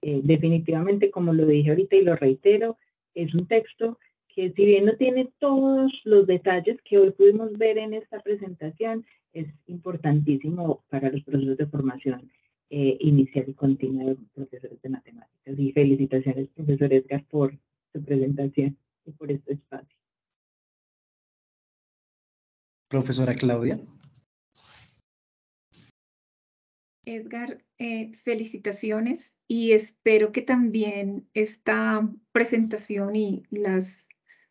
definitivamente, como lo dije ahorita y lo reitero, es un texto que si bien no tiene todos los detalles que hoy pudimos ver en esta presentación, es importantísimo para los procesos de formación inicial y continua de los profesores de matemáticas. Y felicitaciones, profesor Edgar, por su presentación y por este espacio. Profesora Claudia. Edgar, eh, felicitaciones y espero que también esta presentación y las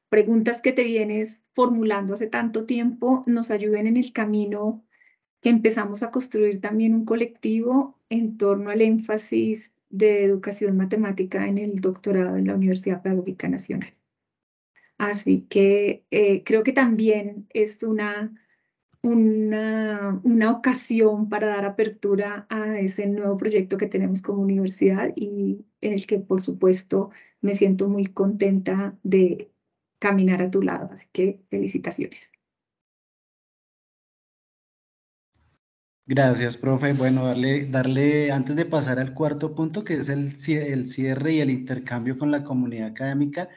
preguntas que te vienes formulando hace tanto tiempo nos ayuden en el camino que empezamos a construir también un colectivo en torno al énfasis de educación matemática en el doctorado en la Universidad Pedagógica Nacional. Así que eh, creo que también es una, ocasión para dar apertura a ese nuevo proyecto que tenemos como universidad y en el que, por supuesto, me siento muy contenta de caminar a tu lado. Así que felicitaciones. Gracias, profe. Bueno, darle, antes de pasar al cuarto punto, que es el cierre y el intercambio con la comunidad académica,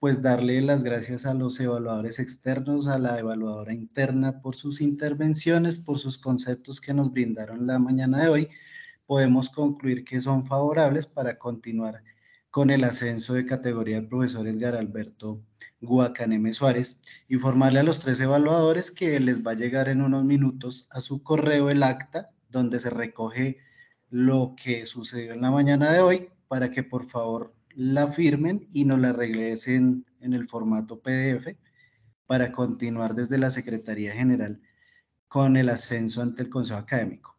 pues darle las gracias a los evaluadores externos, a la evaluadora interna por sus intervenciones, por sus conceptos que nos brindaron la mañana de hoy. Podemos concluir que son favorables para continuar con el ascenso de categoría del profesor Edgar Alberto Guacaneme Suárez. Informarle a los tres evaluadores que les va a llegar en unos minutos a su correo el acta donde se recoge lo que sucedió en la mañana de hoy para que por favor la firmen y nos la regresen en el formato PDF para continuar desde la Secretaría General con el ascenso ante el Consejo Académico.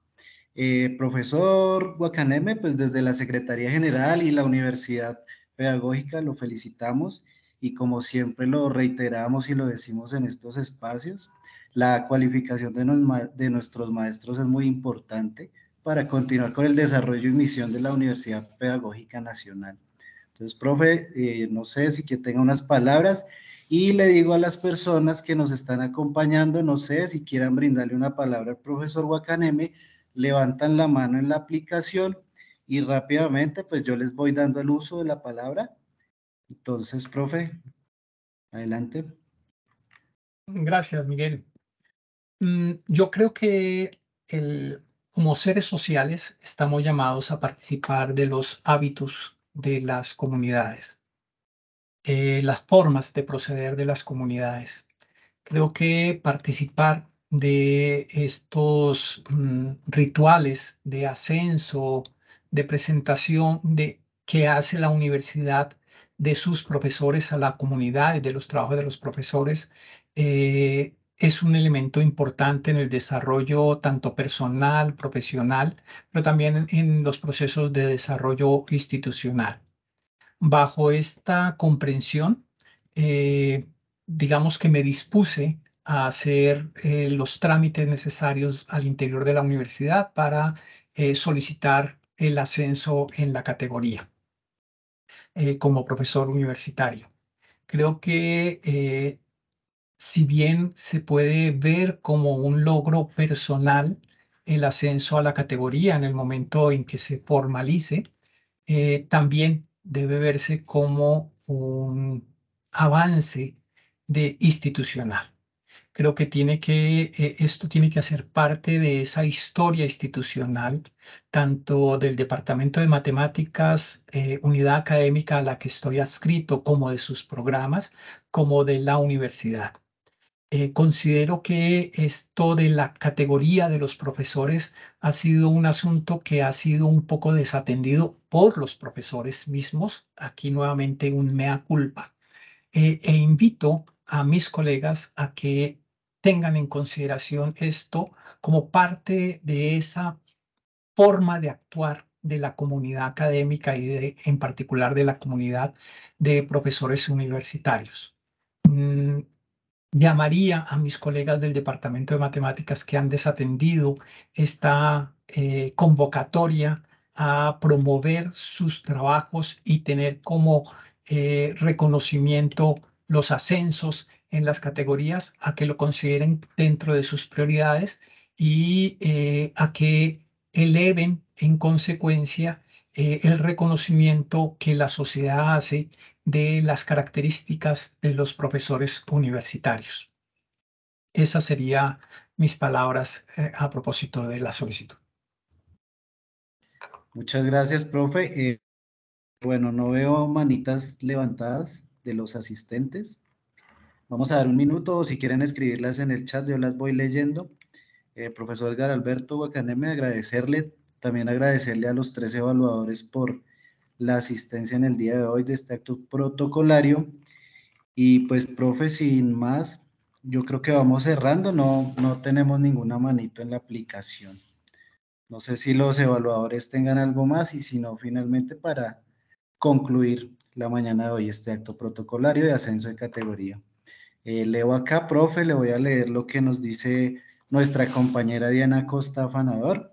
Eh, profesor Guacaneme, pues desde la Secretaría General y la Universidad Pedagógica lo felicitamos y como siempre lo reiteramos y lo decimos en estos espacios, la cualificación de nuestros maestros es muy importante para continuar con el desarrollo y misión de la Universidad Pedagógica Nacional. Entonces, profe, eh, no sé si que tenga unas palabras y le digo a las personas que nos están acompañando, no sé si quieran brindarle una palabra al profesor Guacaneme, levantan la mano en la aplicación y rápidamente pues yo les voy dando el uso de la palabra. Entonces, profe, adelante. Gracias, Miguel. Mm, yo creo que como seres sociales estamos llamados a participar de los hábitos de las comunidades, eh, las formas de proceder de las comunidades. Creo que participar de estos mm, rituales de ascenso, de presentación de qué hace la universidad de sus profesores a la comunidad y de los trabajos de los profesores, eh, es un elemento importante en el desarrollo tanto personal, profesional, pero también en los procesos de desarrollo institucional. Bajo esta comprensión, eh, digamos que me dispuse a hacer eh, los trámites necesarios al interior de la universidad para eh, solicitar el ascenso en la categoría como profesor universitario. Creo que si bien se puede ver como un logro personal el ascenso a la categoría en el momento en que se formalice, eh, también debe verse como un avance de institucional. Creo que, tiene que eh, esto tiene que hacer parte de esa historia institucional, tanto del Departamento de Matemáticas, eh, unidad académica a la que estoy adscrito, como de sus programas, como de la universidad. Eh, considero que esto de la categoría de los profesores ha sido un asunto que ha sido un poco desatendido por los profesores mismos. Aquí nuevamente un mea culpa. Eh, e invito a mis colegas a que tengan en consideración esto como parte de esa forma de actuar de la comunidad académica y en particular de la comunidad de profesores universitarios. Mm, llamaría a mis colegas del Departamento de Matemáticas que han desatendido esta eh, convocatoria a promover sus trabajos y tener como eh, reconocimiento los ascensos en las categorías, a que lo consideren dentro de sus prioridades y eh, a que eleven en consecuencia el reconocimiento que la sociedad hace de las características de los profesores universitarios. Esas serían mis palabras eh, a propósito de la solicitud. Muchas gracias, profe. Eh, bueno, no veo manitas levantadas de los asistentes. Vamos a dar un minuto o si quieren escribirlas en el chat, yo las voy leyendo. Eh, profesor Edgar Alberto Guacaneme, agradecerle, también agradecerle a los tres evaluadores por la asistencia en el día de hoy de este acto protocolario. Y pues, profe, sin más, yo creo que vamos cerrando, no, no tenemos ninguna manito en la aplicación. No sé si los evaluadores tengan algo más y si no, finalmente para concluir la mañana de hoy este acto protocolario de ascenso de categoría. Eh, leo acá, profe, le voy a leer lo que nos dice nuestra compañera Diana Costa Afanador.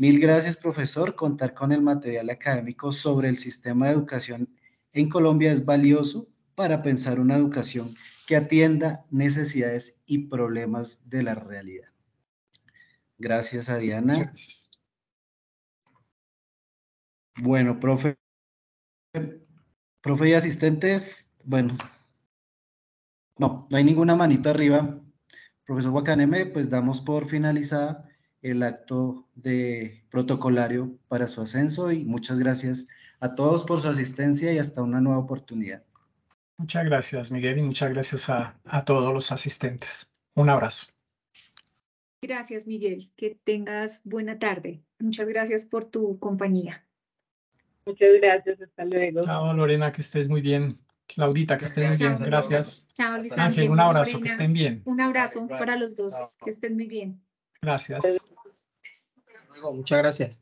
Mil gracias, profesor. Contar con el material académico sobre el sistema de educación en Colombia es valioso para pensar una educación que atienda necesidades y problemas de la realidad. Gracias a Diana. Bueno, profe, profe y asistentes, bueno, no, no hay ninguna manito arriba. Profesor Guacaneme, pues damos por finalizada el acto de protocolario para su ascenso y muchas gracias a todos por su asistencia y hasta una nueva oportunidad. Muchas gracias, Miguel, y muchas gracias a, todos los asistentes. Un abrazo. Gracias, Miguel. Que tengas buena tarde. Muchas gracias por tu compañía. Muchas gracias. Hasta luego. Chao, Lorena, que estés muy bien. Claudita, que estés muy bien. Gracias. Chao, Ángel, un abrazo, que estén bien. Un abrazo para los dos, que estén muy bien. Gracias. Muchas gracias.